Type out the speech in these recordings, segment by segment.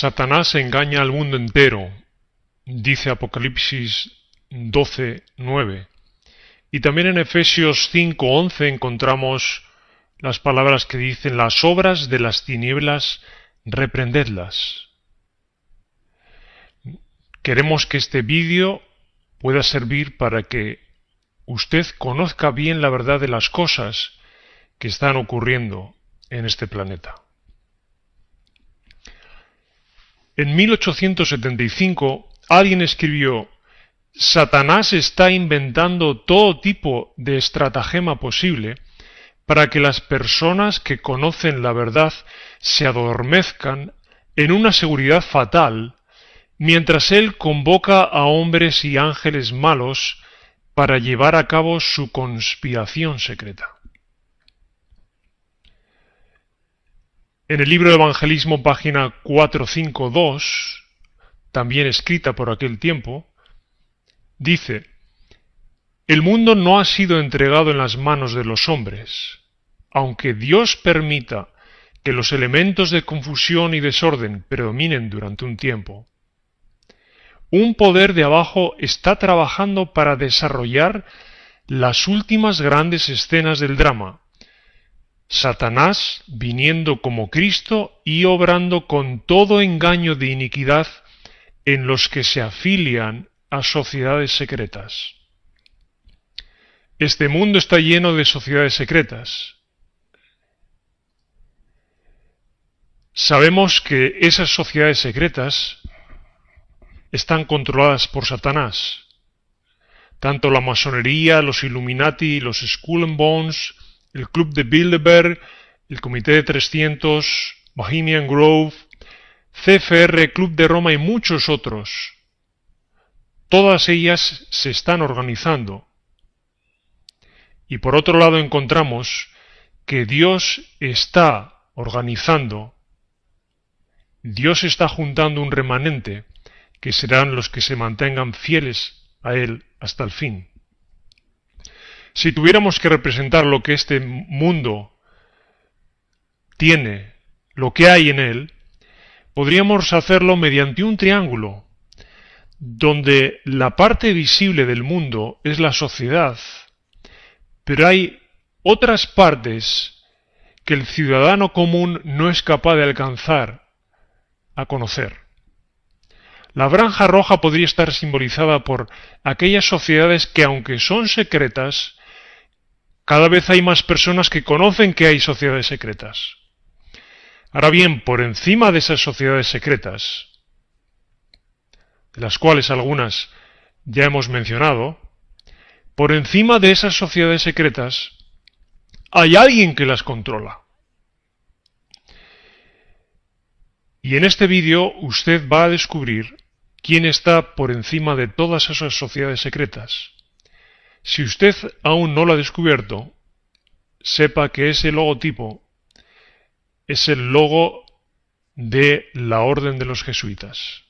Satanás engaña al mundo entero, dice Apocalipsis 12, 9. Y también en Efesios 5, 11 encontramos las palabras que dicen las obras de las tinieblas, reprendedlas. Queremos que este vídeo pueda servir para que usted conozca bien la verdad de las cosas que están ocurriendo en este planeta. En 1875 alguien escribió Satanás está inventando todo tipo de estratagema posible para que las personas que conocen la verdad se adormezcan en una seguridad fatal, mientras él convoca a hombres y ángeles malos para llevar a cabo su conspiración secreta. En el libro de Evangelismo, página 452, también escrita por aquel tiempo, dice, El mundo no ha sido entregado en las manos de los hombres, aunque Dios permita que los elementos de confusión y desorden predominen durante un tiempo. Un poder de abajo está trabajando para desarrollar las últimas grandes escenas del drama, Satanás, viniendo como Cristo y obrando con todo engaño de iniquidad en los que se afilian a sociedades secretas. Este mundo está lleno de sociedades secretas. Sabemos que esas sociedades secretas están controladas por Satanás. Tanto la masonería, los Illuminati, los Skull and Bones, el Club de Bilderberg, el Comité de 300, Bohemian Grove, CFR Club de Roma y muchos otros. Todas ellas se están organizando. Y por otro lado encontramos que Dios está organizando, Dios está juntando un remanente, que serán los que se mantengan fieles a Él hasta el fin. Si tuviéramos que representar lo que este mundo tiene, lo que hay en él, podríamos hacerlo mediante un triángulo, donde la parte visible del mundo es la sociedad, pero hay otras partes que el ciudadano común no es capaz de alcanzar a conocer. La branja roja podría estar simbolizada por aquellas sociedades que, aunque son secretas, cada vez hay más personas que conocen que hay sociedades secretas. Ahora bien, por encima de esas sociedades secretas, de las cuales algunas ya hemos mencionado, por encima de esas sociedades secretas hay alguien que las controla. Y en este vídeo usted va a descubrir quién está por encima de todas esas sociedades secretas si usted aún no lo ha descubierto, sepa que ese logotipo es el logo de la Orden de los Jesuitas.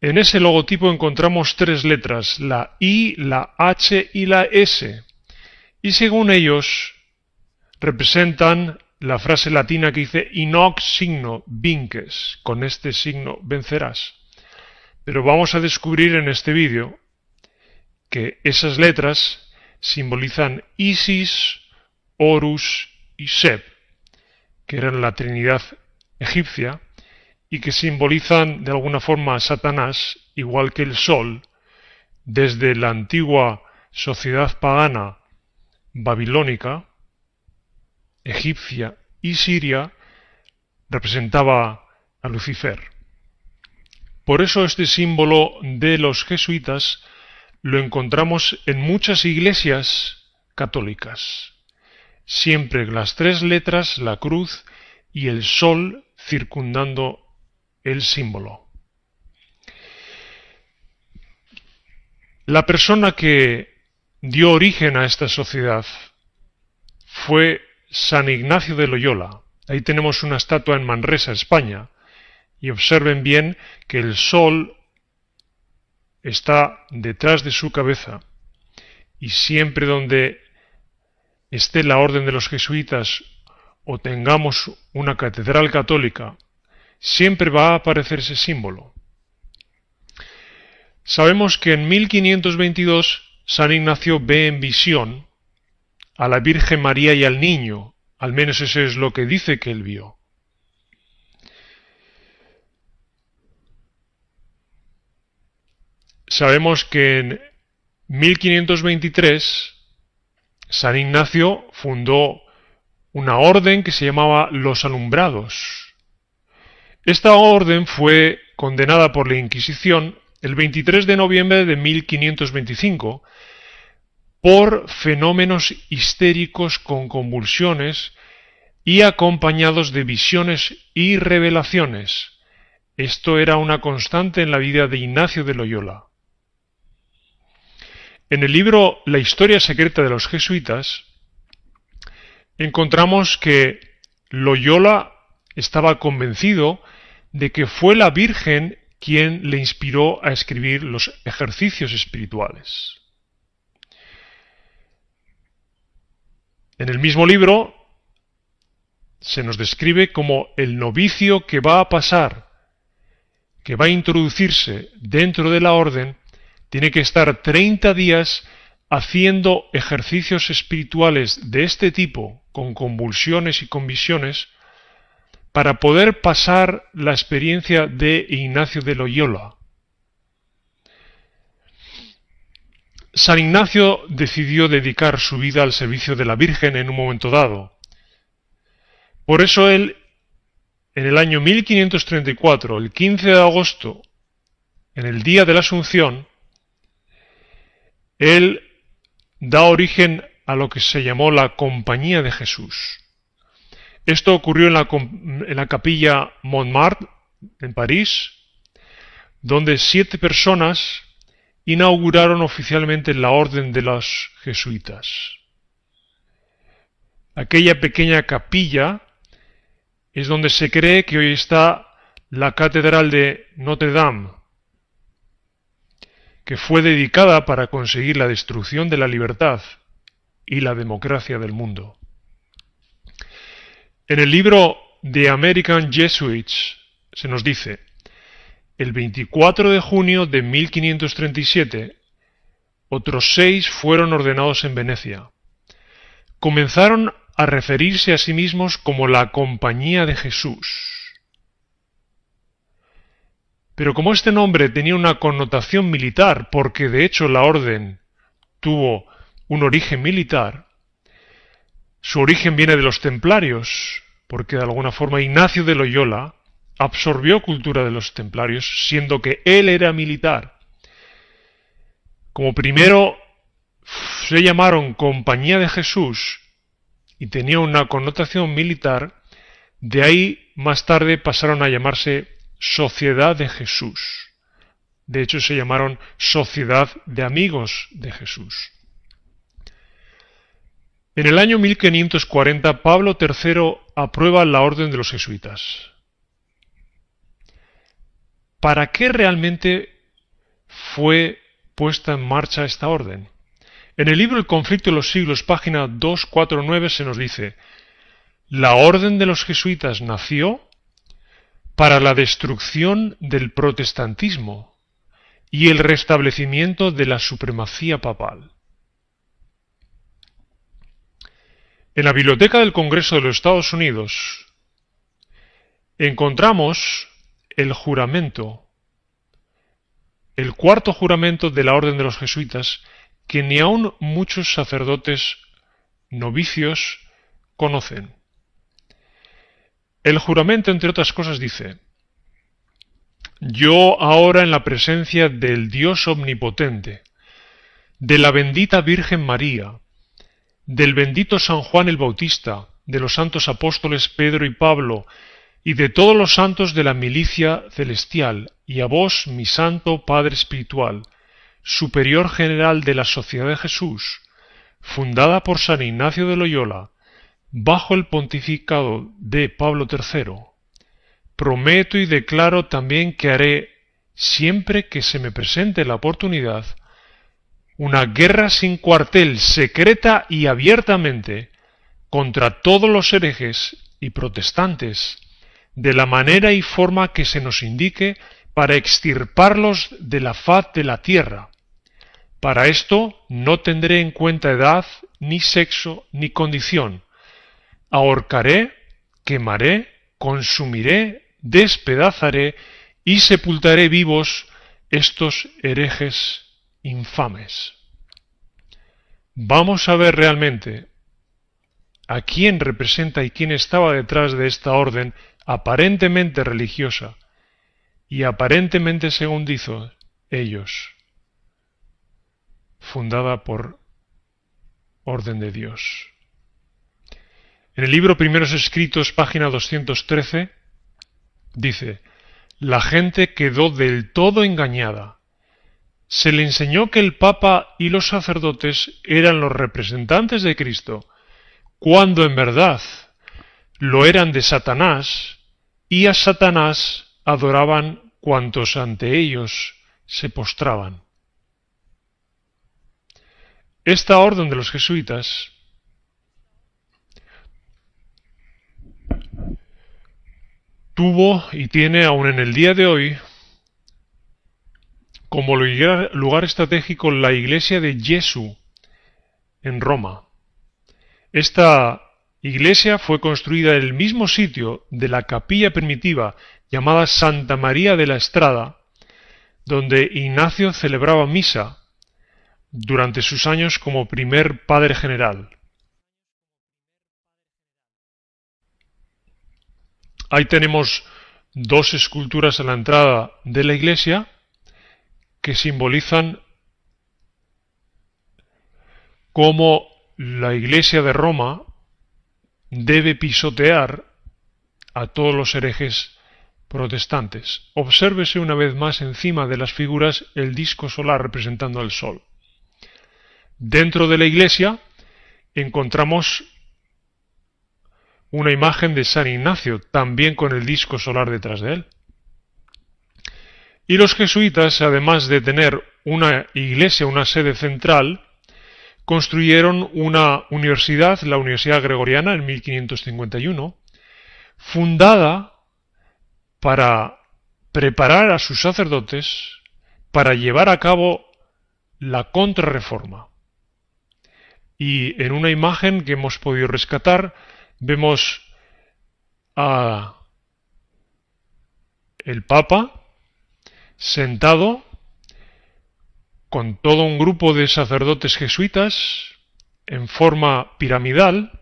En ese logotipo encontramos tres letras, la I, la H y la S, y según ellos representan la frase latina que dice inox signo vinques, con este signo vencerás. Pero vamos a descubrir en este vídeo que esas letras simbolizan Isis, Horus y Seb, que eran la Trinidad egipcia y que simbolizan de alguna forma a Satanás, igual que el Sol, desde la antigua sociedad pagana babilónica, egipcia y siria, representaba a Lucifer. Por eso este símbolo de los jesuitas lo encontramos en muchas iglesias católicas. Siempre las tres letras, la cruz y el sol circundando el símbolo. La persona que dio origen a esta sociedad fue San Ignacio de Loyola. Ahí tenemos una estatua en Manresa, España, y observen bien que el sol está detrás de su cabeza y siempre donde esté la orden de los jesuitas o tengamos una catedral católica, siempre va a aparecer ese símbolo. Sabemos que en 1522 San Ignacio ve en visión a la Virgen María y al niño, al menos eso es lo que dice que él vio. sabemos que en 1523 San Ignacio fundó una orden que se llamaba los alumbrados. Esta orden fue condenada por la Inquisición el 23 de noviembre de 1525 por fenómenos histéricos con convulsiones y acompañados de visiones y revelaciones. Esto era una constante en la vida de Ignacio de Loyola. En el libro La historia secreta de los jesuitas encontramos que Loyola estaba convencido de que fue la Virgen quien le inspiró a escribir los ejercicios espirituales. En el mismo libro se nos describe como el novicio que va a pasar, que va a introducirse dentro de la orden tiene que estar 30 días haciendo ejercicios espirituales de este tipo, con convulsiones y visiones, para poder pasar la experiencia de Ignacio de Loyola. San Ignacio decidió dedicar su vida al servicio de la Virgen en un momento dado. Por eso él, en el año 1534, el 15 de agosto, en el día de la Asunción, él da origen a lo que se llamó la Compañía de Jesús. Esto ocurrió en la, capilla Montmartre, en París, donde siete personas inauguraron oficialmente la Orden de los Jesuitas. Aquella pequeña capilla es donde se cree que hoy está la Catedral de Notre Dame, que fue dedicada para conseguir la destrucción de la libertad y la democracia del mundo. En el libro The American Jesuits se nos dice, el 24 de junio de 1537, otros seis fueron ordenados en Venecia. Comenzaron a referirse a sí mismos como la Compañía de Jesús pero como este nombre tenía una connotación militar, porque de hecho la orden tuvo un origen militar, su origen viene de los templarios, porque de alguna forma Ignacio de Loyola absorbió cultura de los templarios, siendo que él era militar. Como primero se llamaron Compañía de Jesús y tenía una connotación militar, de ahí más tarde pasaron a llamarse Sociedad de Jesús. De hecho, se llamaron Sociedad de Amigos de Jesús. En el año 1540, Pablo III aprueba la orden de los jesuitas. ¿Para qué realmente fue puesta en marcha esta orden? En el libro El conflicto de los siglos, página 249, se nos dice, la orden de los jesuitas nació para la destrucción del protestantismo y el restablecimiento de la supremacía papal. En la Biblioteca del Congreso de los Estados Unidos encontramos el juramento, el cuarto juramento de la Orden de los Jesuitas, que ni aun muchos sacerdotes novicios conocen. El juramento, entre otras cosas, dice, Yo ahora en la presencia del Dios Omnipotente, de la bendita Virgen María, del bendito San Juan el Bautista, de los santos apóstoles Pedro y Pablo, y de todos los santos de la milicia celestial, y a vos, mi santo Padre Espiritual, superior general de la Sociedad de Jesús, fundada por San Ignacio de Loyola, bajo el pontificado de Pablo III, prometo y declaro también que haré, siempre que se me presente la oportunidad, una guerra sin cuartel, secreta y abiertamente, contra todos los herejes y protestantes, de la manera y forma que se nos indique para extirparlos de la faz de la tierra. Para esto no tendré en cuenta edad, ni sexo, ni condición, ahorcaré, quemaré, consumiré, despedazaré y sepultaré vivos estos herejes infames. Vamos a ver realmente a quién representa y quién estaba detrás de esta orden aparentemente religiosa y aparentemente, según ellos, fundada por orden de Dios. En el libro Primeros Escritos, página 213, dice, la gente quedó del todo engañada. Se le enseñó que el Papa y los sacerdotes eran los representantes de Cristo, cuando en verdad lo eran de Satanás, y a Satanás adoraban cuantos ante ellos se postraban. Esta orden de los jesuitas tuvo y tiene aún en el día de hoy como lugar estratégico la iglesia de Jesu, en Roma. Esta iglesia fue construida en el mismo sitio de la capilla primitiva llamada Santa María de la Estrada, donde Ignacio celebraba misa durante sus años como primer padre general. Ahí tenemos dos esculturas a la entrada de la iglesia que simbolizan cómo la iglesia de Roma debe pisotear a todos los herejes protestantes. Obsérvese una vez más encima de las figuras el disco solar representando al sol. Dentro de la iglesia encontramos una imagen de San Ignacio, también con el disco solar detrás de él. Y los jesuitas, además de tener una iglesia, una sede central, construyeron una universidad, la Universidad Gregoriana, en 1551, fundada para preparar a sus sacerdotes para llevar a cabo la contrarreforma. Y en una imagen que hemos podido rescatar, Vemos a el Papa sentado con todo un grupo de sacerdotes jesuitas en forma piramidal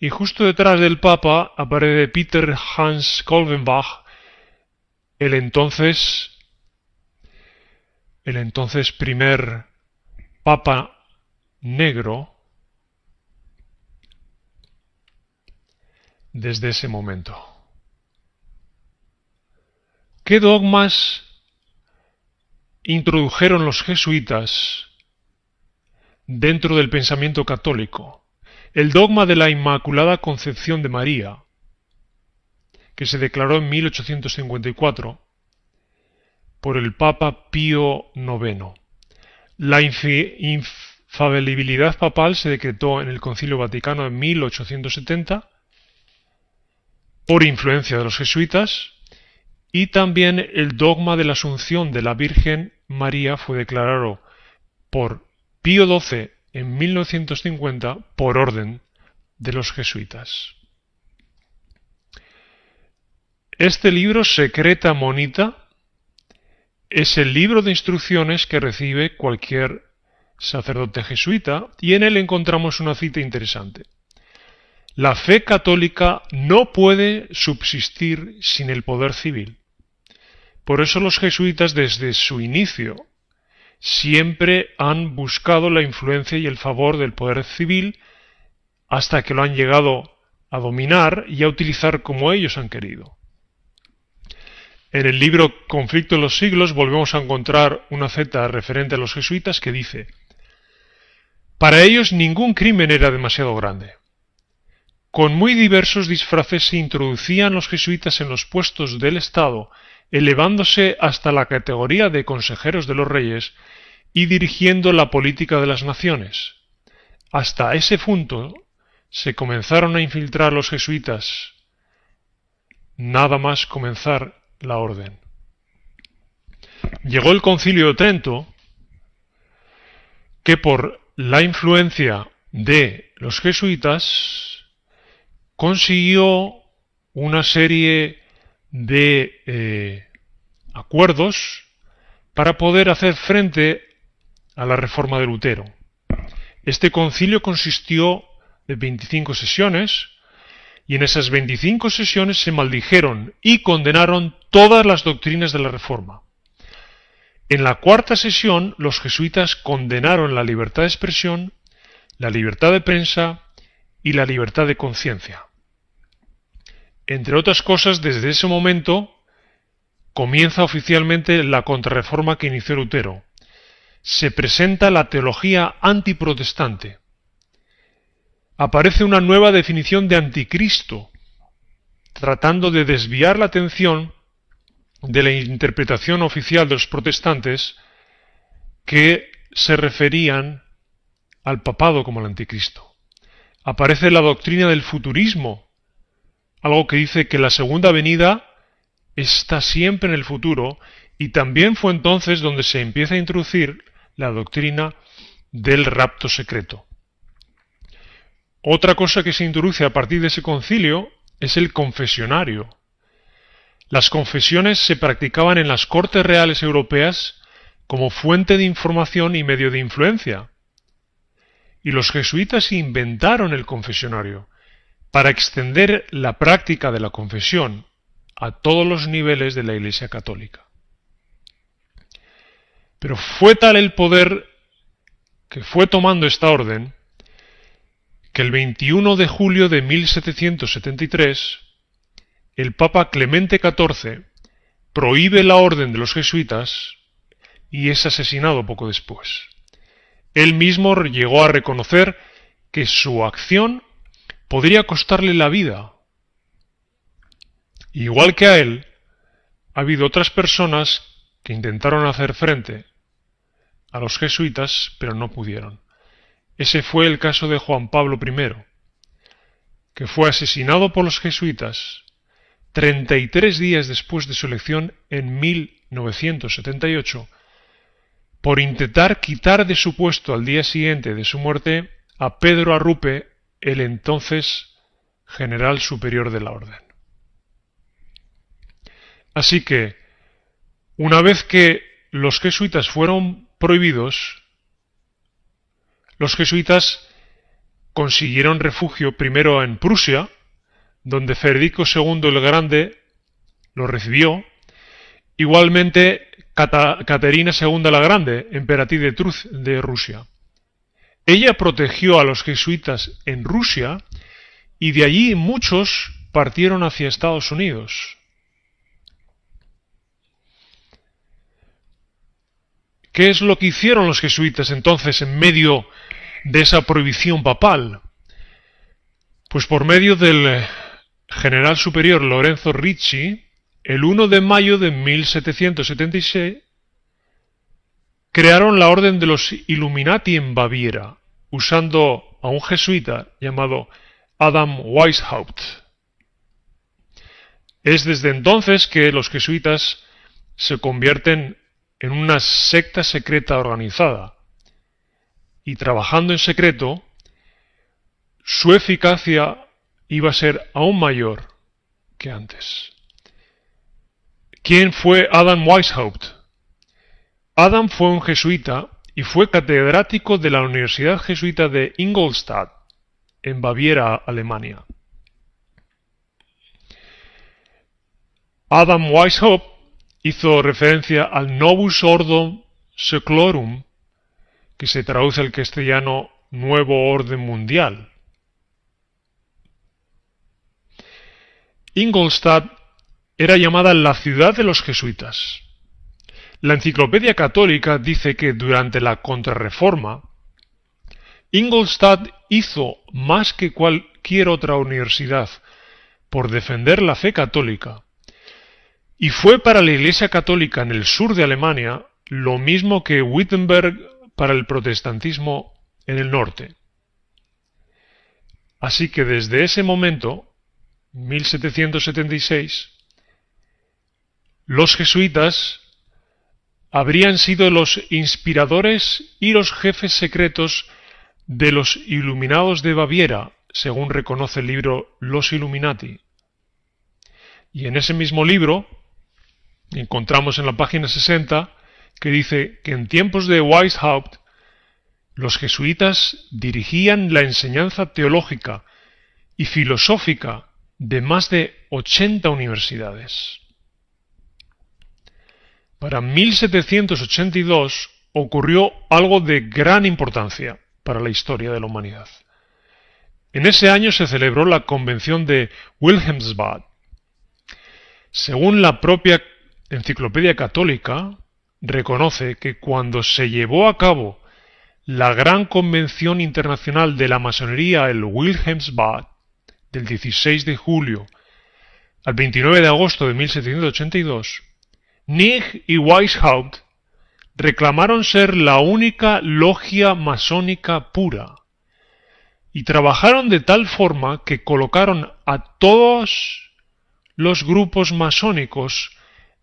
y justo detrás del Papa aparece Peter Hans Kolvenbach, el entonces el entonces primer Papa negro desde ese momento. ¿Qué dogmas introdujeron los jesuitas dentro del pensamiento católico? El dogma de la Inmaculada Concepción de María, que se declaró en 1854 por el Papa Pío IX. La infalibilidad papal se decretó en el Concilio Vaticano en 1870 por influencia de los jesuitas, y también el dogma de la Asunción de la Virgen María fue declarado por Pío XII en 1950 por orden de los jesuitas. Este libro secreta monita es el libro de instrucciones que recibe cualquier sacerdote jesuita y en él encontramos una cita interesante. La fe católica no puede subsistir sin el poder civil. Por eso los jesuitas desde su inicio siempre han buscado la influencia y el favor del poder civil hasta que lo han llegado a dominar y a utilizar como ellos han querido. En el libro Conflicto de los siglos volvemos a encontrar una zeta referente a los jesuitas que dice, para ellos ningún crimen era demasiado grande. Con muy diversos disfraces se introducían los jesuitas en los puestos del Estado, elevándose hasta la categoría de consejeros de los reyes y dirigiendo la política de las naciones. Hasta ese punto se comenzaron a infiltrar los jesuitas, nada más comenzar la orden. Llegó el concilio de Trento, que por la influencia de los jesuitas consiguió una serie de eh, acuerdos para poder hacer frente a la reforma de Lutero. Este concilio consistió de 25 sesiones y en esas 25 sesiones se maldijeron y condenaron todas las doctrinas de la reforma. En la cuarta sesión los jesuitas condenaron la libertad de expresión, la libertad de prensa, y la libertad de conciencia. Entre otras cosas, desde ese momento comienza oficialmente la contrarreforma que inició Lutero. Se presenta la teología antiprotestante. Aparece una nueva definición de anticristo, tratando de desviar la atención de la interpretación oficial de los protestantes que se referían al papado como el anticristo aparece la doctrina del futurismo, algo que dice que la segunda venida está siempre en el futuro y también fue entonces donde se empieza a introducir la doctrina del rapto secreto. Otra cosa que se introduce a partir de ese concilio es el confesionario. Las confesiones se practicaban en las cortes reales europeas como fuente de información y medio de influencia y los jesuitas inventaron el confesionario para extender la práctica de la confesión a todos los niveles de la Iglesia Católica. Pero fue tal el poder que fue tomando esta orden que el 21 de julio de 1773 el Papa Clemente XIV prohíbe la orden de los jesuitas y es asesinado poco después. Él mismo llegó a reconocer que su acción podría costarle la vida. Igual que a él, ha habido otras personas que intentaron hacer frente a los jesuitas, pero no pudieron. Ese fue el caso de Juan Pablo I, que fue asesinado por los jesuitas 33 días después de su elección en 1978 por intentar quitar de su puesto al día siguiente de su muerte a Pedro Arrupe, el entonces general superior de la orden. Así que, una vez que los jesuitas fueron prohibidos, los jesuitas consiguieron refugio primero en Prusia, donde Federico II el Grande lo recibió, igualmente Caterina II la Grande, emperatriz de, Truz de Rusia. Ella protegió a los jesuitas en Rusia y de allí muchos partieron hacia Estados Unidos. ¿Qué es lo que hicieron los jesuitas entonces en medio de esa prohibición papal? Pues por medio del general superior Lorenzo Ricci, el 1 de mayo de 1776 crearon la Orden de los Illuminati en Baviera, usando a un jesuita llamado Adam Weishaupt. Es desde entonces que los jesuitas se convierten en una secta secreta organizada y trabajando en secreto, su eficacia iba a ser aún mayor que antes. ¿Quién fue Adam Weishaupt? Adam fue un jesuita y fue catedrático de la Universidad Jesuita de Ingolstadt, en Baviera, Alemania. Adam Weishaupt hizo referencia al Novus Ordo Seclorum, que se traduce al castellano Nuevo Orden Mundial. Ingolstadt era llamada la ciudad de los jesuitas. La Enciclopedia Católica dice que durante la Contrarreforma, Ingolstadt hizo más que cualquier otra universidad por defender la fe católica, y fue para la Iglesia Católica en el sur de Alemania lo mismo que Wittenberg para el protestantismo en el norte. Así que desde ese momento, 1776, los jesuitas habrían sido los inspiradores y los jefes secretos de los iluminados de Baviera, según reconoce el libro Los Illuminati. Y en ese mismo libro encontramos en la página 60 que dice que en tiempos de Weishaupt los jesuitas dirigían la enseñanza teológica y filosófica de más de 80 universidades. Para 1782 ocurrió algo de gran importancia para la historia de la humanidad. En ese año se celebró la Convención de Wilhelmsbad. Según la propia Enciclopedia Católica, reconoce que cuando se llevó a cabo la gran convención internacional de la masonería, el Wilhelmsbad, del 16 de julio al 29 de agosto de 1782, Nig y Weishaupt reclamaron ser la única logia masónica pura y trabajaron de tal forma que colocaron a todos los grupos masónicos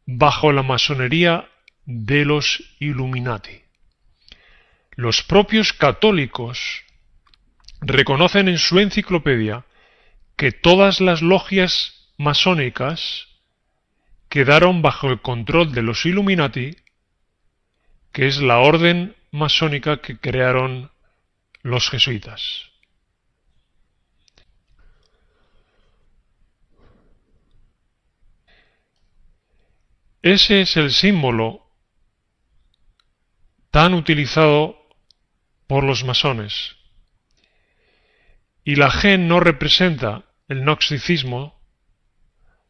bajo la masonería de los Illuminati. Los propios católicos reconocen en su enciclopedia que todas las logias masónicas quedaron bajo el control de los Illuminati, que es la orden masónica que crearon los jesuitas. Ese es el símbolo tan utilizado por los masones. Y la G no representa el noxicismo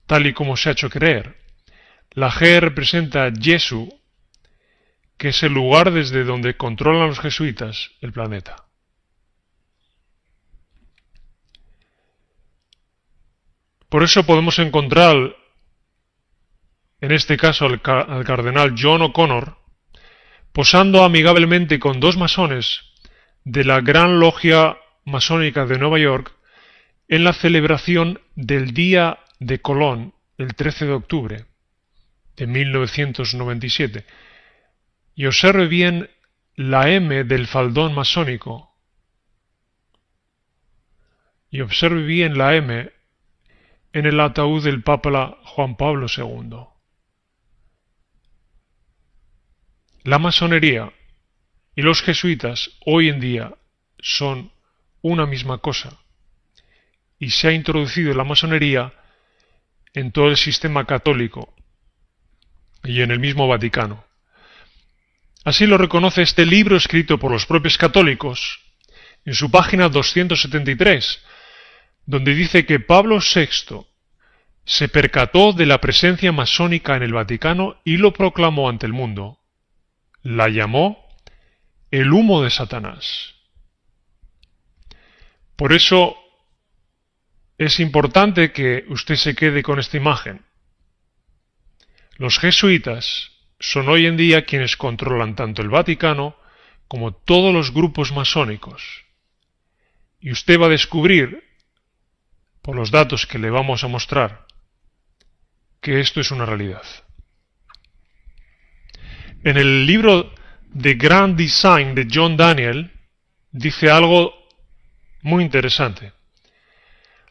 tal y como se ha hecho creer. La G representa Yesu, que es el lugar desde donde controlan los jesuitas el planeta. Por eso podemos encontrar, en este caso, al, al cardenal John O'Connor, posando amigablemente con dos masones de la Gran Logia Masónica de Nueva York en la celebración del Día de Colón, el 13 de octubre, de 1997, y observe bien la M del faldón masónico. Y observe bien la M en el ataúd del Papa Juan Pablo II. La masonería y los jesuitas hoy en día son una misma cosa, y se ha introducido la masonería en todo el sistema católico y en el mismo Vaticano. Así lo reconoce este libro escrito por los propios católicos en su página 273, donde dice que Pablo VI se percató de la presencia masónica en el Vaticano y lo proclamó ante el mundo. La llamó el humo de Satanás. Por eso es importante que usted se quede con esta imagen. Los jesuitas son hoy en día quienes controlan tanto el Vaticano como todos los grupos masónicos. Y usted va a descubrir, por los datos que le vamos a mostrar, que esto es una realidad. En el libro The Grand Design de John Daniel dice algo muy interesante.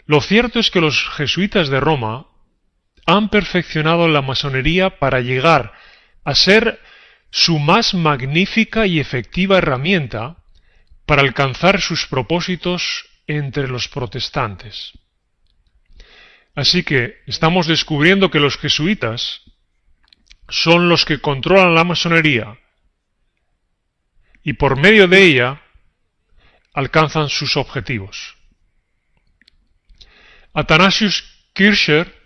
Lo cierto es que los jesuitas de Roma han perfeccionado la masonería para llegar a ser su más magnífica y efectiva herramienta para alcanzar sus propósitos entre los protestantes. Así que estamos descubriendo que los jesuitas son los que controlan la masonería y por medio de ella alcanzan sus objetivos. Athanasius Kircher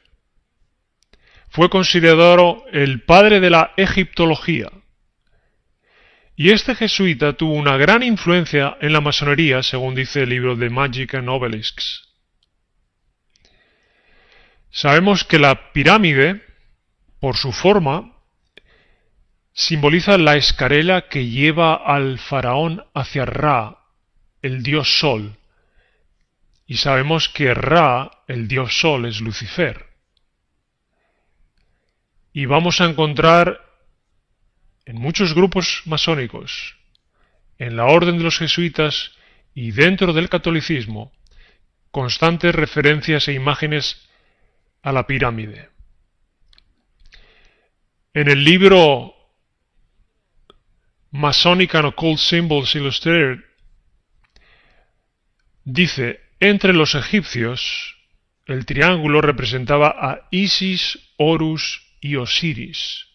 fue considerado el padre de la egiptología. Y este jesuita tuvo una gran influencia en la masonería, según dice el libro de Magic and Obelisks. Sabemos que la pirámide, por su forma, simboliza la escarela que lleva al faraón hacia Ra, el dios Sol. Y sabemos que Ra, el dios Sol, es Lucifer y vamos a encontrar en muchos grupos masónicos, en la orden de los jesuitas y dentro del catolicismo, constantes referencias e imágenes a la pirámide. En el libro Masonic and Occult Symbols Illustrated dice, entre los egipcios, el triángulo representaba a Isis, Horus y Osiris.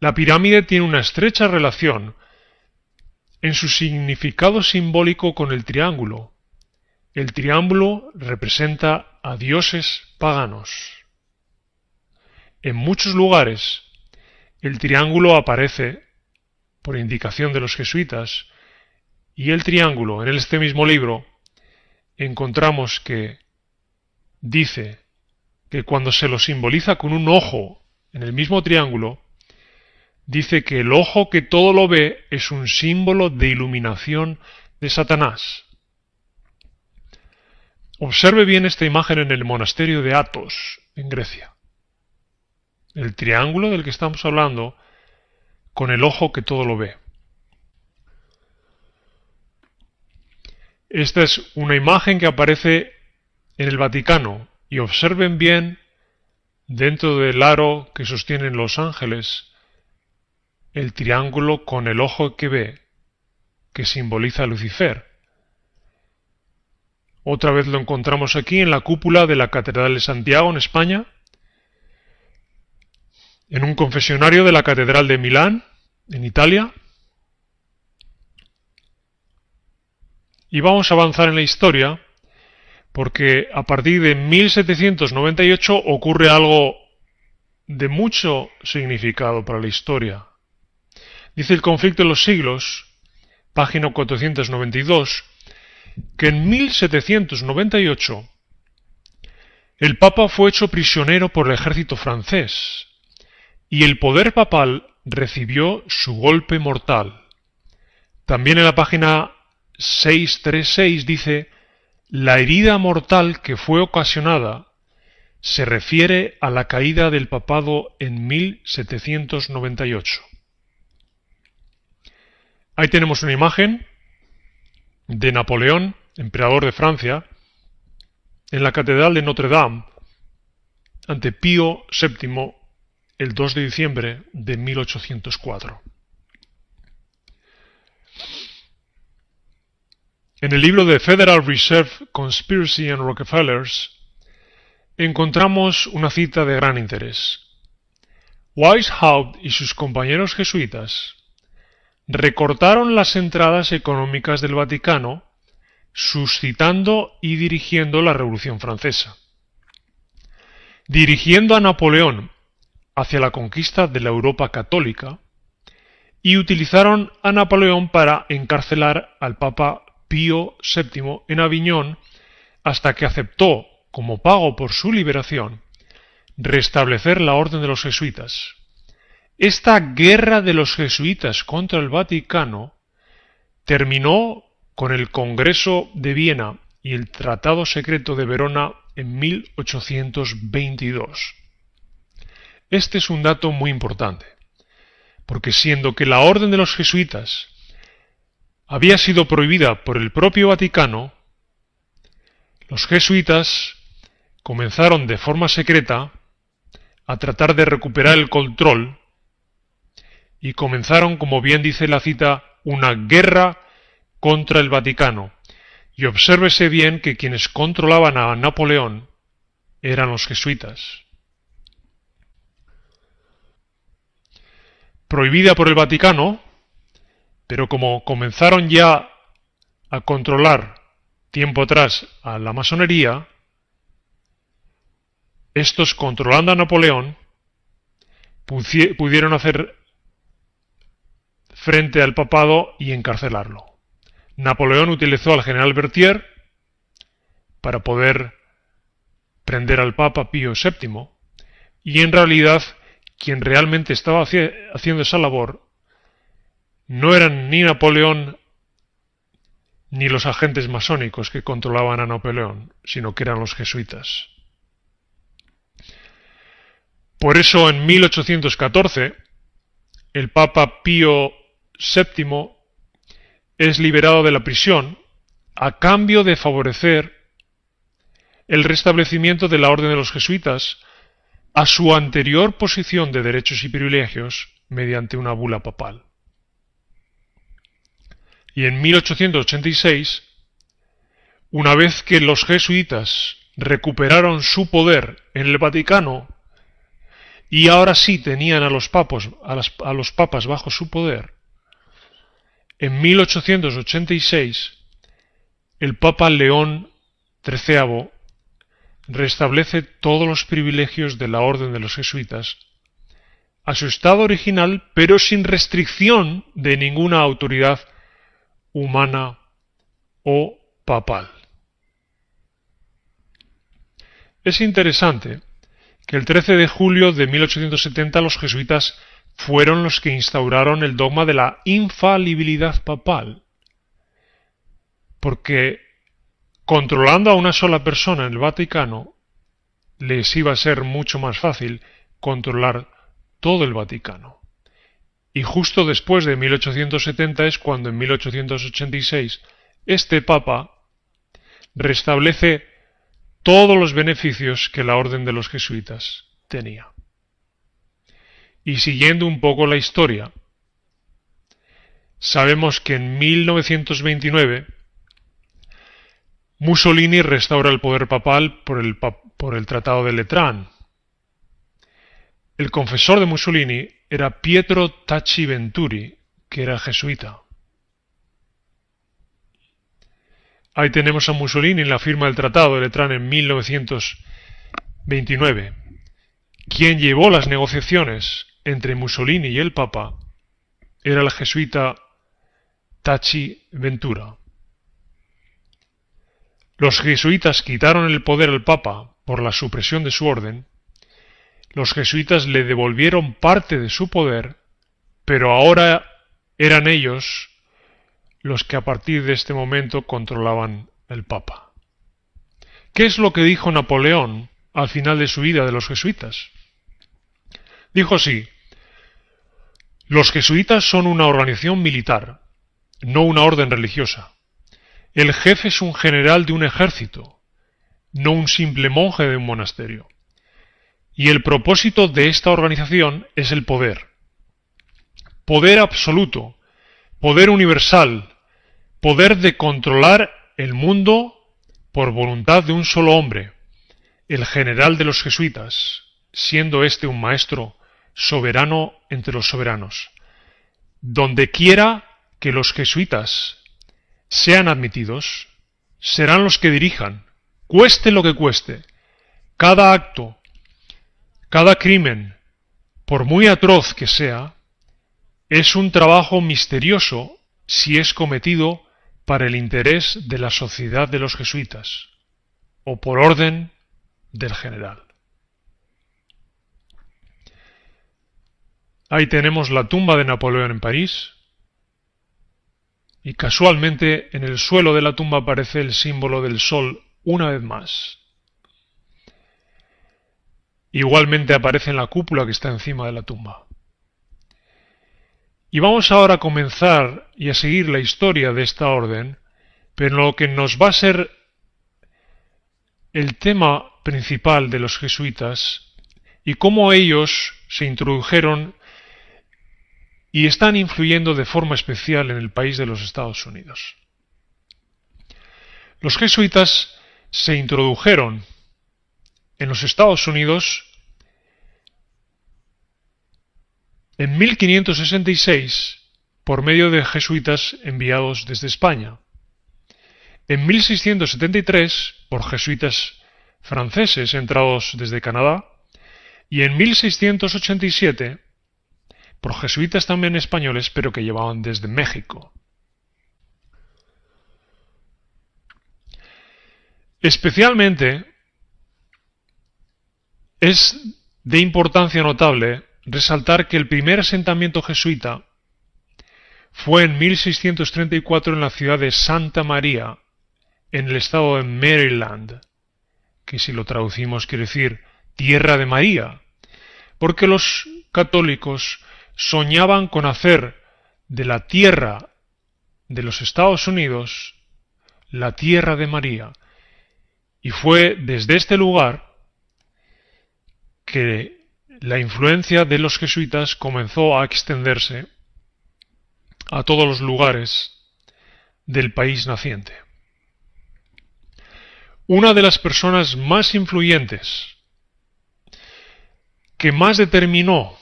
La pirámide tiene una estrecha relación en su significado simbólico con el triángulo. El triángulo representa a dioses paganos. En muchos lugares, el triángulo aparece, por indicación de los jesuitas, y el triángulo, en este mismo libro, encontramos que dice que cuando se lo simboliza con un ojo en el mismo triángulo, dice que el ojo que todo lo ve es un símbolo de iluminación de Satanás. Observe bien esta imagen en el monasterio de Atos, en Grecia. El triángulo del que estamos hablando con el ojo que todo lo ve. Esta es una imagen que aparece en el Vaticano, y observen bien, dentro del aro que sostienen los ángeles, el triángulo con el ojo que ve, que simboliza a Lucifer. Otra vez lo encontramos aquí en la cúpula de la Catedral de Santiago, en España, en un confesionario de la Catedral de Milán, en Italia. Y vamos a avanzar en la historia porque a partir de 1798 ocurre algo de mucho significado para la historia. Dice el conflicto de los siglos, página 492, que en 1798 el Papa fue hecho prisionero por el ejército francés y el poder papal recibió su golpe mortal. También en la página 636 dice la herida mortal que fue ocasionada se refiere a la caída del papado en 1798. Ahí tenemos una imagen de Napoleón, emperador de Francia, en la Catedral de Notre Dame, ante Pío VII, el 2 de diciembre de 1804. En el libro de Federal Reserve Conspiracy and Rockefellers encontramos una cita de gran interés. Weishaupt y sus compañeros jesuitas recortaron las entradas económicas del Vaticano, suscitando y dirigiendo la Revolución Francesa. Dirigiendo a Napoleón hacia la conquista de la Europa católica, y utilizaron a Napoleón para encarcelar al Papa Pío VII en Aviñón hasta que aceptó, como pago por su liberación, restablecer la orden de los jesuitas. Esta guerra de los jesuitas contra el Vaticano terminó con el Congreso de Viena y el Tratado Secreto de Verona en 1822. Este es un dato muy importante, porque siendo que la orden de los jesuitas había sido prohibida por el propio Vaticano, los jesuitas comenzaron de forma secreta a tratar de recuperar el control y comenzaron, como bien dice la cita, una guerra contra el Vaticano. Y obsérvese bien que quienes controlaban a Napoleón eran los jesuitas. Prohibida por el Vaticano, pero como comenzaron ya a controlar tiempo atrás a la masonería, estos controlando a Napoleón pudieron hacer frente al papado y encarcelarlo. Napoleón utilizó al general Berthier para poder prender al Papa Pío VII y en realidad quien realmente estaba haciendo esa labor no eran ni Napoleón ni los agentes masónicos que controlaban a Napoleón, sino que eran los jesuitas. Por eso en 1814 el Papa Pío VII es liberado de la prisión a cambio de favorecer el restablecimiento de la orden de los jesuitas a su anterior posición de derechos y privilegios mediante una bula papal. Y en 1886, una vez que los jesuitas recuperaron su poder en el Vaticano y ahora sí tenían a los, papos, a, los papas bajo su poder, en 1886 el Papa León XIII restablece todos los privilegios de la orden de los jesuitas a su estado original, pero sin restricción de ninguna autoridad humana o papal. Es interesante que el 13 de julio de 1870 los jesuitas fueron los que instauraron el dogma de la infalibilidad papal, porque controlando a una sola persona en el Vaticano les iba a ser mucho más fácil controlar todo el Vaticano. Y justo después de 1870 es cuando en 1886 este Papa restablece todos los beneficios que la orden de los jesuitas tenía. Y siguiendo un poco la historia, sabemos que en 1929 Mussolini restaura el poder papal por el, por el Tratado de Letrán. El confesor de Mussolini era Pietro Tacci Venturi, que era jesuita. Ahí tenemos a Mussolini en la firma del Tratado de Letrán en 1929, quien llevó las negociaciones entre Mussolini y el Papa era la jesuita Tacci Ventura. Los jesuitas quitaron el poder al Papa por la supresión de su orden los jesuitas le devolvieron parte de su poder, pero ahora eran ellos los que a partir de este momento controlaban el Papa. ¿Qué es lo que dijo Napoleón al final de su vida de los jesuitas? Dijo así, los jesuitas son una organización militar, no una orden religiosa. El jefe es un general de un ejército, no un simple monje de un monasterio. Y el propósito de esta organización es el poder. Poder absoluto, poder universal, poder de controlar el mundo por voluntad de un solo hombre, el general de los jesuitas, siendo este un maestro soberano entre los soberanos. Donde quiera que los jesuitas sean admitidos, serán los que dirijan, cueste lo que cueste, cada acto, cada crimen, por muy atroz que sea, es un trabajo misterioso si es cometido para el interés de la sociedad de los jesuitas, o por orden del general. Ahí tenemos la tumba de Napoleón en París, y casualmente en el suelo de la tumba aparece el símbolo del sol una vez más. Igualmente aparece en la cúpula que está encima de la tumba. Y vamos ahora a comenzar y a seguir la historia de esta orden, pero lo que nos va a ser el tema principal de los jesuitas y cómo ellos se introdujeron y están influyendo de forma especial en el país de los Estados Unidos. Los jesuitas se introdujeron en los Estados Unidos, en 1566, por medio de jesuitas enviados desde España. En 1673, por jesuitas franceses entrados desde Canadá. Y en 1687, por jesuitas también españoles, pero que llevaban desde México. Especialmente es de importancia notable resaltar que el primer asentamiento jesuita fue en 1634 en la ciudad de Santa María, en el estado de Maryland, que si lo traducimos quiere decir tierra de María, porque los católicos soñaban con hacer de la tierra de los Estados Unidos la tierra de María, y fue desde este lugar que la influencia de los jesuitas comenzó a extenderse a todos los lugares del país naciente. Una de las personas más influyentes que más determinó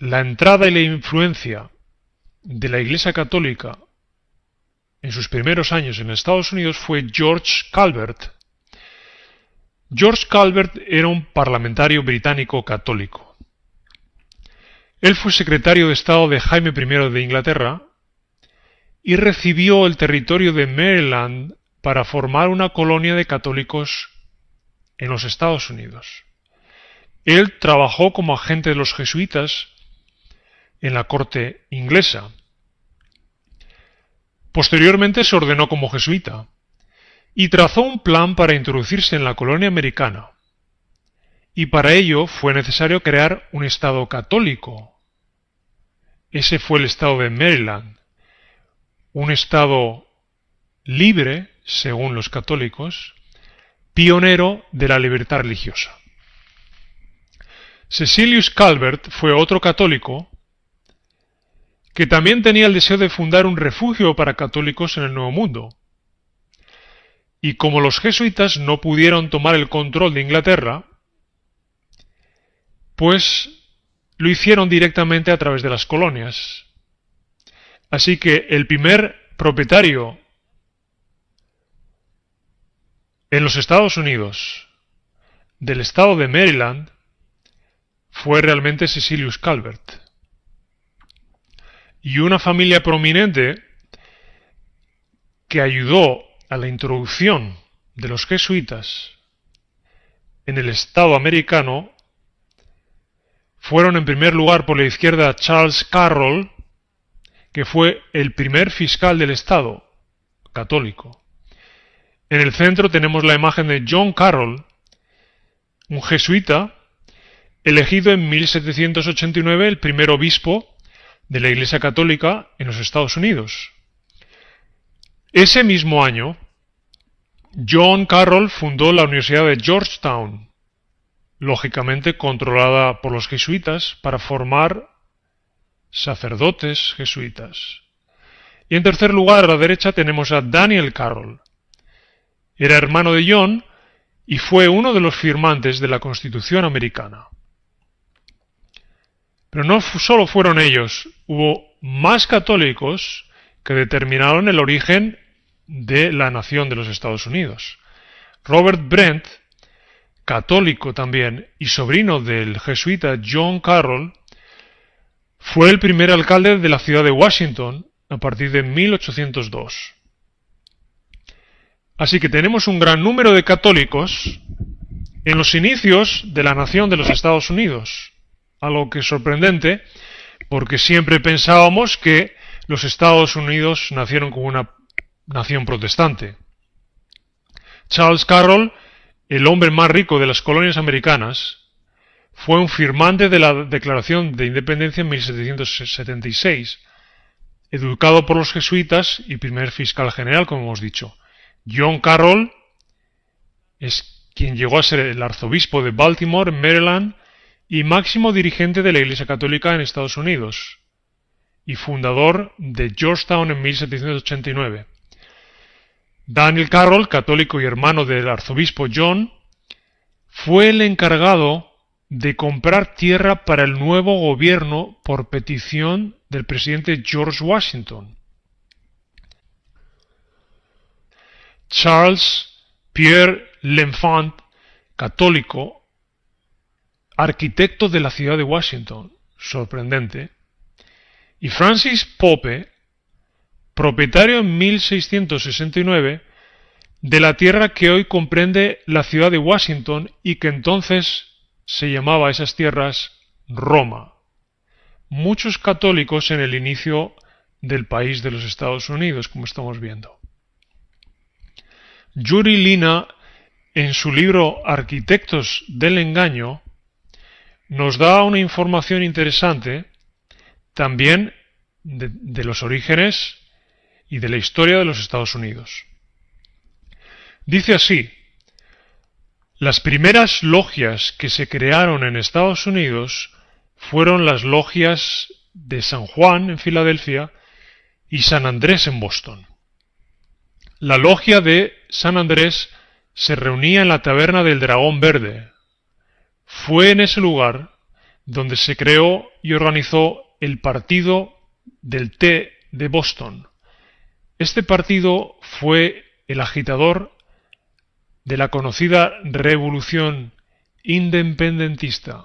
la entrada y la influencia de la Iglesia Católica en sus primeros años en Estados Unidos fue George Calvert, George Calvert era un parlamentario británico católico. Él fue secretario de Estado de Jaime I de Inglaterra y recibió el territorio de Maryland para formar una colonia de católicos en los Estados Unidos. Él trabajó como agente de los jesuitas en la corte inglesa. Posteriormente se ordenó como jesuita y trazó un plan para introducirse en la colonia americana. Y para ello fue necesario crear un Estado católico. Ese fue el Estado de Maryland, un Estado libre, según los católicos, pionero de la libertad religiosa. Cecilius Calvert fue otro católico que también tenía el deseo de fundar un refugio para católicos en el Nuevo Mundo, y como los jesuitas no pudieron tomar el control de Inglaterra, pues lo hicieron directamente a través de las colonias. Así que el primer propietario en los Estados Unidos del estado de Maryland fue realmente Cecilius Calvert. Y una familia prominente que ayudó a la introducción de los jesuitas en el Estado americano fueron en primer lugar por la izquierda Charles Carroll, que fue el primer fiscal del Estado católico. En el centro tenemos la imagen de John Carroll, un jesuita, elegido en 1789 el primer obispo de la Iglesia Católica en los Estados Unidos. Ese mismo año, John Carroll fundó la Universidad de Georgetown, lógicamente controlada por los jesuitas, para formar sacerdotes jesuitas. Y en tercer lugar, a la derecha, tenemos a Daniel Carroll. Era hermano de John y fue uno de los firmantes de la Constitución americana. Pero no solo fueron ellos, hubo más católicos que determinaron el origen de la nación de los Estados Unidos. Robert Brent, católico también y sobrino del jesuita John Carroll, fue el primer alcalde de la ciudad de Washington a partir de 1802. Así que tenemos un gran número de católicos en los inicios de la nación de los Estados Unidos, algo que es sorprendente porque siempre pensábamos que los Estados Unidos nacieron con una nación protestante. Charles Carroll, el hombre más rico de las colonias americanas, fue un firmante de la Declaración de Independencia en 1776, educado por los jesuitas y primer fiscal general, como hemos dicho. John Carroll es quien llegó a ser el arzobispo de Baltimore, Maryland, y máximo dirigente de la Iglesia Católica en Estados Unidos, y fundador de Georgetown en 1789. Daniel Carroll, católico y hermano del arzobispo John, fue el encargado de comprar tierra para el nuevo gobierno por petición del presidente George Washington. Charles Pierre L'Enfant, católico, arquitecto de la ciudad de Washington, sorprendente, y Francis Pope, propietario en 1669 de la tierra que hoy comprende la ciudad de Washington y que entonces se llamaba esas tierras Roma. Muchos católicos en el inicio del país de los Estados Unidos, como estamos viendo. Yuri Lina, en su libro Arquitectos del Engaño, nos da una información interesante también de, de los orígenes y de la historia de los Estados Unidos. Dice así, las primeras logias que se crearon en Estados Unidos fueron las logias de San Juan en Filadelfia y San Andrés en Boston. La logia de San Andrés se reunía en la taberna del Dragón Verde. Fue en ese lugar donde se creó y organizó el partido del té de Boston, este partido fue el agitador de la conocida revolución independentista,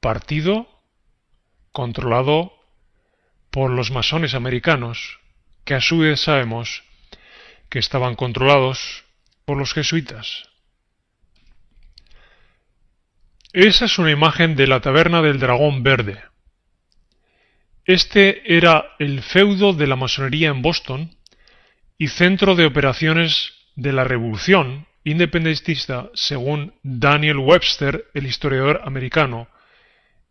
partido controlado por los masones americanos, que a su vez sabemos que estaban controlados por los jesuitas. Esa es una imagen de la taberna del dragón verde. Este era el feudo de la masonería en Boston y centro de operaciones de la Revolución independentista según Daniel Webster, el historiador americano,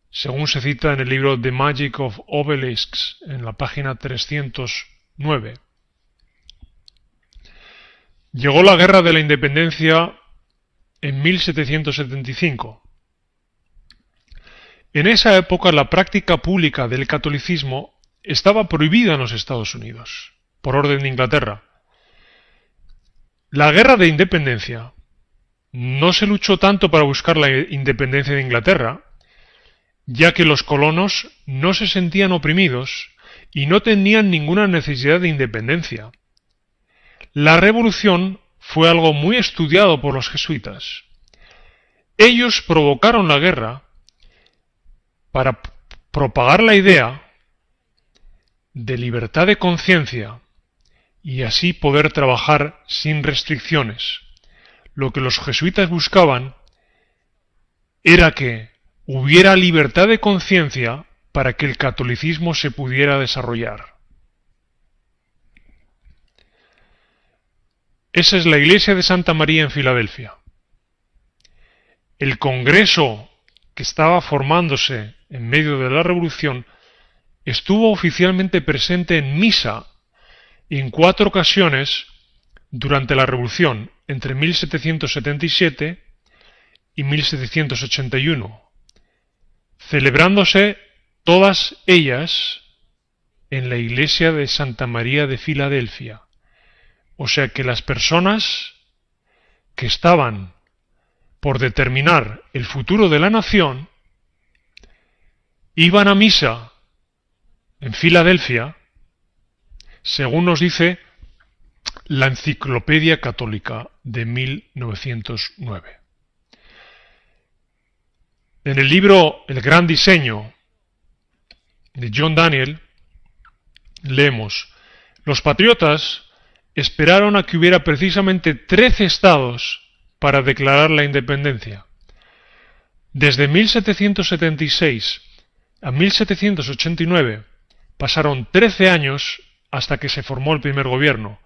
según se cita en el libro The Magic of Obelisks, en la página 309. Llegó la Guerra de la Independencia en 1775. En esa época la práctica pública del catolicismo estaba prohibida en los Estados Unidos, por orden de Inglaterra. La guerra de independencia no se luchó tanto para buscar la independencia de Inglaterra, ya que los colonos no se sentían oprimidos y no tenían ninguna necesidad de independencia. La revolución fue algo muy estudiado por los jesuitas. Ellos provocaron la guerra para propagar la idea de libertad de conciencia y así poder trabajar sin restricciones. Lo que los jesuitas buscaban era que hubiera libertad de conciencia para que el catolicismo se pudiera desarrollar. Esa es la iglesia de Santa María en Filadelfia. El Congreso estaba formándose en medio de la revolución, estuvo oficialmente presente en misa en cuatro ocasiones durante la revolución, entre 1777 y 1781, celebrándose todas ellas en la iglesia de Santa María de Filadelfia. O sea que las personas que estaban por determinar el futuro de la nación, iban a misa en Filadelfia, según nos dice la Enciclopedia Católica de 1909. En el libro El Gran Diseño de John Daniel, leemos, los patriotas esperaron a que hubiera precisamente 13 estados para declarar la independencia. Desde 1776 a 1789 pasaron 13 años hasta que se formó el primer gobierno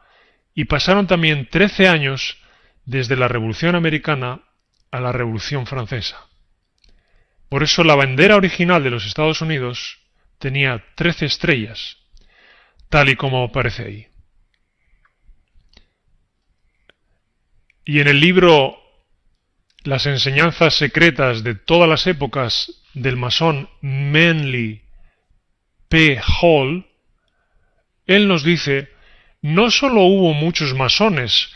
y pasaron también 13 años desde la Revolución Americana a la Revolución Francesa. Por eso la bandera original de los Estados Unidos tenía 13 estrellas, tal y como aparece ahí. Y en el libro Las enseñanzas secretas de todas las épocas del masón Manly P. Hall, él nos dice, no sólo hubo muchos masones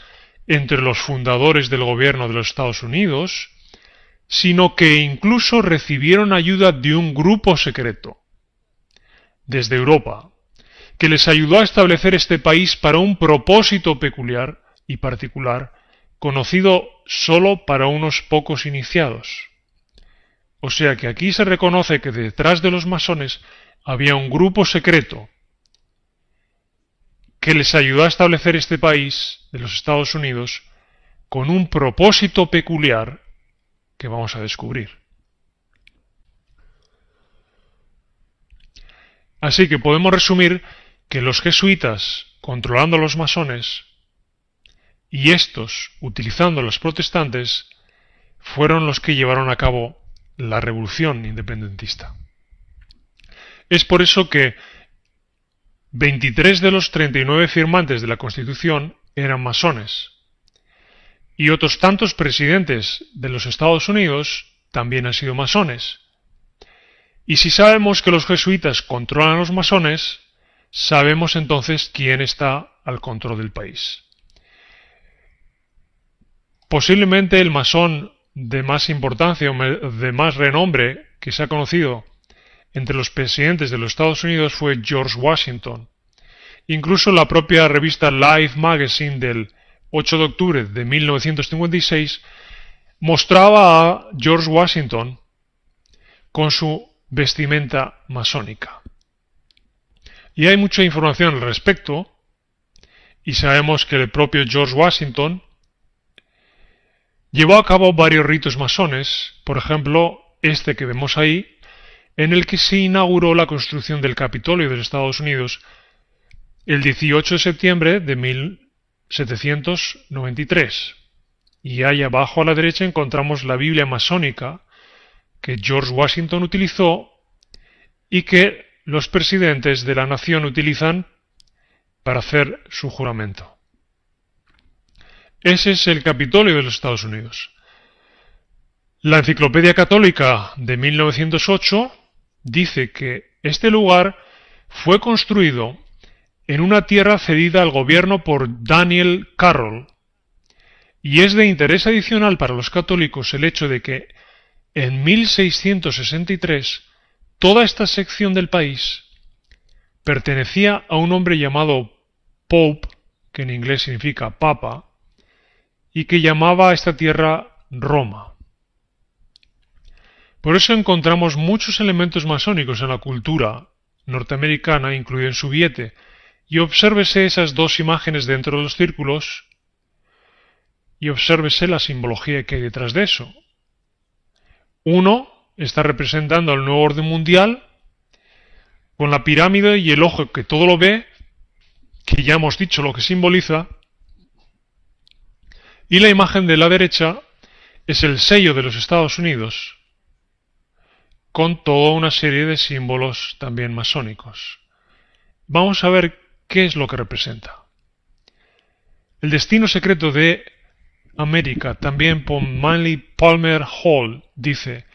entre los fundadores del gobierno de los Estados Unidos, sino que incluso recibieron ayuda de un grupo secreto, desde Europa, que les ayudó a establecer este país para un propósito peculiar y particular, conocido sólo para unos pocos iniciados. O sea que aquí se reconoce que detrás de los masones había un grupo secreto que les ayudó a establecer este país de los Estados Unidos con un propósito peculiar que vamos a descubrir. Así que podemos resumir que los jesuitas, controlando a los masones, y estos, utilizando los protestantes, fueron los que llevaron a cabo la revolución independentista. Es por eso que 23 de los 39 firmantes de la Constitución eran masones y otros tantos presidentes de los Estados Unidos también han sido masones. Y si sabemos que los jesuitas controlan a los masones, sabemos entonces quién está al control del país. Posiblemente el masón de más importancia o de más renombre que se ha conocido entre los presidentes de los Estados Unidos fue George Washington. Incluso la propia revista Life Magazine del 8 de octubre de 1956 mostraba a George Washington con su vestimenta masónica. Y hay mucha información al respecto, y sabemos que el propio George Washington Llevó a cabo varios ritos masones, por ejemplo, este que vemos ahí, en el que se inauguró la construcción del Capitolio de los Estados Unidos el 18 de septiembre de 1793. Y ahí abajo a la derecha encontramos la Biblia masónica que George Washington utilizó y que los presidentes de la nación utilizan para hacer su juramento. Ese es el Capitolio de los Estados Unidos. La Enciclopedia Católica de 1908 dice que este lugar fue construido en una tierra cedida al gobierno por Daniel Carroll. Y es de interés adicional para los católicos el hecho de que en 1663 toda esta sección del país pertenecía a un hombre llamado Pope, que en inglés significa Papa, y que llamaba a esta tierra Roma. Por eso encontramos muchos elementos masónicos en la cultura norteamericana, incluido en su billete, y obsérvese esas dos imágenes dentro de los círculos y obsérvese la simbología que hay detrás de eso. Uno está representando al nuevo orden mundial con la pirámide y el ojo que todo lo ve, que ya hemos dicho lo que simboliza, y la imagen de la derecha es el sello de los Estados Unidos con toda una serie de símbolos también masónicos. Vamos a ver qué es lo que representa. El destino secreto de América, también por Manly Palmer Hall, dice,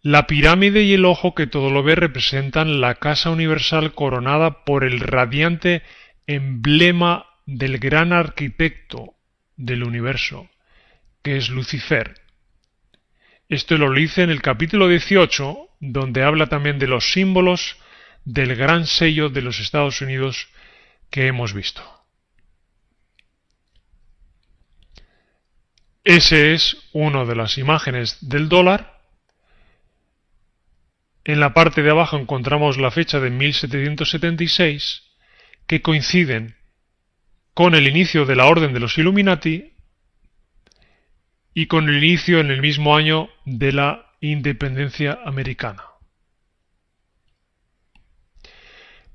la pirámide y el ojo que todo lo ve representan la casa universal coronada por el radiante emblema del gran arquitecto del universo, que es Lucifer. Esto lo dice en el capítulo 18, donde habla también de los símbolos del gran sello de los Estados Unidos que hemos visto. Ese es una de las imágenes del dólar. En la parte de abajo encontramos la fecha de 1776 que coinciden con el inicio de la Orden de los Illuminati y con el inicio en el mismo año de la independencia americana.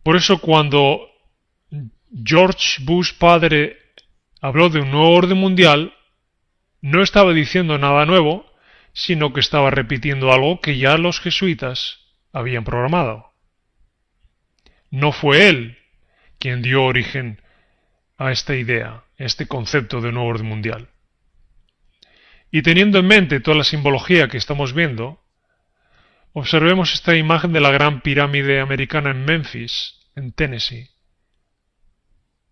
Por eso cuando George Bush padre habló de un nuevo orden mundial, no estaba diciendo nada nuevo, sino que estaba repitiendo algo que ya los jesuitas habían programado. No fue él quien dio origen a esta idea, este concepto de nuevo orden mundial. Y teniendo en mente toda la simbología que estamos viendo, observemos esta imagen de la gran pirámide americana en Memphis, en Tennessee,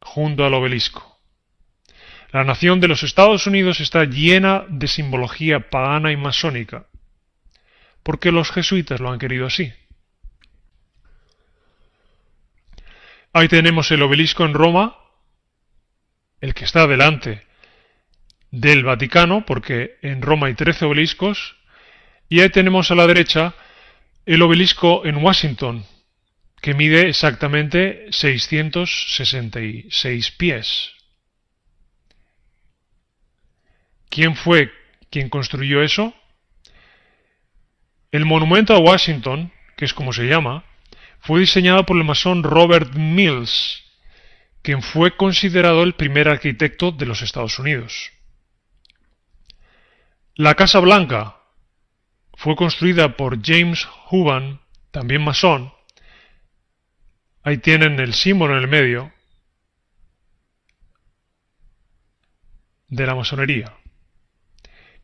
junto al obelisco. La nación de los Estados Unidos está llena de simbología pagana y masónica, porque los jesuitas lo han querido así. Ahí tenemos el obelisco en Roma, el que está delante del Vaticano, porque en Roma hay 13 obeliscos, y ahí tenemos a la derecha el obelisco en Washington, que mide exactamente 666 pies. ¿Quién fue quien construyó eso? El monumento a Washington, que es como se llama, fue diseñado por el masón Robert Mills, quien fue considerado el primer arquitecto de los Estados Unidos. La Casa Blanca fue construida por James Huban, también masón. Ahí tienen el símbolo en el medio de la masonería.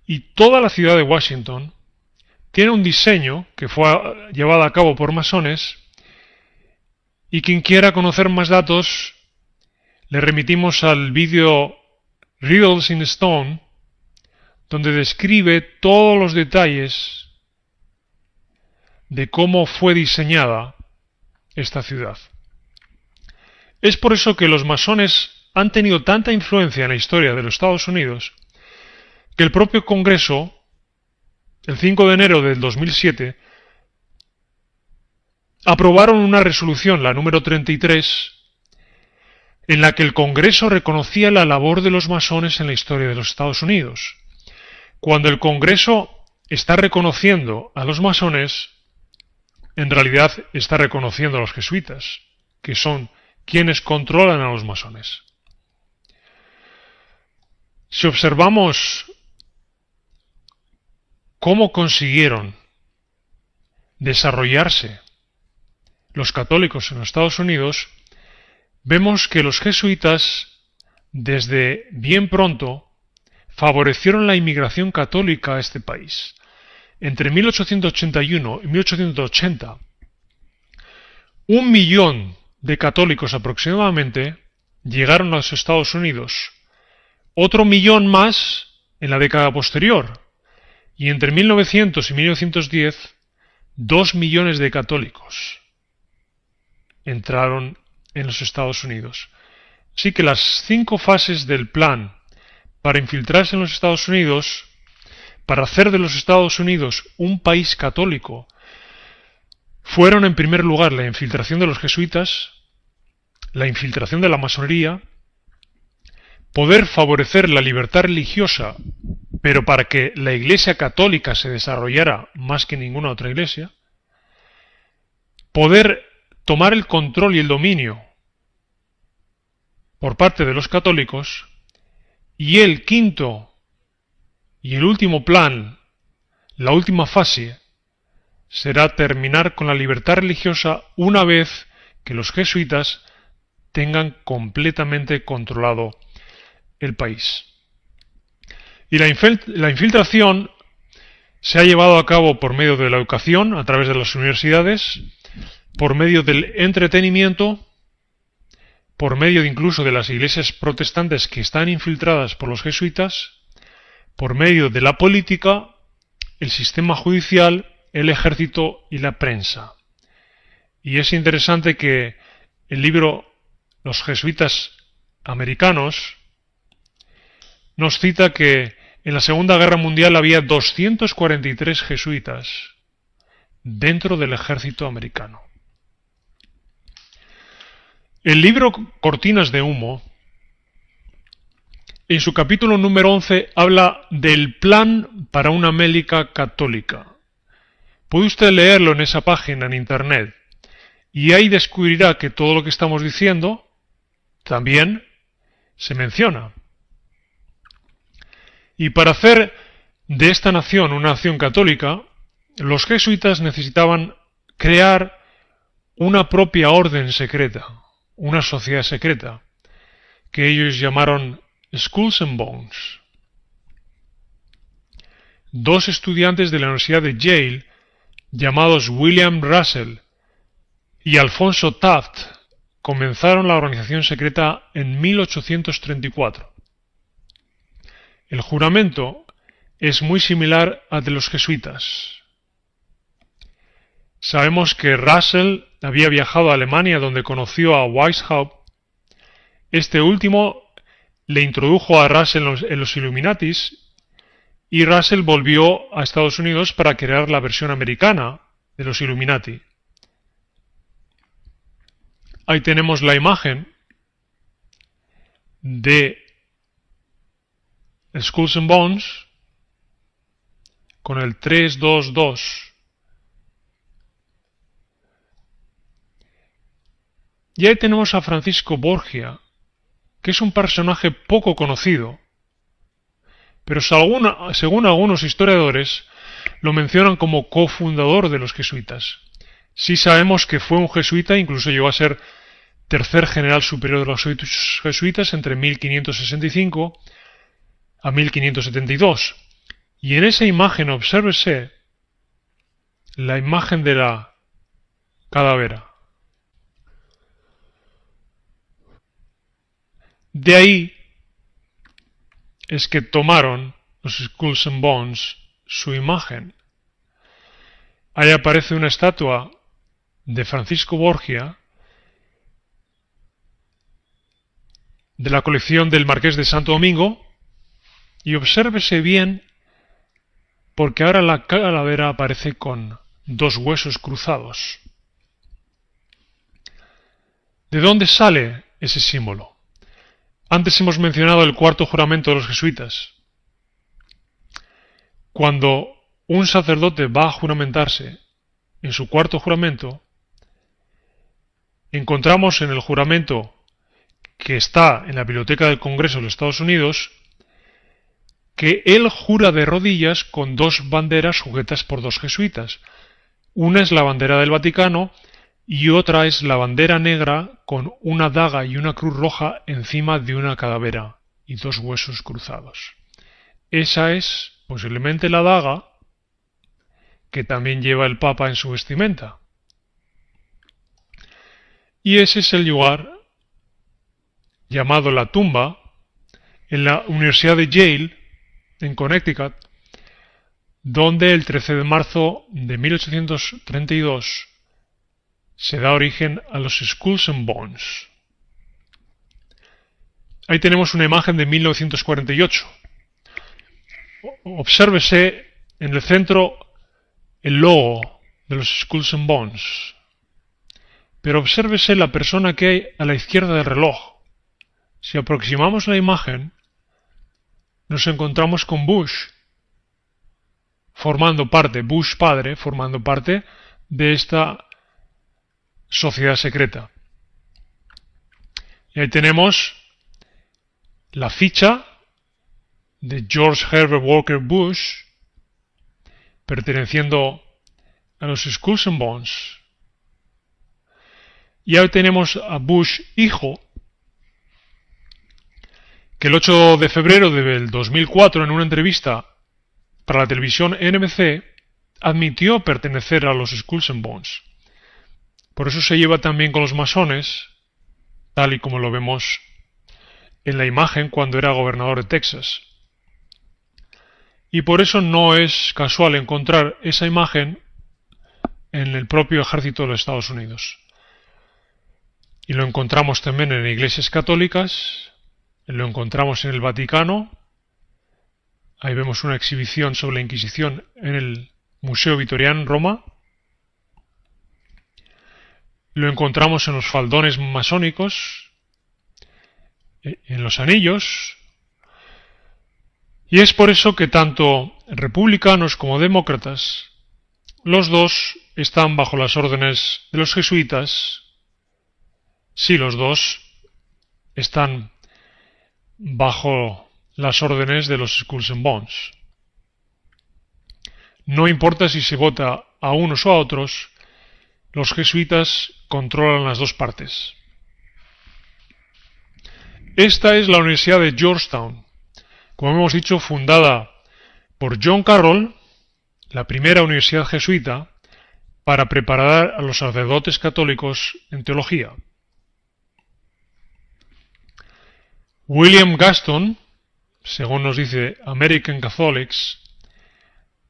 Y toda la ciudad de Washington tiene un diseño que fue llevado a cabo por masones y quien quiera conocer más datos le remitimos al vídeo Reels in Stone, donde describe todos los detalles de cómo fue diseñada esta ciudad. Es por eso que los masones han tenido tanta influencia en la historia de los Estados Unidos que el propio Congreso, el 5 de enero del 2007, aprobaron una resolución, la número 33, en la que el Congreso reconocía la labor de los masones en la historia de los Estados Unidos. Cuando el Congreso está reconociendo a los masones, en realidad está reconociendo a los jesuitas, que son quienes controlan a los masones. Si observamos cómo consiguieron desarrollarse los católicos en los Estados Unidos, vemos que los jesuitas, desde bien pronto, favorecieron la inmigración católica a este país. Entre 1881 y 1880, un millón de católicos aproximadamente llegaron a los Estados Unidos, otro millón más en la década posterior, y entre 1900 y 1910, dos millones de católicos entraron en los Estados Unidos. Así que las cinco fases del plan para infiltrarse en los Estados Unidos, para hacer de los Estados Unidos un país católico, fueron en primer lugar la infiltración de los jesuitas, la infiltración de la masonería, poder favorecer la libertad religiosa, pero para que la Iglesia católica se desarrollara más que ninguna otra iglesia, poder tomar el control y el dominio por parte de los católicos, y el quinto y el último plan, la última fase, será terminar con la libertad religiosa una vez que los jesuitas tengan completamente controlado el país. Y la, infiltración se ha llevado a cabo por medio de la educación, a través de las universidades, por medio del entretenimiento, por medio incluso de las iglesias protestantes que están infiltradas por los jesuitas, por medio de la política, el sistema judicial, el ejército y la prensa. Y es interesante que el libro Los jesuitas americanos nos cita que en la Segunda Guerra Mundial había 243 jesuitas dentro del ejército americano. El libro Cortinas de Humo, en su capítulo número 11, habla del plan para una América católica. Puede usted leerlo en esa página en Internet y ahí descubrirá que todo lo que estamos diciendo también se menciona. Y para hacer de esta nación una nación católica, los jesuitas necesitaban crear una propia orden secreta una sociedad secreta, que ellos llamaron Schools and Bones. Dos estudiantes de la Universidad de Yale, llamados William Russell y Alfonso Taft, comenzaron la organización secreta en 1834. El juramento es muy similar al de los jesuitas. Sabemos que Russell había viajado a Alemania donde conoció a Weishaupt. Este último le introdujo a Russell en los, Illuminatis y Russell volvió a Estados Unidos para crear la versión americana de los Illuminati. Ahí tenemos la imagen de Skulls and Bones con el 322 Y ahí tenemos a Francisco Borgia, que es un personaje poco conocido, pero según algunos historiadores, lo mencionan como cofundador de los jesuitas. Sí sabemos que fue un jesuita, incluso llegó a ser tercer general superior de los jesuitas entre 1565 a 1572. Y en esa imagen, obsérvese la imagen de la calavera. De ahí es que tomaron los Skulls and Bones su imagen. Ahí aparece una estatua de Francisco Borgia de la colección del Marqués de Santo Domingo y obsérvese bien porque ahora la calavera aparece con dos huesos cruzados. ¿De dónde sale ese símbolo? Antes hemos mencionado el cuarto juramento de los jesuitas. Cuando un sacerdote va a juramentarse en su cuarto juramento, encontramos en el juramento que está en la Biblioteca del Congreso de los Estados Unidos que él jura de rodillas con dos banderas sujetas por dos jesuitas. Una es la bandera del Vaticano y otra es la bandera negra con una daga y una cruz roja encima de una calavera y dos huesos cruzados. Esa es posiblemente la daga que también lleva el Papa en su vestimenta. Y ese es el lugar llamado la tumba en la Universidad de Yale, en Connecticut, donde el 13 de marzo de 1832 se da origen a los Skulls and Bones. Ahí tenemos una imagen de 1948. Obsérvese en el centro el logo de los Skulls and Bones. Pero obsérvese la persona que hay a la izquierda del reloj. Si aproximamos la imagen, nos encontramos con Bush, formando parte, Bush padre, formando parte de esta sociedad secreta. Y ahí tenemos la ficha de George Herbert Walker Bush perteneciendo a los Skulls and Bones. Y ahí tenemos a Bush hijo, que el 8 de febrero del 2004 en una entrevista para la televisión NBC admitió pertenecer a los Skulls and Bones. Por eso se lleva también con los masones, tal y como lo vemos en la imagen cuando era gobernador de Texas. Y por eso no es casual encontrar esa imagen en el propio ejército de los Estados Unidos. Y lo encontramos también en iglesias católicas, lo encontramos en el Vaticano, ahí vemos una exhibición sobre la Inquisición en el Museo Vitoriano Roma, lo encontramos en los faldones masónicos, e-, en los anillos, y es por eso que tanto republicanos como demócratas, los dos están bajo las órdenes de los jesuitas, si los dos están bajo las órdenes de los Schools and Bonds. No importa si se vota a unos o a otros, los jesuitas controlan las dos partes. Esta es la Universidad de Georgetown, como hemos dicho, fundada por John Carroll, la primera universidad jesuita, para preparar a los sacerdotes católicos en teología. William Gaston, según nos dice American Catholics,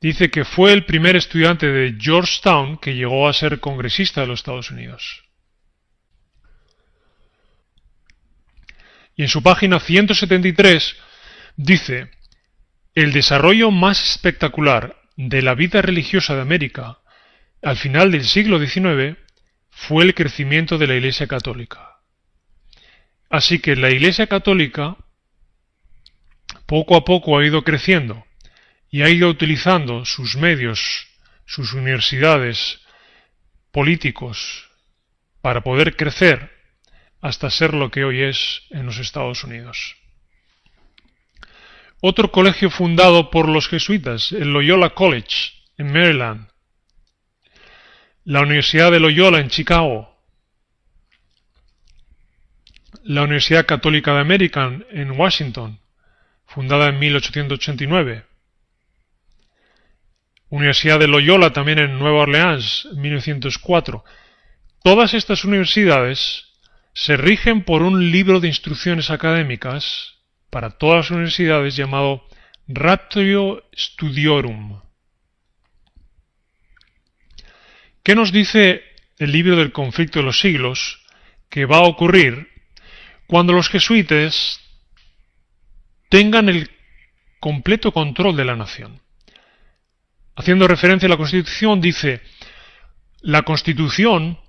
Dice que fue el primer estudiante de Georgetown que llegó a ser congresista de los Estados Unidos. Y en su página 173 dice, el desarrollo más espectacular de la vida religiosa de América al final del siglo XIX fue el crecimiento de la Iglesia Católica. Así que la Iglesia Católica poco a poco ha ido creciendo y ha ido utilizando sus medios, sus universidades, políticos, para poder crecer hasta ser lo que hoy es en los Estados Unidos. Otro colegio fundado por los jesuitas, el Loyola College, en Maryland. La Universidad de Loyola, en Chicago. La Universidad Católica de American, en Washington, fundada en 1889. Universidad de Loyola también en Nueva Orleans, 1904. Todas estas universidades se rigen por un libro de instrucciones académicas para todas las universidades llamado Ratio Studiorum. ¿Qué nos dice el libro del conflicto de los siglos que va a ocurrir cuando los jesuitas tengan el completo control de la nación? haciendo referencia a la Constitución, dice, la Constitución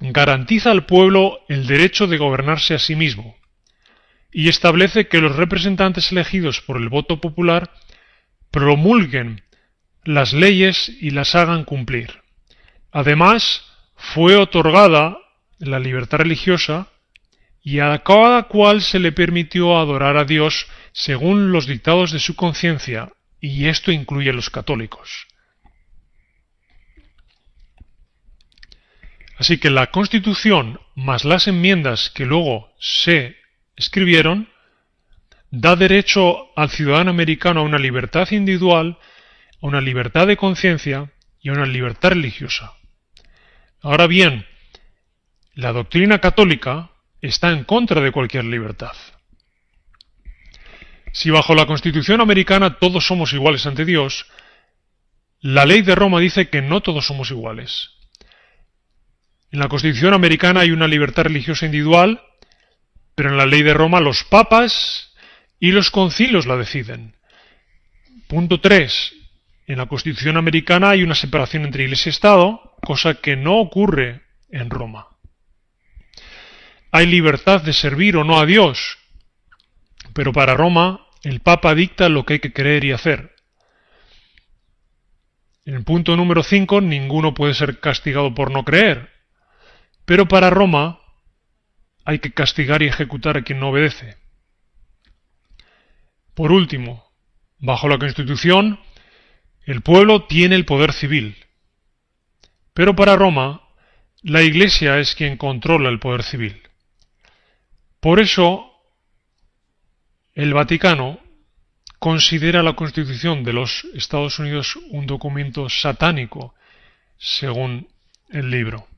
garantiza al pueblo el derecho de gobernarse a sí mismo y establece que los representantes elegidos por el voto popular promulguen las leyes y las hagan cumplir. Además, fue otorgada la libertad religiosa y a cada cual se le permitió adorar a Dios según los dictados de su conciencia, y esto incluye a los católicos. Así que la Constitución más las enmiendas que luego se escribieron da derecho al ciudadano americano a una libertad individual, a una libertad de conciencia y a una libertad religiosa. Ahora bien, la doctrina católica está en contra de cualquier libertad. Si bajo la Constitución americana todos somos iguales ante Dios, la ley de Roma dice que no todos somos iguales. En la Constitución americana hay una libertad religiosa individual, pero en la ley de Roma los papas y los concilios la deciden. Punto 3. En la Constitución americana hay una separación entre Iglesia y Estado, cosa que no ocurre en Roma. Hay libertad de servir o no a Dios, pero para Roma el Papa dicta lo que hay que creer y hacer. En el punto número 5, ninguno puede ser castigado por no creer. Pero para Roma hay que castigar y ejecutar a quien no obedece. Por último, bajo la Constitución, el pueblo tiene el poder civil. Pero para Roma, la Iglesia es quien controla el poder civil. Por eso, el Vaticano considera la Constitución de los Estados Unidos un documento satánico, según el libro.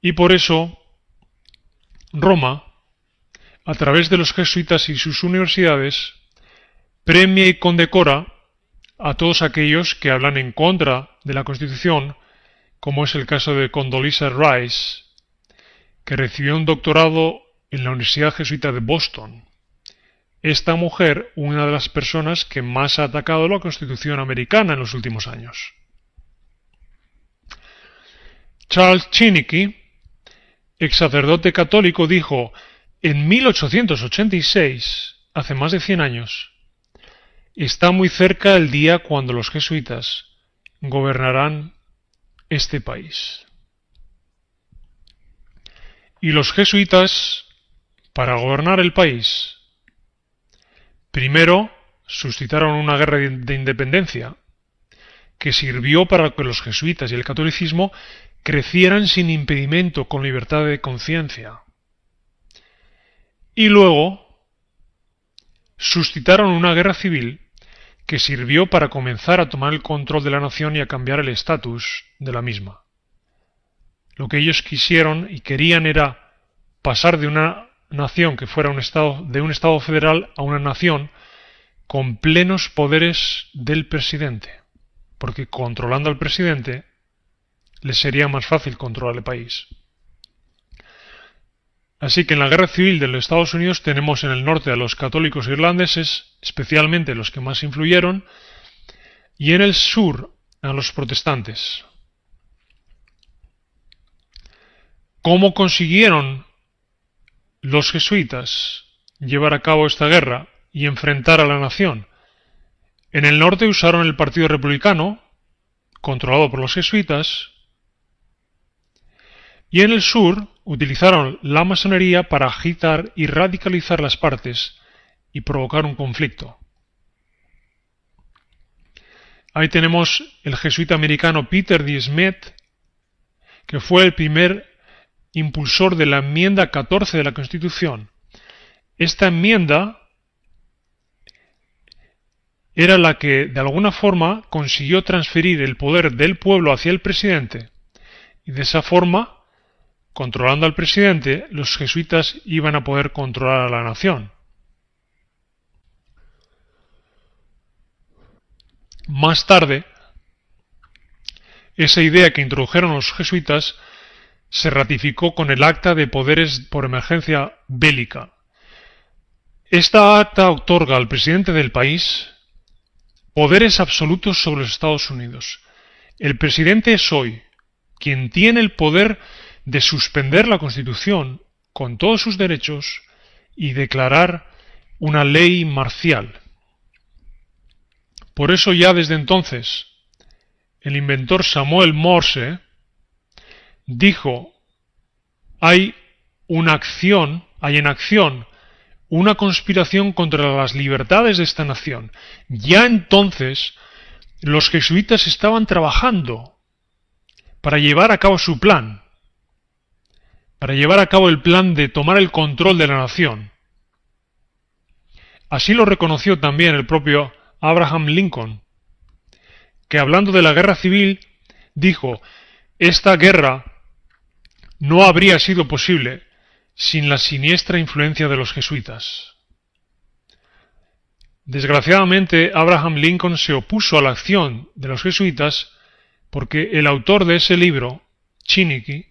Y por eso Roma, a través de los jesuitas y sus universidades, premia y condecora a todos aquellos que hablan en contra de la Constitución, como es el caso de Condoleezza Rice, que recibió un doctorado en la Universidad Jesuita de Boston esta mujer una de las personas que más ha atacado la Constitución americana en los últimos años. Charles Chinicky, ex sacerdote católico, dijo en 1886, hace más de 100 años, está muy cerca el día cuando los jesuitas gobernarán este país. Y los jesuitas, para gobernar el país, Primero, suscitaron una guerra de independencia, que sirvió para que los jesuitas y el catolicismo crecieran sin impedimento, con libertad de conciencia. Y luego, suscitaron una guerra civil que sirvió para comenzar a tomar el control de la nación y a cambiar el estatus de la misma. Lo que ellos quisieron y querían era pasar de una nación que fuera un estado, de un Estado federal a una nación con plenos poderes del presidente, porque controlando al presidente le sería más fácil controlar el país. Así que en la guerra civil de los Estados Unidos tenemos en el norte a los católicos irlandeses, especialmente los que más influyeron, y en el sur a los protestantes. ¿Cómo consiguieron los jesuitas llevar a cabo esta guerra y enfrentar a la nación. En el norte usaron el Partido Republicano, controlado por los jesuitas, y en el sur utilizaron la masonería para agitar y radicalizar las partes y provocar un conflicto. Ahí tenemos el jesuita americano Peter D. Smith, que fue el primer impulsor de la enmienda 14 de la Constitución. Esta enmienda era la que, de alguna forma, consiguió transferir el poder del pueblo hacia el presidente. Y de esa forma, controlando al presidente, los jesuitas iban a poder controlar a la nación. Más tarde, esa idea que introdujeron los jesuitas se ratificó con el Acta de Poderes por Emergencia Bélica. Esta acta otorga al presidente del país poderes absolutos sobre los Estados Unidos. El presidente es hoy quien tiene el poder de suspender la Constitución con todos sus derechos y declarar una ley marcial. Por eso ya desde entonces el inventor Samuel Morse dijo, hay una acción, hay en acción una conspiración contra las libertades de esta nación. Ya entonces los jesuitas estaban trabajando para llevar a cabo su plan, para llevar a cabo el plan de tomar el control de la nación. Así lo reconoció también el propio Abraham Lincoln, que hablando de la guerra civil dijo, esta guerra no habría sido posible sin la siniestra influencia de los jesuitas. Desgraciadamente, Abraham Lincoln se opuso a la acción de los jesuitas porque el autor de ese libro, Chiniki,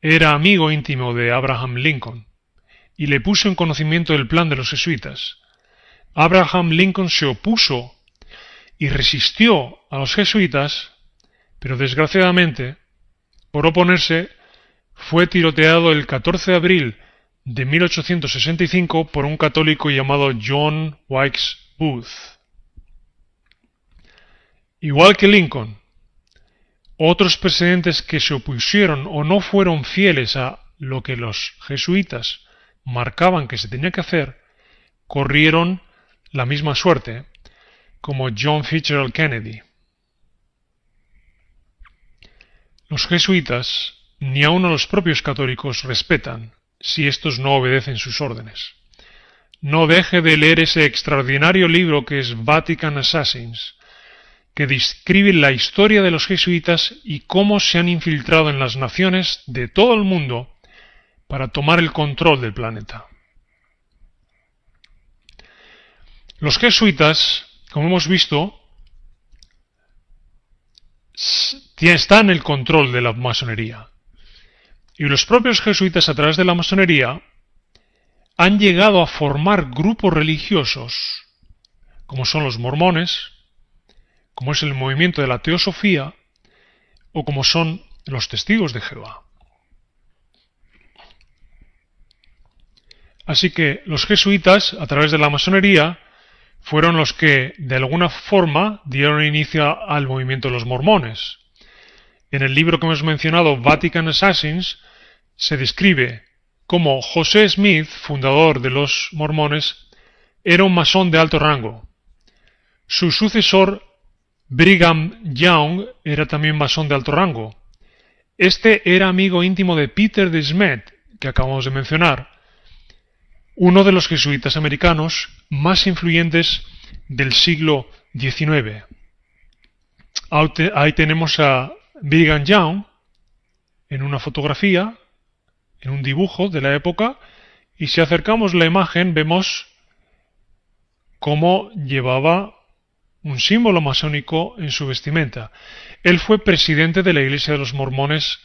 era amigo íntimo de Abraham Lincoln y le puso en conocimiento el plan de los jesuitas. Abraham Lincoln se opuso y resistió a los jesuitas, pero desgraciadamente por oponerse, fue tiroteado el 14 de abril de 1865 por un católico llamado John Wykes Booth. Igual que Lincoln, otros presidentes que se opusieron o no fueron fieles a lo que los jesuitas marcaban que se tenía que hacer, corrieron la misma suerte, como John Fitzgerald Kennedy. Los jesuitas, ni aun a los propios católicos, respetan si estos no obedecen sus órdenes. No deje de leer ese extraordinario libro que es Vatican Assassins, que describe la historia de los jesuitas y cómo se han infiltrado en las naciones de todo el mundo para tomar el control del planeta. Los jesuitas, como hemos visto, está en el control de la masonería. Y los propios jesuitas a través de la masonería han llegado a formar grupos religiosos, como son los mormones, como es el movimiento de la teosofía, o como son los testigos de Jehová. Así que los jesuitas, a través de la masonería, fueron los que, de alguna forma, dieron inicio al movimiento de los mormones, en el libro que hemos mencionado, Vatican Assassins, se describe cómo José Smith, fundador de los mormones, era un masón de alto rango. Su sucesor, Brigham Young, era también masón de alto rango. Este era amigo íntimo de Peter de Smet, que acabamos de mencionar, uno de los jesuitas americanos más influyentes del siglo XIX. Ahí tenemos a Bigan Young en una fotografía, en un dibujo de la época, y si acercamos la imagen vemos cómo llevaba un símbolo masónico en su vestimenta. Él fue presidente de la Iglesia de los Mormones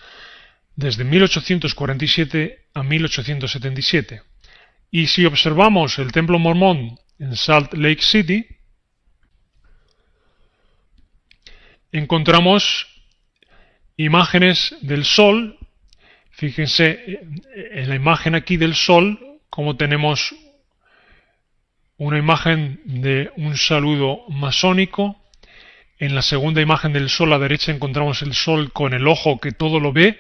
desde 1847 a 1877. Y si observamos el templo mormón en Salt Lake City, encontramos imágenes del sol. Fíjense eh, en la imagen aquí del sol, como tenemos una imagen de un saludo masónico. En la segunda imagen del sol a la derecha encontramos el sol con el ojo que todo lo ve,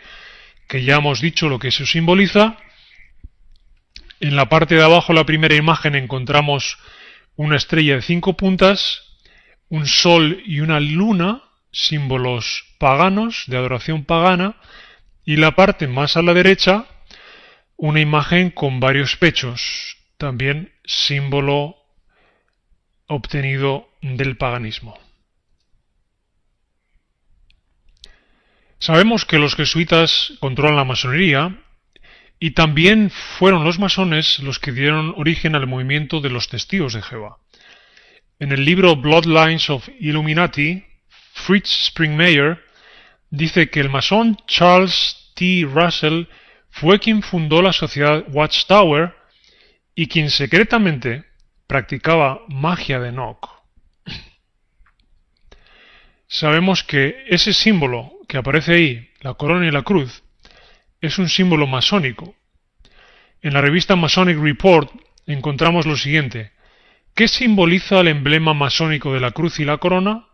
que ya hemos dicho lo que se simboliza. En la parte de abajo, la primera imagen, encontramos una estrella de cinco puntas, un sol y una luna, símbolos paganos, de adoración pagana, y la parte más a la derecha, una imagen con varios pechos, también símbolo obtenido del paganismo. Sabemos que los jesuitas controlan la masonería y también fueron los masones los que dieron origen al movimiento de los testigos de Jehová. En el libro Bloodlines of Illuminati, Fritz Springmeier, dice que el masón Charles T. Russell fue quien fundó la sociedad Watchtower y quien secretamente practicaba magia de Nock. Sabemos que ese símbolo que aparece ahí, la corona y la cruz, es un símbolo masónico. En la revista Masonic Report encontramos lo siguiente. ¿Qué simboliza el emblema masónico de la cruz y la corona?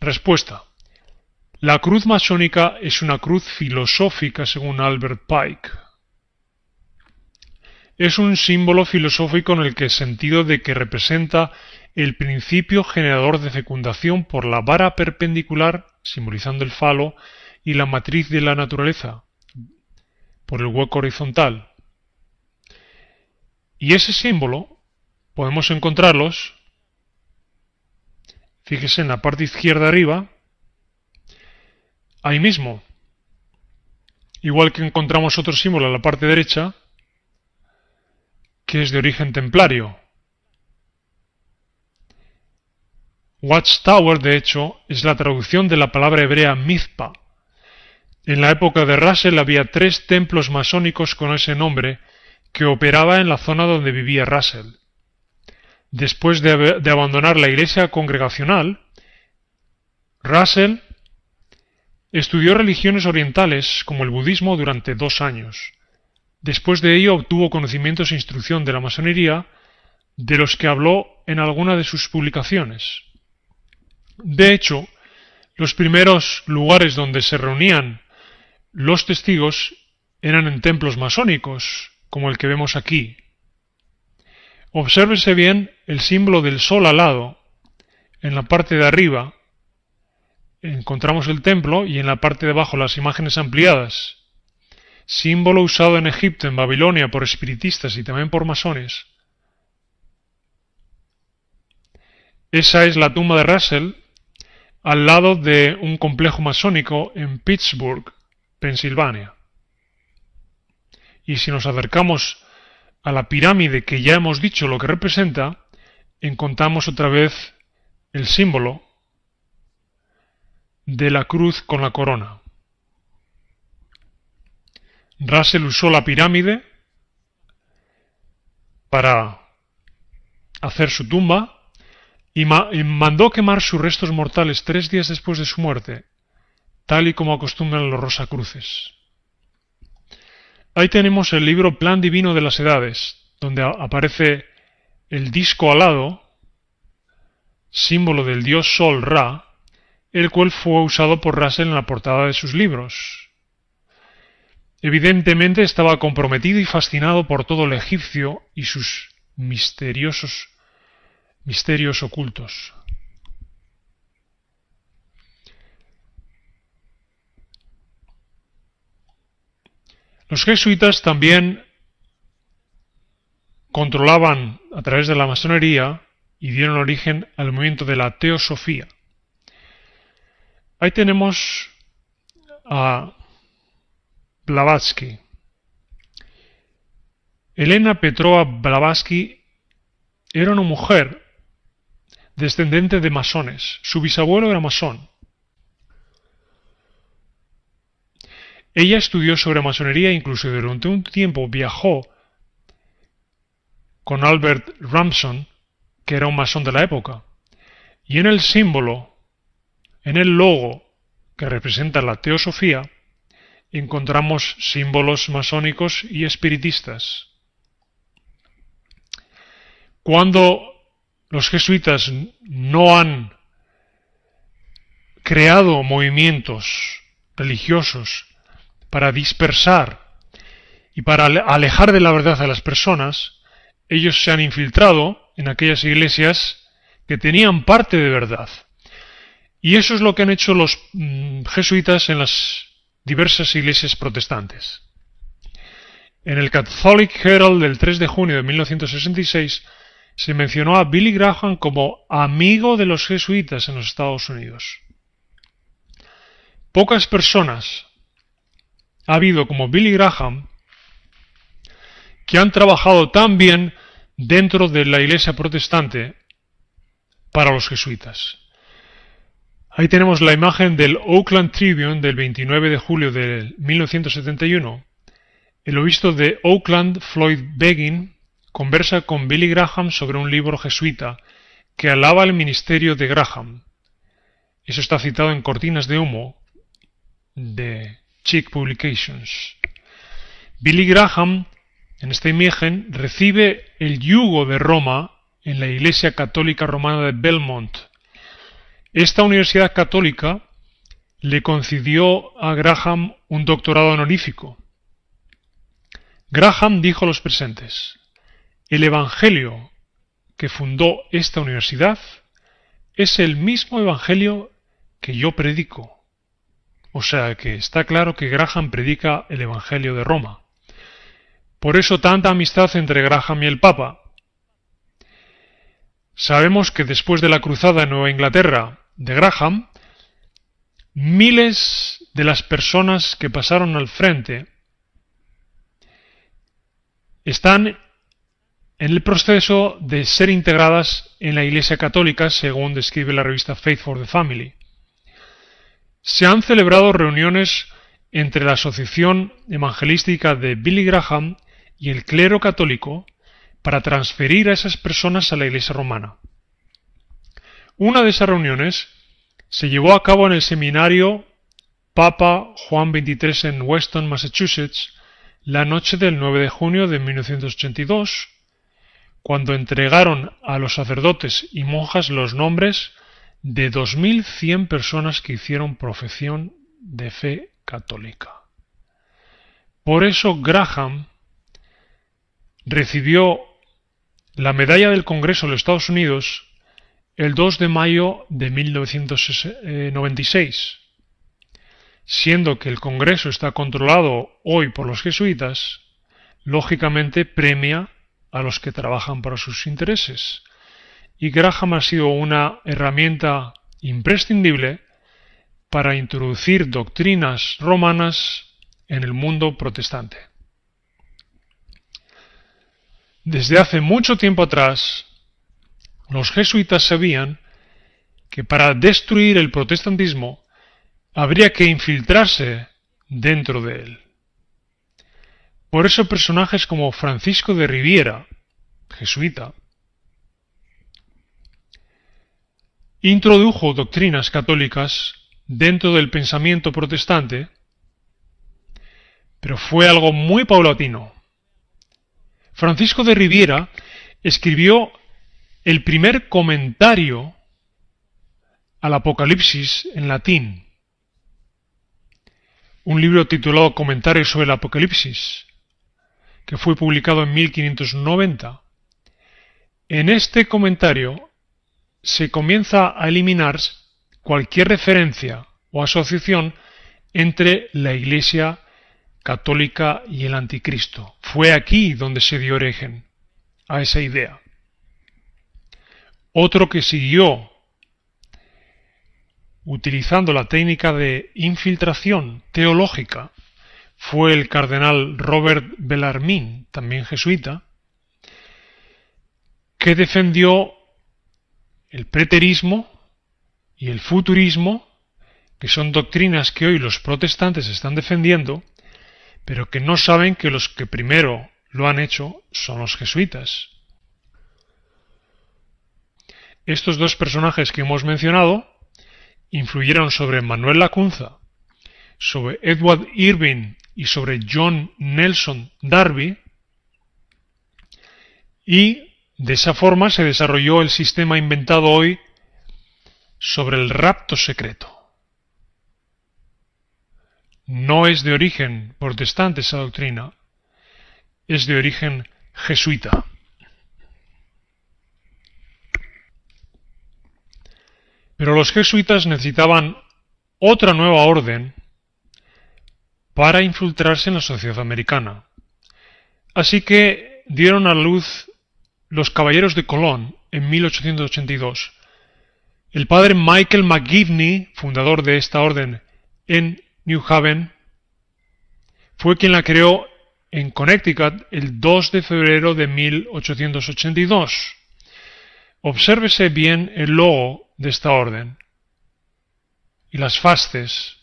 Respuesta. La cruz masónica es una cruz filosófica según Albert Pike. Es un símbolo filosófico en el que sentido de que representa el principio generador de fecundación por la vara perpendicular, simbolizando el falo, y la matriz de la naturaleza, por el hueco horizontal. Y ese símbolo podemos encontrarlos Fíjese en la parte izquierda arriba, ahí mismo. Igual que encontramos otro símbolo en la parte derecha, que es de origen templario. Watchtower, de hecho, es la traducción de la palabra hebrea mizpa. En la época de Russell había tres templos masónicos con ese nombre que operaba en la zona donde vivía Russell. Después de, abandonar la iglesia congregacional, Russell estudió religiones orientales como el budismo durante dos años. Después de ello obtuvo conocimientos e instrucción de la masonería, de los que habló en alguna de sus publicaciones. De hecho, los primeros lugares donde se reunían los testigos eran en templos masónicos, como el que vemos aquí. Obsérvese bien el símbolo del sol alado en la parte de arriba encontramos el templo y en la parte de abajo las imágenes ampliadas, símbolo usado en Egipto, en Babilonia por espiritistas y también por masones. Esa es la tumba de Russell al lado de un complejo masónico en Pittsburgh, Pensilvania. Y si nos acercamos a la pirámide que ya hemos dicho lo que representa, encontramos otra vez el símbolo de la cruz con la corona. Russell usó la pirámide para hacer su tumba y, mandó quemar sus restos mortales tres días después de su muerte, tal y como acostumbran los Rosacruces. Ahí tenemos el libro Plan Divino de las Edades, donde aparece el disco alado, símbolo del dios Sol Ra, el cual fue usado por Russell en la portada de sus libros. Evidentemente estaba comprometido y fascinado por todo el egipcio y sus misteriosos misterios ocultos. Los jesuitas también controlaban a través de la masonería y dieron origen al movimiento de la teosofía. Ahí tenemos a Blavatsky. Elena Petrova Blavatsky era una mujer descendente de masones. Su bisabuelo era masón. Ella estudió sobre masonería e incluso durante un tiempo viajó con Albert Ramson, que era un masón de la época. Y en el símbolo, en el logo que representa la teosofía, encontramos símbolos masónicos y espiritistas. Cuando los jesuitas no han creado movimientos religiosos para dispersar y para alejar de la verdad a las personas, ellos se han infiltrado en aquellas iglesias que tenían parte de verdad. Y eso es lo que han hecho los mm, jesuitas en las diversas iglesias protestantes. En el Catholic Herald del 3 de junio de 1966 se mencionó a Billy Graham como amigo de los jesuitas en los Estados Unidos. Pocas personas ha habido como Billy Graham que han trabajado tan bien dentro de la Iglesia protestante para los jesuitas. Ahí tenemos la imagen del Oakland Tribune del 29 de julio de 1971. El obispo de Oakland, Floyd Begin, conversa con Billy Graham sobre un libro jesuita que alaba el ministerio de Graham. Eso está citado en Cortinas de Humo de Chick Publications. Billy Graham en esta imagen recibe el yugo de Roma en la Iglesia Católica Romana de Belmont. Esta universidad católica le concedió a Graham un doctorado honorífico. Graham dijo a los presentes, el Evangelio que fundó esta universidad es el mismo Evangelio que yo predico. O sea que está claro que Graham predica el Evangelio de Roma. Por eso tanta amistad entre Graham y el Papa. Sabemos que después de la cruzada en Nueva Inglaterra de Graham, miles de las personas que pasaron al frente están en el proceso de ser integradas en la Iglesia Católica, según describe la revista Faith for the Family. Se han celebrado reuniones entre la Asociación Evangelística de Billy Graham y el clero católico para transferir a esas personas a la Iglesia romana. Una de esas reuniones se llevó a cabo en el seminario Papa Juan XXIII en Weston, Massachusetts, la noche del 9 de junio de 1982, cuando entregaron a los sacerdotes y monjas los nombres de 2.100 personas que hicieron profesión de fe católica. Por eso Graham recibió la Medalla del Congreso de los Estados Unidos el 2 de mayo de 1996, eh, siendo que el Congreso está controlado hoy por los jesuitas, lógicamente premia a los que trabajan para sus intereses. Y Graham ha sido una herramienta imprescindible para introducir doctrinas romanas en el mundo protestante. Desde hace mucho tiempo atrás, los jesuitas sabían que para destruir el protestantismo habría que infiltrarse dentro de él. Por eso personajes como Francisco de Riviera, jesuita, introdujo doctrinas católicas dentro del pensamiento protestante, pero fue algo muy paulatino Francisco de Riviera escribió el primer comentario al Apocalipsis en latín, un libro titulado Comentarios sobre el Apocalipsis, que fue publicado en 1590. En este comentario se comienza a eliminar cualquier referencia o asociación entre la Iglesia católica y el anticristo. Fue aquí donde se dio origen a esa idea. Otro que siguió utilizando la técnica de infiltración teológica fue el cardenal Robert Bellarmine, también jesuita, que defendió el preterismo y el futurismo, que son doctrinas que hoy los protestantes están defendiendo, pero que no saben que los que primero lo han hecho son los jesuitas. Estos dos personajes que hemos mencionado influyeron sobre Manuel Lacunza, sobre Edward Irving y sobre John Nelson Darby, y de esa forma se desarrolló el sistema inventado hoy sobre el rapto secreto. No es de origen protestante esa doctrina, es de origen jesuita. Pero los jesuitas necesitaban otra nueva orden para infiltrarse en la sociedad americana. Así que dieron a luz los Caballeros de Colón en 1882. El padre Michael McGivney, fundador de esta orden en New Haven, fue quien la creó en Connecticut el 2 de febrero de 1882. Obsérvese bien el logo de esta orden y las fasces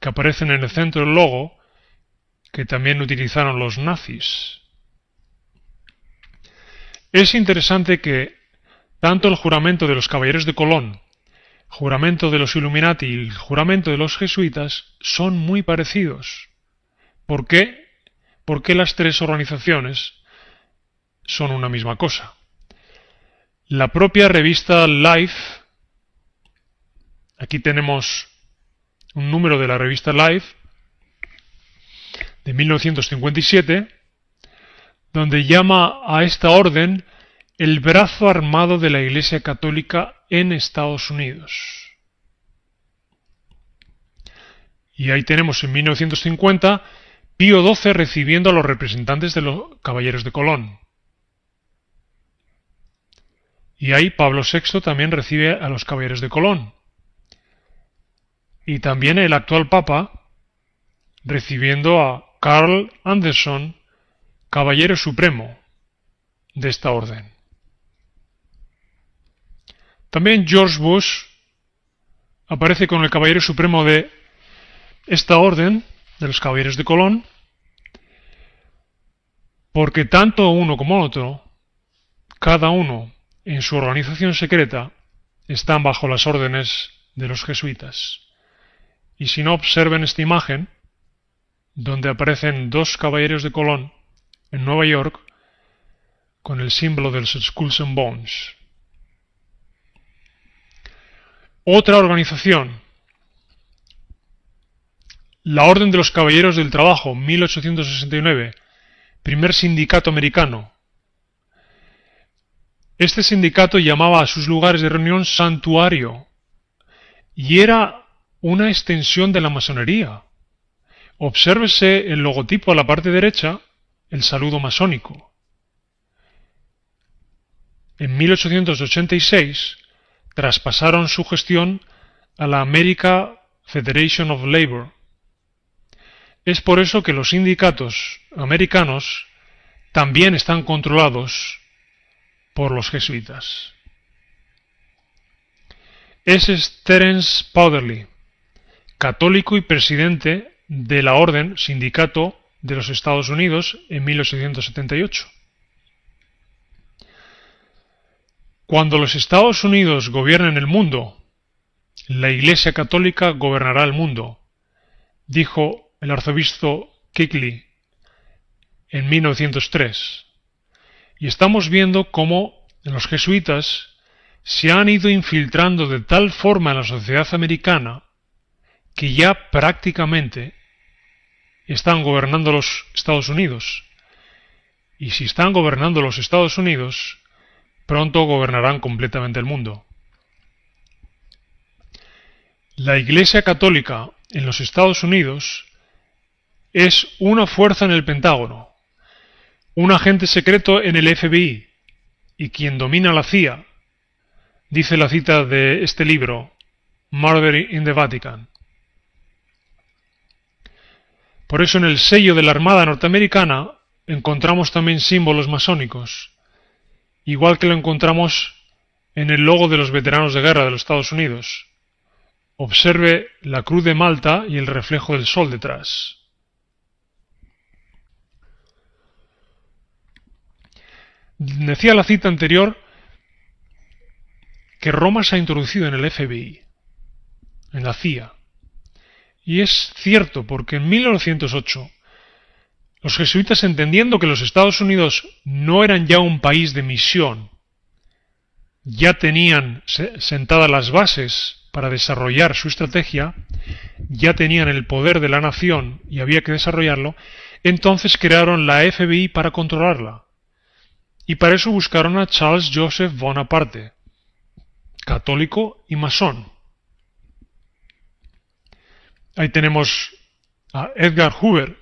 que aparecen en el centro del logo que también utilizaron los nazis. Es interesante que tanto el juramento de los caballeros de Colón juramento de los Illuminati y el juramento de los jesuitas son muy parecidos. ¿Por qué? Porque las tres organizaciones son una misma cosa. La propia revista Life, aquí tenemos un número de la revista Life de 1957, donde llama a esta orden el brazo armado de la Iglesia Católica en Estados Unidos. Y ahí tenemos en 1950 Pío XII recibiendo a los representantes de los caballeros de Colón. Y ahí Pablo VI también recibe a los caballeros de Colón. Y también el actual Papa recibiendo a Carl Anderson, caballero supremo de esta orden. También George Bush aparece con el caballero supremo de esta orden, de los caballeros de Colón, porque tanto uno como el otro, cada uno en su organización secreta, están bajo las órdenes de los jesuitas. Y si no observen esta imagen, donde aparecen dos caballeros de Colón en Nueva York con el símbolo de los Skulls and Bones. Otra organización. La Orden de los Caballeros del Trabajo, 1869. Primer sindicato americano. Este sindicato llamaba a sus lugares de reunión santuario y era una extensión de la masonería. Obsérvese el logotipo a la parte derecha, el saludo masónico. En 1886, traspasaron su gestión a la America Federation of Labor. Es por eso que los sindicatos americanos también están controlados por los jesuitas. es Terence Powderly, católico y presidente de la Orden Sindicato de los Estados Unidos en 1878. Cuando los Estados Unidos gobiernen el mundo, la Iglesia Católica gobernará el mundo, dijo el arzobispo Kikli en 1903. Y estamos viendo cómo los jesuitas se han ido infiltrando de tal forma en la sociedad americana que ya prácticamente están gobernando los Estados Unidos. Y si están gobernando los Estados Unidos, Pronto gobernarán completamente el mundo. La Iglesia Católica en los Estados Unidos es una fuerza en el Pentágono, un agente secreto en el FBI y quien domina la CIA, dice la cita de este libro, Murder in the Vatican. Por eso en el sello de la Armada norteamericana encontramos también símbolos masónicos igual que lo encontramos en el logo de los veteranos de guerra de los Estados Unidos. Observe la cruz de Malta y el reflejo del sol detrás. Decía la cita anterior que Roma se ha introducido en el FBI, en la CIA. Y es cierto porque en 1908 los jesuitas, entendiendo que los Estados Unidos no eran ya un país de misión, ya tenían sentadas las bases para desarrollar su estrategia, ya tenían el poder de la nación y había que desarrollarlo, entonces crearon la FBI para controlarla. Y para eso buscaron a Charles Joseph Bonaparte, católico y masón. Ahí tenemos a Edgar Hoover,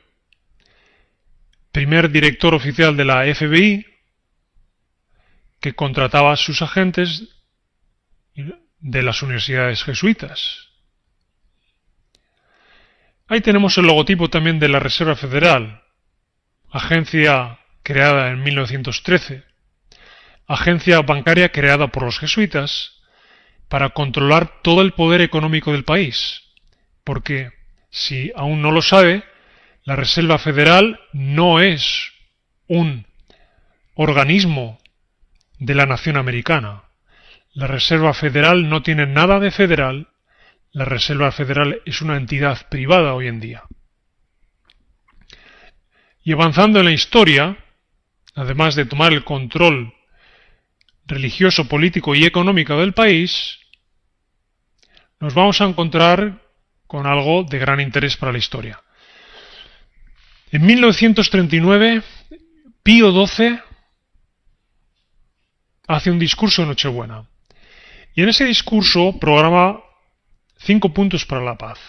primer director oficial de la FBI, que contrataba a sus agentes de las universidades jesuitas. Ahí tenemos el logotipo también de la Reserva Federal, agencia creada en 1913, agencia bancaria creada por los jesuitas para controlar todo el poder económico del país, porque, si aún no lo sabe, la Reserva Federal no es un organismo de la nación americana. La Reserva Federal no tiene nada de federal. La Reserva Federal es una entidad privada hoy en día. Y avanzando en la historia, además de tomar el control religioso, político y económico del país, nos vamos a encontrar con algo de gran interés para la historia. En 1939, Pío XII hace un discurso en Nochebuena. Y en ese discurso programa cinco puntos para la paz.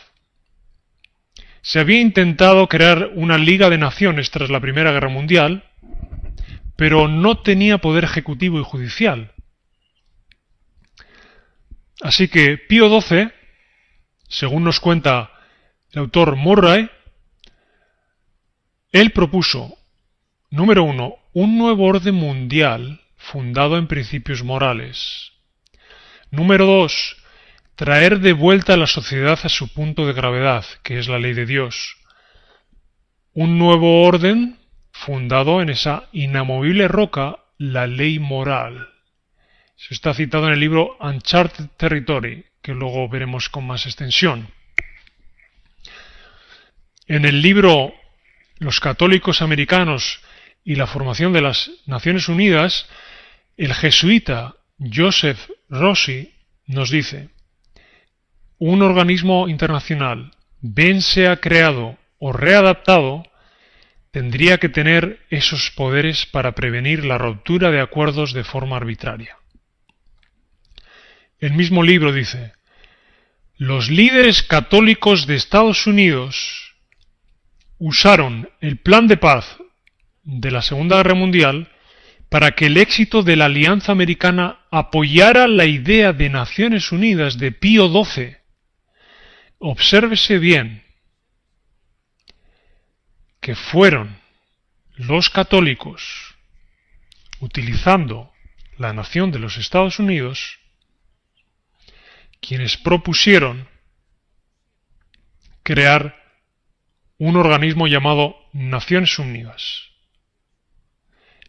Se había intentado crear una Liga de Naciones tras la Primera Guerra Mundial, pero no tenía poder ejecutivo y judicial. Así que Pío XII, según nos cuenta el autor Morray, él propuso, número uno, un nuevo orden mundial fundado en principios morales. Número dos, traer de vuelta a la sociedad a su punto de gravedad, que es la ley de Dios. Un nuevo orden fundado en esa inamovible roca, la ley moral. Se está citado en el libro Uncharted Territory, que luego veremos con más extensión. En el libro los católicos americanos y la formación de las Naciones Unidas, el jesuita Joseph Rossi nos dice, un organismo internacional, bien sea creado o readaptado, tendría que tener esos poderes para prevenir la ruptura de acuerdos de forma arbitraria. El mismo libro dice, los líderes católicos de Estados Unidos usaron el plan de paz de la Segunda Guerra Mundial para que el éxito de la Alianza Americana apoyara la idea de Naciones Unidas de Pío XII. Obsérvese bien que fueron los católicos, utilizando la nación de los Estados Unidos, quienes propusieron crear un organismo llamado Naciones Unidas.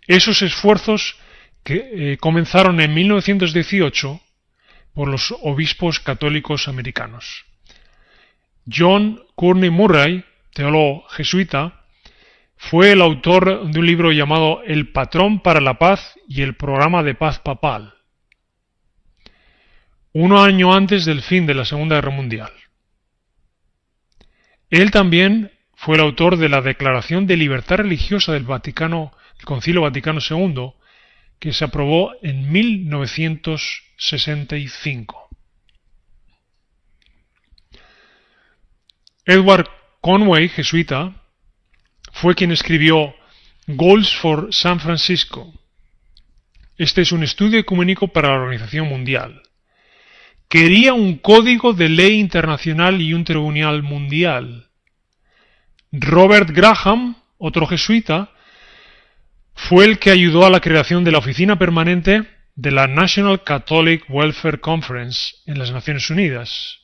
Esos esfuerzos que eh, comenzaron en 1918 por los obispos católicos americanos. John Courtney Murray, teólogo jesuita, fue el autor de un libro llamado El patrón para la paz y el programa de paz papal, un año antes del fin de la Segunda Guerra Mundial. Él también fue el autor de la Declaración de Libertad Religiosa del Vaticano, el Concilio Vaticano II, que se aprobó en 1965. Edward Conway, jesuita, fue quien escribió Goals for San Francisco. Este es un estudio ecuménico para la Organización Mundial. Quería un código de ley internacional y un tribunal mundial. Robert Graham, otro jesuita, fue el que ayudó a la creación de la oficina permanente de la National Catholic Welfare Conference en las Naciones Unidas.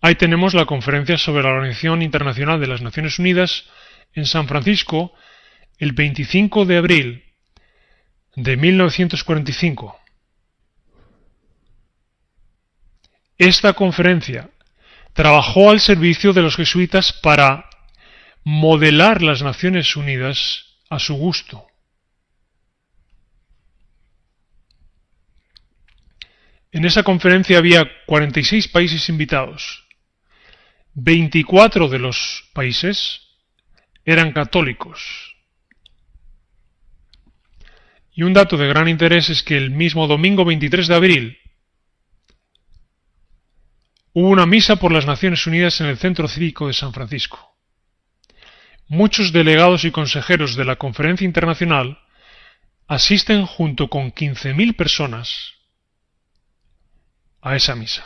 Ahí tenemos la conferencia sobre la Organización Internacional de las Naciones Unidas en San Francisco el 25 de abril de 1945. Esta conferencia trabajó al servicio de los jesuitas para modelar las Naciones Unidas a su gusto. En esa conferencia había 46 países invitados. 24 de los países eran católicos. Y un dato de gran interés es que el mismo domingo 23 de abril Hubo una misa por las Naciones Unidas en el Centro Cívico de San Francisco. Muchos delegados y consejeros de la Conferencia Internacional asisten junto con 15.000 personas a esa misa.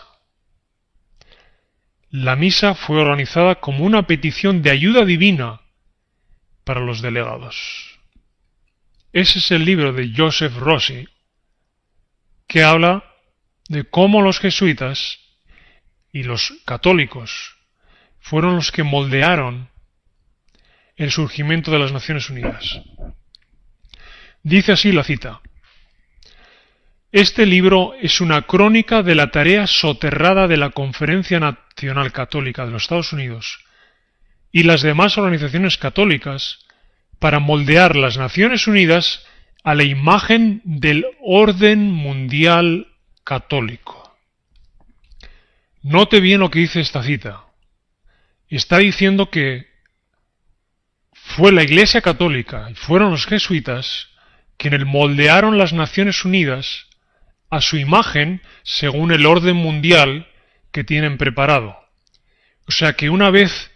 La misa fue organizada como una petición de ayuda divina para los delegados. Ese es el libro de Joseph Rossi, que habla de cómo los jesuitas y los católicos fueron los que moldearon el surgimiento de las Naciones Unidas. Dice así la cita. Este libro es una crónica de la tarea soterrada de la Conferencia Nacional Católica de los Estados Unidos y las demás organizaciones católicas para moldear las Naciones Unidas a la imagen del orden mundial católico. Note bien lo que dice esta cita. Está diciendo que fue la Iglesia Católica y fueron los jesuitas quienes moldearon las Naciones Unidas a su imagen según el orden mundial que tienen preparado. O sea que una vez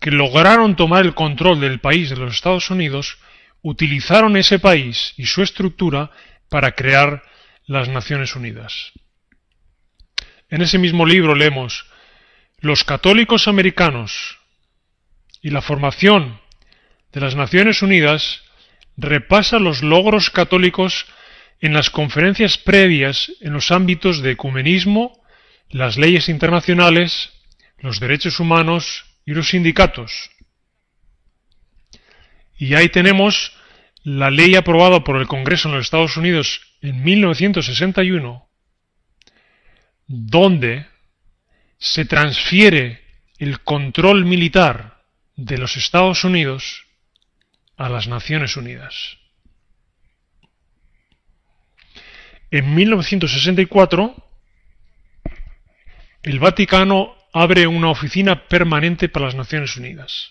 que lograron tomar el control del país de los Estados Unidos, utilizaron ese país y su estructura para crear las Naciones Unidas. En ese mismo libro leemos Los católicos americanos y la formación de las Naciones Unidas repasa los logros católicos en las conferencias previas en los ámbitos de ecumenismo, las leyes internacionales, los derechos humanos y los sindicatos. Y ahí tenemos la ley aprobada por el Congreso en los Estados Unidos en 1961 donde se transfiere el control militar de los Estados Unidos a las Naciones Unidas. En 1964, el Vaticano abre una oficina permanente para las Naciones Unidas.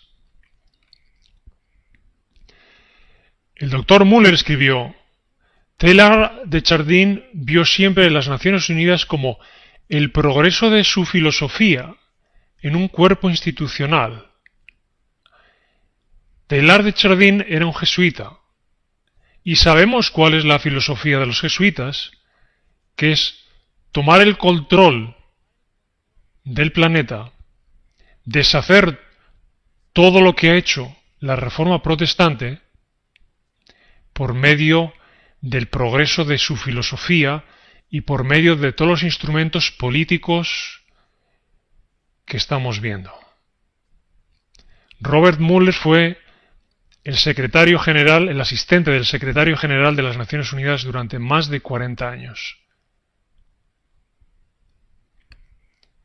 El doctor Müller escribió, Taylor de Chardin vio siempre las Naciones Unidas como el progreso de su filosofía en un cuerpo institucional. Teilhard de Chardin era un jesuita, y sabemos cuál es la filosofía de los jesuitas, que es tomar el control del planeta, deshacer todo lo que ha hecho la Reforma Protestante por medio del progreso de su filosofía y por medio de todos los instrumentos políticos que estamos viendo. Robert Mueller fue el secretario general, el asistente del secretario general de las Naciones Unidas durante más de 40 años.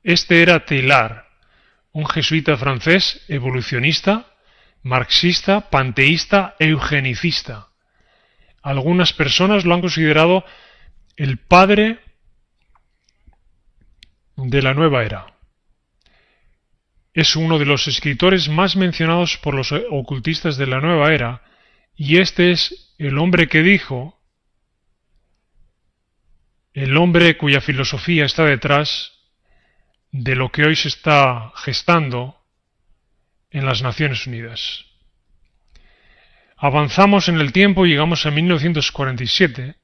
Este era Taylor, un jesuita francés evolucionista, marxista, panteísta, eugenicista. Algunas personas lo han considerado el padre de la nueva era. Es uno de los escritores más mencionados por los ocultistas de la nueva era, y este es el hombre que dijo, el hombre cuya filosofía está detrás de lo que hoy se está gestando en las Naciones Unidas. Avanzamos en el tiempo y llegamos a 1947,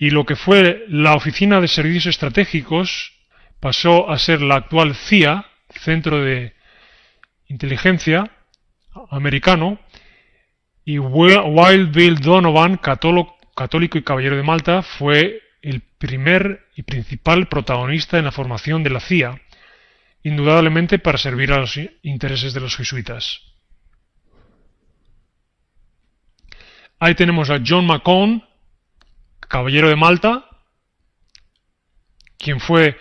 y lo que fue la Oficina de Servicios Estratégicos pasó a ser la actual CIA, Centro de Inteligencia Americano, y Wild Bill Donovan, católico y caballero de Malta, fue el primer y principal protagonista en la formación de la CIA, indudablemente para servir a los intereses de los jesuitas. Ahí tenemos a John McCone, caballero de Malta, quien fue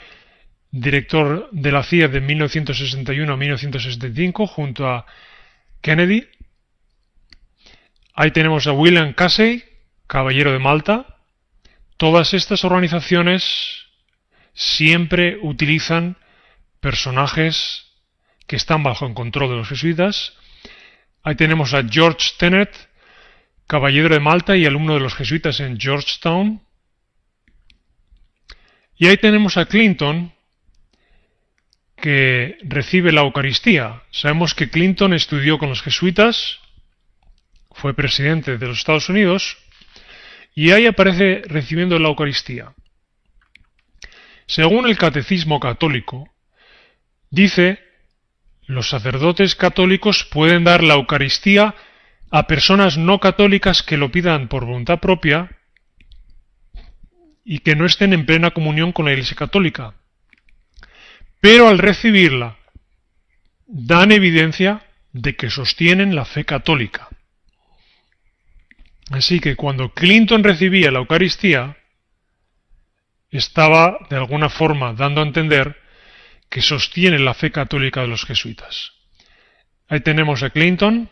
director de la CIA de 1961 a 1965 junto a Kennedy. Ahí tenemos a William Casey, caballero de Malta. Todas estas organizaciones siempre utilizan personajes que están bajo el control de los jesuitas. Ahí tenemos a George Tenet, caballero de Malta y alumno de los jesuitas en Georgetown. Y ahí tenemos a Clinton, que recibe la Eucaristía. Sabemos que Clinton estudió con los jesuitas, fue presidente de los Estados Unidos, y ahí aparece recibiendo la Eucaristía. Según el Catecismo Católico, dice, los sacerdotes católicos pueden dar la Eucaristía a personas no católicas que lo pidan por voluntad propia y que no estén en plena comunión con la Iglesia Católica. Pero al recibirla, dan evidencia de que sostienen la fe católica. Así que cuando Clinton recibía la Eucaristía, estaba de alguna forma dando a entender que sostiene la fe católica de los jesuitas. Ahí tenemos a Clinton,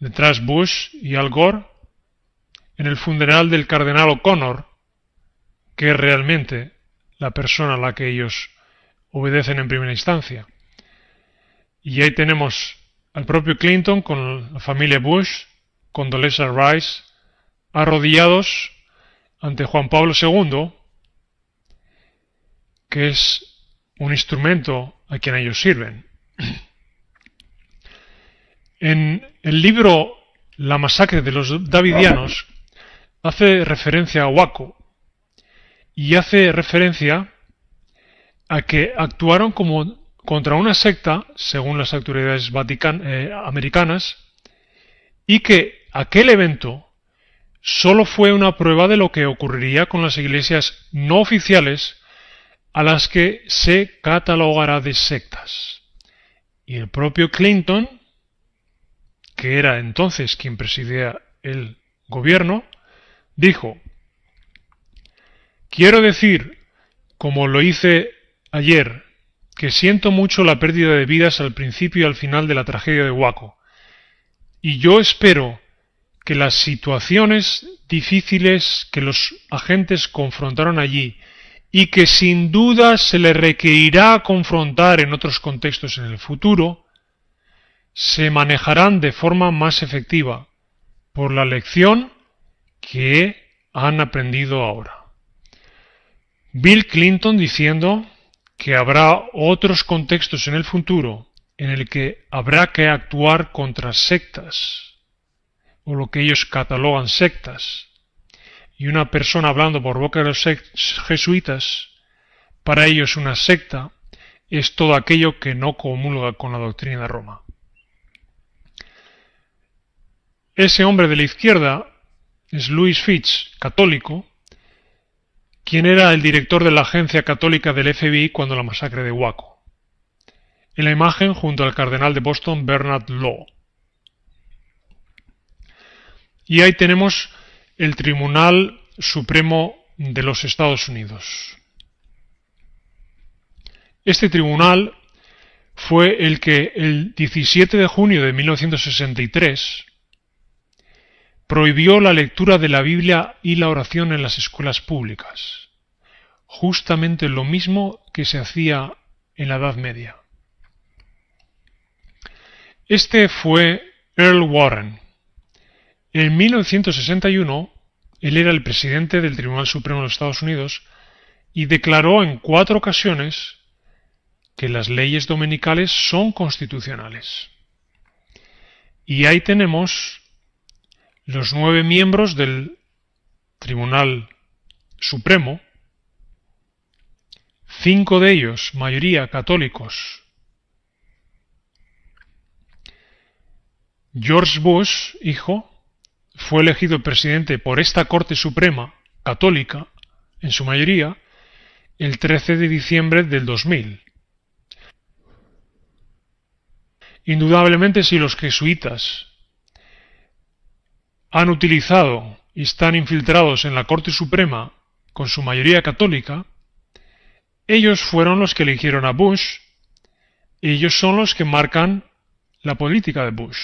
detrás Bush y Al Gore, en el funeral del cardenal O'Connor, que es realmente la persona a la que ellos obedecen en primera instancia. Y ahí tenemos al propio Clinton con la familia Bush, Condoleezza Rice, arrodillados ante Juan Pablo II, que es un instrumento a quien ellos sirven. En el libro La masacre de los Davidianos hace referencia a Waco y hace referencia a que actuaron como contra una secta, según las autoridades eh, americanas, y que aquel evento solo fue una prueba de lo que ocurriría con las iglesias no oficiales a las que se catalogará de sectas. Y el propio Clinton que era entonces quien presidía el gobierno, dijo, quiero decir, como lo hice ayer, que siento mucho la pérdida de vidas al principio y al final de la tragedia de Waco, y yo espero que las situaciones difíciles que los agentes confrontaron allí y que sin duda se le requerirá confrontar en otros contextos en el futuro, se manejarán de forma más efectiva por la lección que han aprendido ahora. Bill Clinton diciendo que habrá otros contextos en el futuro en el que habrá que actuar contra sectas, o lo que ellos catalogan sectas, y una persona hablando por boca de los jesuitas, para ellos una secta es todo aquello que no comulga con la doctrina de Roma. Ese hombre de la izquierda es Louis Fitch, católico, quien era el director de la agencia católica del FBI cuando la masacre de Waco. En la imagen junto al cardenal de Boston Bernard Law. Y ahí tenemos el Tribunal Supremo de los Estados Unidos. Este tribunal fue el que el 17 de junio de 1963 prohibió la lectura de la Biblia y la oración en las escuelas públicas, justamente lo mismo que se hacía en la Edad Media. Este fue Earl Warren. En 1961, él era el presidente del Tribunal Supremo de los Estados Unidos y declaró en cuatro ocasiones que las leyes dominicales son constitucionales. Y ahí tenemos los nueve miembros del Tribunal Supremo, cinco de ellos, mayoría católicos, George Bush, hijo, fue elegido presidente por esta Corte Suprema católica, en su mayoría, el 13 de diciembre del 2000. Indudablemente si los jesuitas han utilizado y están infiltrados en la Corte Suprema con su mayoría católica, ellos fueron los que eligieron a Bush ellos son los que marcan la política de Bush.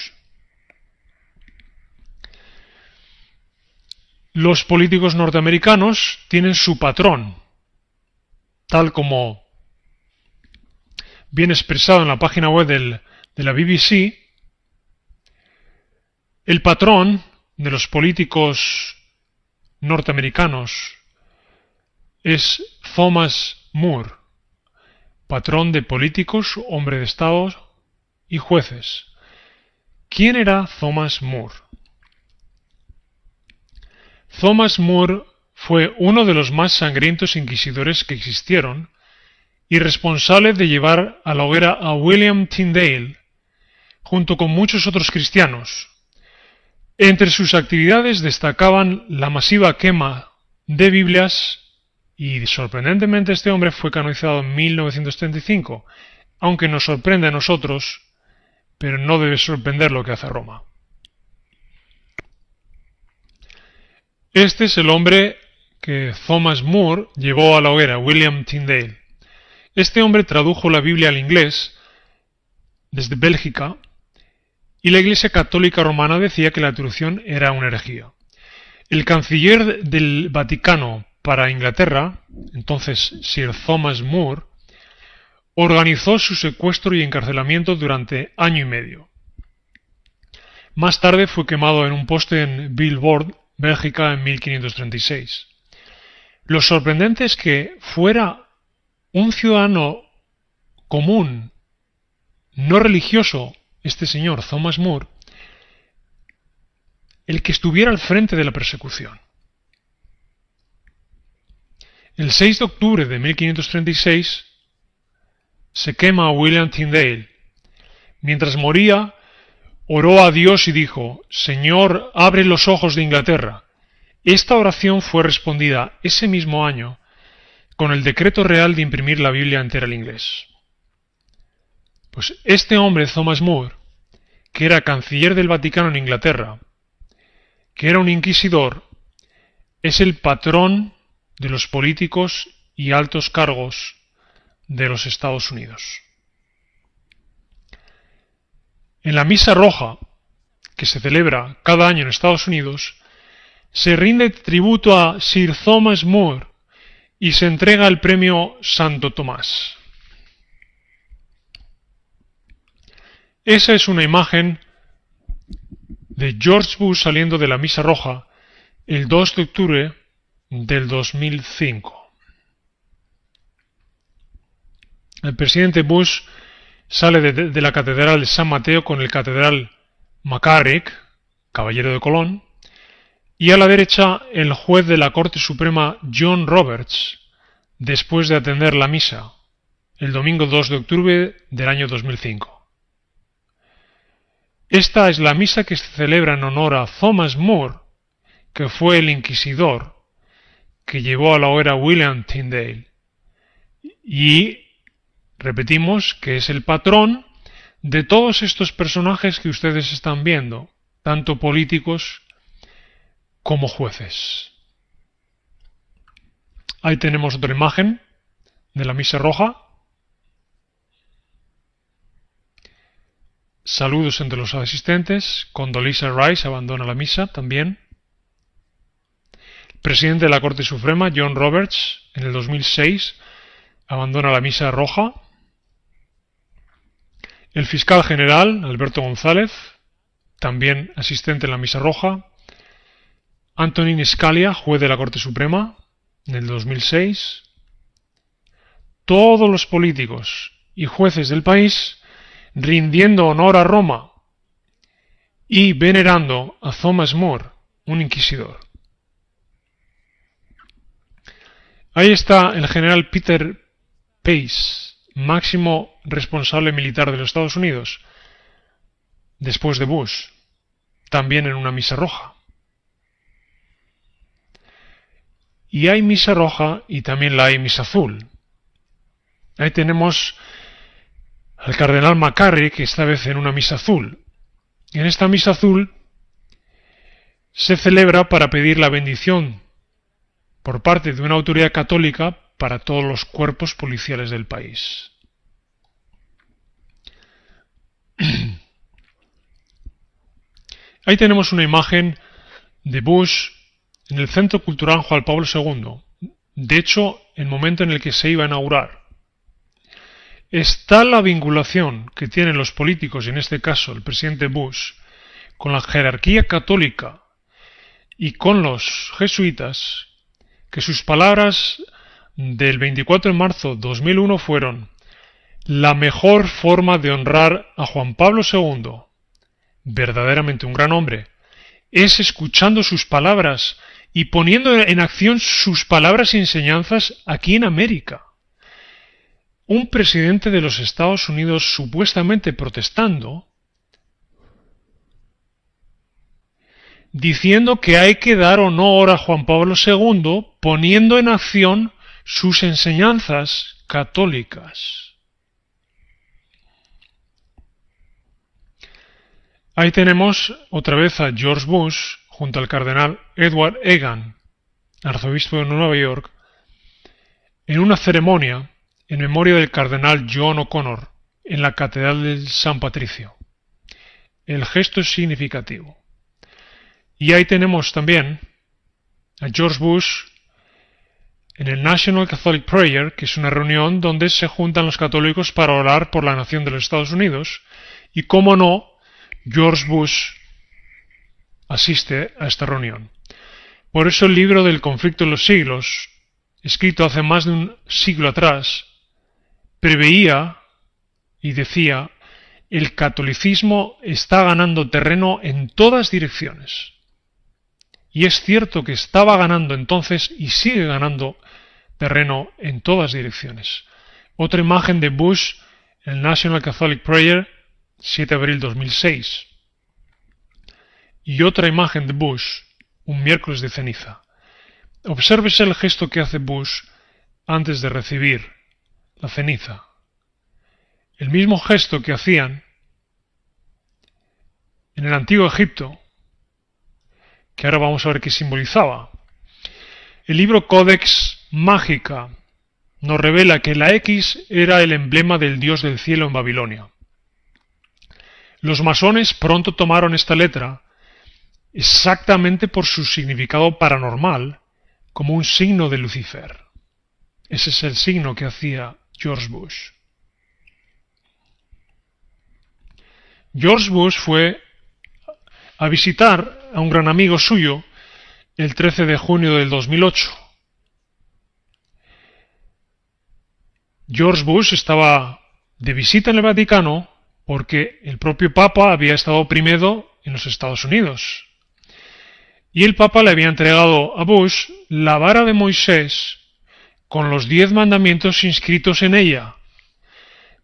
Los políticos norteamericanos tienen su patrón, tal como bien expresado en la página web de la BBC, el patrón de los políticos norteamericanos es Thomas Moore, patrón de políticos, hombre de Estado y jueces. ¿Quién era Thomas Moore? Thomas Moore fue uno de los más sangrientos inquisidores que existieron y responsable de llevar a la hoguera a William Tyndale, junto con muchos otros cristianos, entre sus actividades destacaban la masiva quema de Biblias y sorprendentemente este hombre fue canonizado en 1935, aunque nos sorprende a nosotros, pero no debe sorprender lo que hace Roma. Este es el hombre que Thomas Moore llevó a la hoguera, William Tyndale. Este hombre tradujo la Biblia al inglés desde Bélgica y la Iglesia Católica Romana decía que la traducción era una herejía. El canciller del Vaticano para Inglaterra, entonces Sir Thomas Moore, organizó su secuestro y encarcelamiento durante año y medio. Más tarde fue quemado en un poste en Billboard, Bélgica, en 1536. Lo sorprendente es que fuera un ciudadano común, no religioso, este señor Thomas Moore, el que estuviera al frente de la persecución. El 6 de octubre de 1536 se quema a William Tyndale. Mientras moría, oró a Dios y dijo, Señor, abre los ojos de Inglaterra. Esta oración fue respondida ese mismo año con el decreto real de imprimir la Biblia entera al inglés. Pues este hombre, Thomas Moore, que era canciller del Vaticano en Inglaterra, que era un inquisidor, es el patrón de los políticos y altos cargos de los Estados Unidos. En la Misa Roja, que se celebra cada año en Estados Unidos, se rinde tributo a Sir Thomas More y se entrega el premio Santo Tomás. Esa es una imagen de George Bush saliendo de la Misa Roja el 2 de octubre del 2005. El presidente Bush sale de, la Catedral de San Mateo con el Catedral Macarick, caballero de Colón, y a la derecha el juez de la Corte Suprema John Roberts, después de atender la misa, el domingo 2 de octubre del año 2005. Esta es la misa que se celebra en honor a Thomas Moore, que fue el inquisidor que llevó a la hora William Tyndale. Y repetimos que es el patrón de todos estos personajes que ustedes están viendo, tanto políticos como jueces. Ahí tenemos otra imagen de la misa roja Saludos entre los asistentes. Condolisa Rice abandona la misa también. El presidente de la Corte Suprema, John Roberts, en el 2006, abandona la misa roja. El fiscal general, Alberto González, también asistente en la misa roja. Antonin Scalia, juez de la Corte Suprema, en el 2006. Todos los políticos y jueces del país rindiendo honor a Roma y venerando a Thomas More, un inquisidor. Ahí está el general Peter Pace, máximo responsable militar de los Estados Unidos, después de Bush, también en una misa roja. Y hay misa roja y también la hay misa azul. Ahí tenemos al cardenal que esta vez en una misa azul. En esta misa azul se celebra para pedir la bendición por parte de una autoridad católica para todos los cuerpos policiales del país. Ahí tenemos una imagen de Bush en el Centro Cultural Juan Pablo II, de hecho, el momento en el que se iba a inaugurar está la vinculación que tienen los políticos, y en este caso el presidente Bush, con la jerarquía católica y con los jesuitas, que sus palabras del 24 de marzo de 2001 fueron la mejor forma de honrar a Juan Pablo II, verdaderamente un gran hombre, es escuchando sus palabras y poniendo en acción sus palabras y enseñanzas aquí en América un presidente de los Estados Unidos supuestamente protestando, diciendo que hay que dar honor a Juan Pablo II, poniendo en acción sus enseñanzas católicas. Ahí tenemos otra vez a George Bush junto al cardenal Edward Egan, arzobispo de Nueva York, en una ceremonia en memoria del cardenal John O'Connor en la Catedral de San Patricio. El gesto es significativo. Y ahí tenemos también a George Bush en el National Catholic Prayer, que es una reunión donde se juntan los católicos para orar por la nación de los Estados Unidos, y cómo no, George Bush asiste a esta reunión. Por eso el libro del conflicto de los siglos, escrito hace más de un siglo atrás, preveía y decía, el catolicismo está ganando terreno en todas direcciones. Y es cierto que estaba ganando entonces y sigue ganando terreno en todas direcciones. Otra imagen de Bush, el National Catholic Prayer, 7 de abril 2006. Y otra imagen de Bush, un miércoles de ceniza. Obsérvese el gesto que hace Bush antes de recibir la ceniza. El mismo gesto que hacían en el antiguo Egipto, que ahora vamos a ver qué simbolizaba. El libro Códex Mágica nos revela que la X era el emblema del dios del cielo en Babilonia. Los masones pronto tomaron esta letra exactamente por su significado paranormal como un signo de Lucifer. Ese es el signo que hacía George Bush. George Bush fue a visitar a un gran amigo suyo el 13 de junio del 2008. George Bush estaba de visita en el Vaticano porque el propio Papa había estado primero en los Estados Unidos. Y el Papa le había entregado a Bush la vara de Moisés con los diez mandamientos inscritos en ella.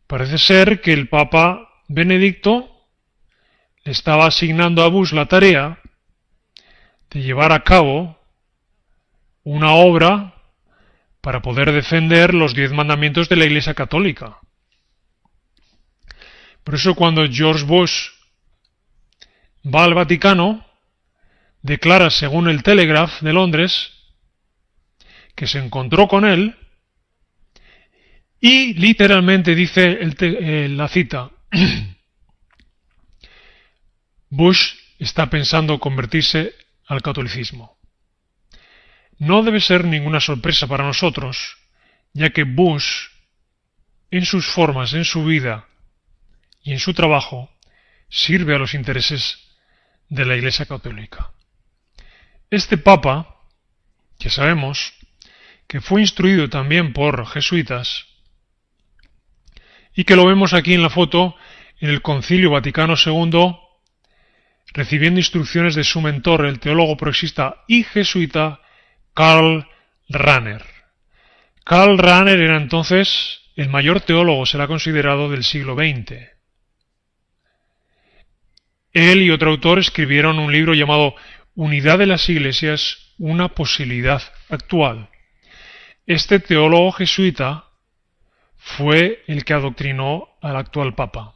Parece ser que el Papa Benedicto le estaba asignando a Bush la tarea de llevar a cabo una obra para poder defender los diez mandamientos de la Iglesia Católica. Por eso cuando George Bush va al Vaticano, declara, según el Telegraph de Londres, que se encontró con él y literalmente dice eh, la cita, Bush está pensando convertirse al catolicismo. No debe ser ninguna sorpresa para nosotros, ya que Bush, en sus formas, en su vida y en su trabajo, sirve a los intereses de la Iglesia Católica. Este Papa, que sabemos, que fue instruido también por jesuitas, y que lo vemos aquí en la foto en el Concilio Vaticano II, recibiendo instrucciones de su mentor, el teólogo proxista y jesuita Karl Rahner. Karl Rahner era entonces el mayor teólogo, será considerado, del siglo XX. Él y otro autor escribieron un libro llamado Unidad de las Iglesias, una posibilidad actual, este teólogo jesuita fue el que adoctrinó al actual Papa.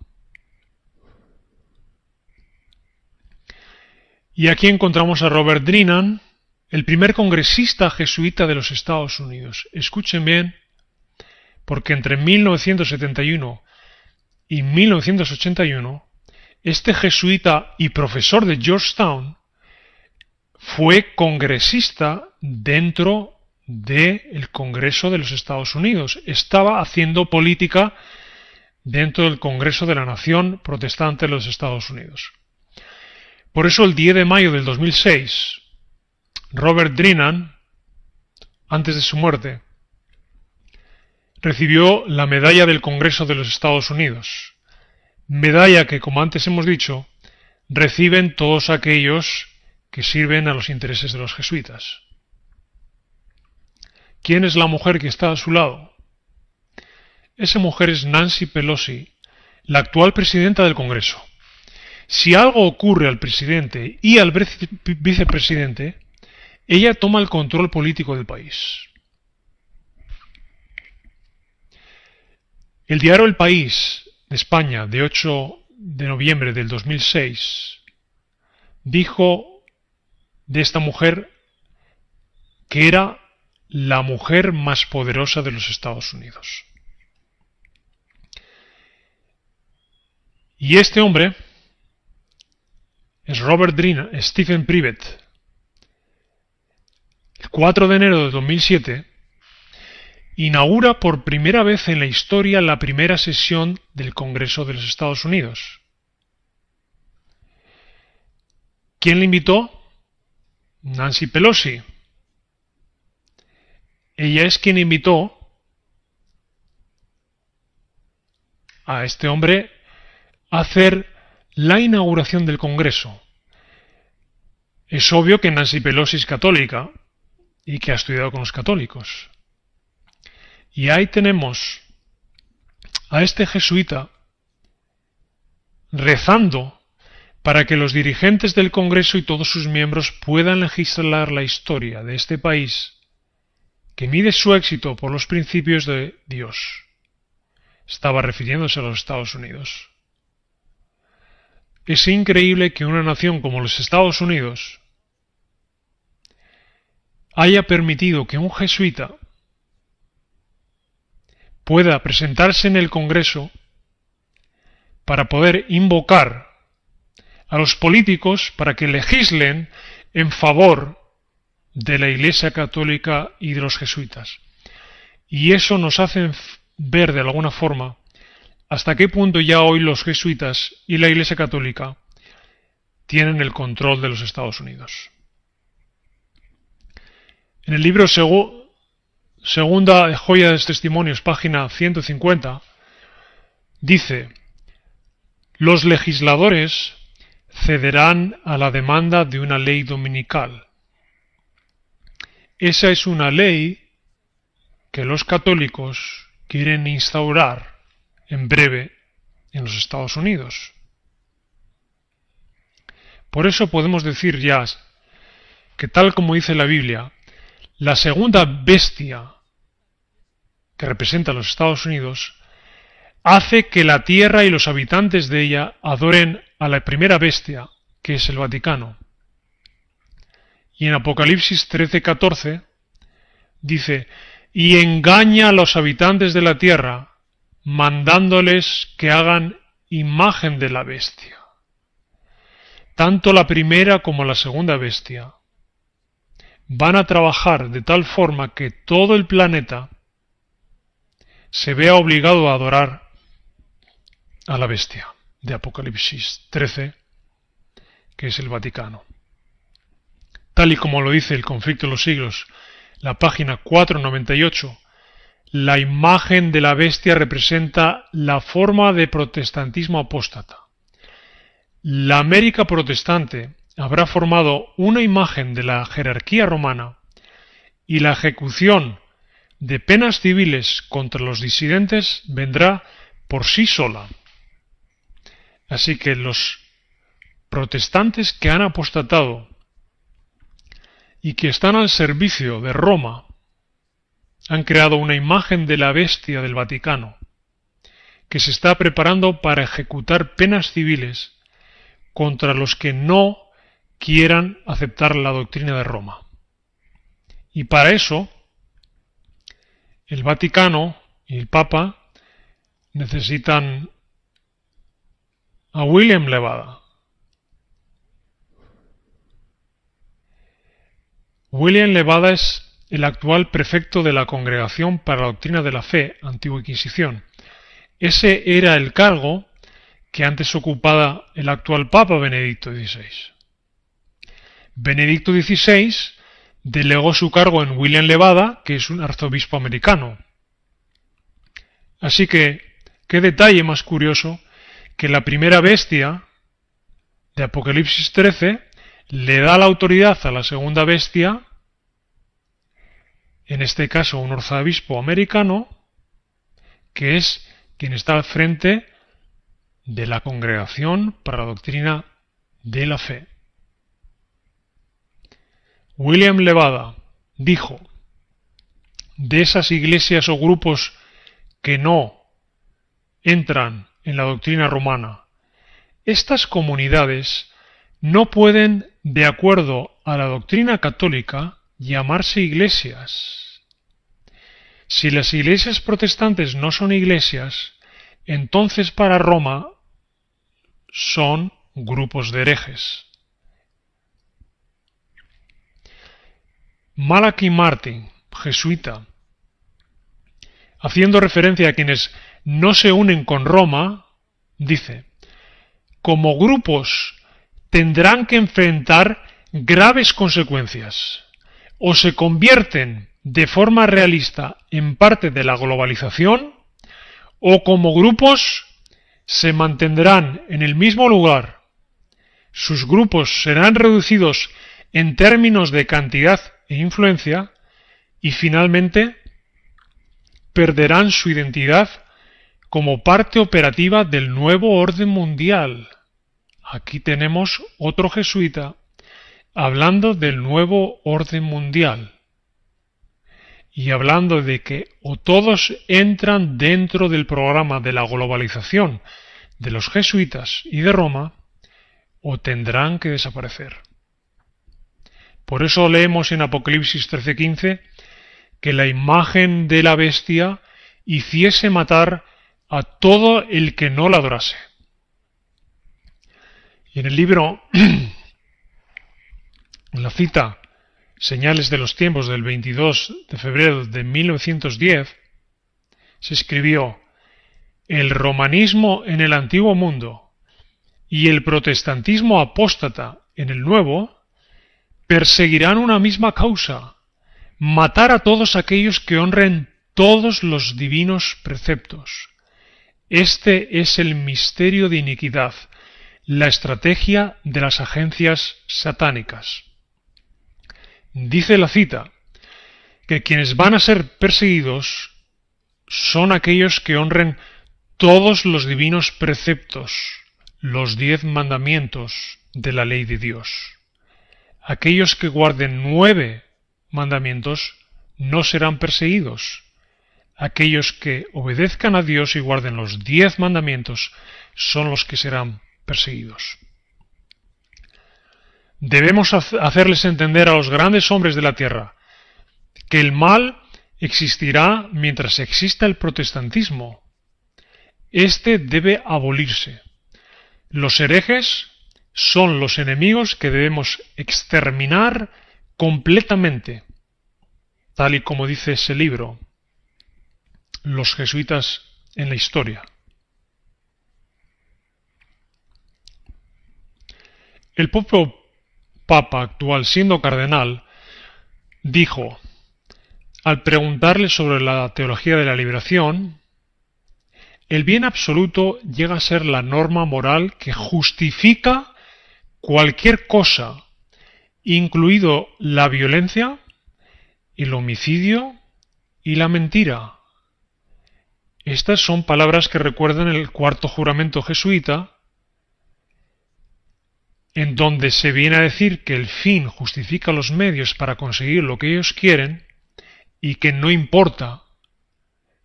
Y aquí encontramos a Robert Drinan, el primer congresista jesuita de los Estados Unidos. Escuchen bien, porque entre 1971 y 1981, este jesuita y profesor de Georgetown fue congresista dentro del el Congreso de los Estados Unidos. Estaba haciendo política dentro del Congreso de la Nación Protestante de los Estados Unidos. Por eso el 10 de mayo del 2006, Robert Drinan, antes de su muerte, recibió la Medalla del Congreso de los Estados Unidos, medalla que, como antes hemos dicho, reciben todos aquellos que sirven a los intereses de los jesuitas. ¿Quién es la mujer que está a su lado? Esa mujer es Nancy Pelosi, la actual presidenta del Congreso. Si algo ocurre al presidente y al vicepresidente, ella toma el control político del país. El diario El País de España, de 8 de noviembre del 2006, dijo de esta mujer que era la mujer más poderosa de los Estados Unidos. Y este hombre es Robert Drina, Stephen Privet. El 4 de enero de 2007 inaugura por primera vez en la historia la primera sesión del Congreso de los Estados Unidos. ¿Quién le invitó? Nancy Pelosi, ella es quien invitó a este hombre a hacer la inauguración del Congreso. Es obvio que Nancy Pelosi es católica y que ha estudiado con los católicos. Y ahí tenemos a este jesuita rezando para que los dirigentes del Congreso y todos sus miembros puedan legislar la historia de este país que mide su éxito por los principios de Dios. Estaba refiriéndose a los Estados Unidos. Es increíble que una nación como los Estados Unidos haya permitido que un jesuita pueda presentarse en el Congreso para poder invocar a los políticos para que legislen en favor de la Iglesia Católica y de los jesuitas. Y eso nos hace ver de alguna forma hasta qué punto ya hoy los jesuitas y la Iglesia Católica tienen el control de los Estados Unidos. En el libro Segunda Joya de Testimonios, página 150, dice, los legisladores cederán a la demanda de una ley dominical esa es una ley que los católicos quieren instaurar en breve en los Estados Unidos. Por eso podemos decir ya que tal como dice la Biblia, la segunda bestia que representa a los Estados Unidos hace que la tierra y los habitantes de ella adoren a la primera bestia, que es el Vaticano. Y en Apocalipsis 13:14 dice, y engaña a los habitantes de la tierra, mandándoles que hagan imagen de la bestia. Tanto la primera como la segunda bestia van a trabajar de tal forma que todo el planeta se vea obligado a adorar a la bestia de Apocalipsis 13, que es el Vaticano tal y como lo dice el conflicto de los siglos, la página 498, la imagen de la bestia representa la forma de protestantismo apóstata. La América protestante habrá formado una imagen de la jerarquía romana y la ejecución de penas civiles contra los disidentes vendrá por sí sola. Así que los protestantes que han apostatado y que están al servicio de Roma, han creado una imagen de la bestia del Vaticano, que se está preparando para ejecutar penas civiles contra los que no quieran aceptar la doctrina de Roma. Y para eso, el Vaticano y el Papa necesitan a William Levada, William Levada es el actual prefecto de la Congregación para la Doctrina de la Fe, Antigua Inquisición. Ese era el cargo que antes ocupaba el actual Papa Benedicto XVI. Benedicto XVI delegó su cargo en William Levada, que es un arzobispo americano. Así que, qué detalle más curioso que la primera bestia de Apocalipsis 13 le da la autoridad a la segunda bestia, en este caso un orzabispo americano, que es quien está al frente de la Congregación para la Doctrina de la Fe. William Levada dijo, de esas iglesias o grupos que no entran en la doctrina romana, estas comunidades no pueden de acuerdo a la doctrina católica, llamarse iglesias. Si las iglesias protestantes no son iglesias, entonces para Roma son grupos de herejes. Malachi Martin, jesuita, haciendo referencia a quienes no se unen con Roma, dice, como grupos tendrán que enfrentar graves consecuencias. O se convierten de forma realista en parte de la globalización, o como grupos se mantendrán en el mismo lugar. Sus grupos serán reducidos en términos de cantidad e influencia y finalmente perderán su identidad como parte operativa del nuevo orden mundial. Aquí tenemos otro jesuita hablando del nuevo orden mundial y hablando de que o todos entran dentro del programa de la globalización de los jesuitas y de Roma, o tendrán que desaparecer. Por eso leemos en Apocalipsis 13:15 que la imagen de la bestia hiciese matar a todo el que no la adorase. Y en el libro, la cita Señales de los tiempos del 22 de febrero de 1910, se escribió El romanismo en el antiguo mundo y el protestantismo apóstata en el nuevo perseguirán una misma causa, matar a todos aquellos que honren todos los divinos preceptos. Este es el misterio de iniquidad, la estrategia de las agencias satánicas. Dice la cita que quienes van a ser perseguidos son aquellos que honren todos los divinos preceptos, los diez mandamientos de la ley de Dios. Aquellos que guarden nueve mandamientos no serán perseguidos. Aquellos que obedezcan a Dios y guarden los diez mandamientos son los que serán perseguidos. Debemos hacerles entender a los grandes hombres de la tierra que el mal existirá mientras exista el protestantismo. Este debe abolirse. Los herejes son los enemigos que debemos exterminar completamente, tal y como dice ese libro, Los jesuitas en la historia. El propio Papa actual, siendo cardenal, dijo, al preguntarle sobre la teología de la liberación, el bien absoluto llega a ser la norma moral que justifica cualquier cosa, incluido la violencia, el homicidio y la mentira. Estas son palabras que recuerdan el cuarto juramento jesuita en donde se viene a decir que el fin justifica los medios para conseguir lo que ellos quieren y que no importa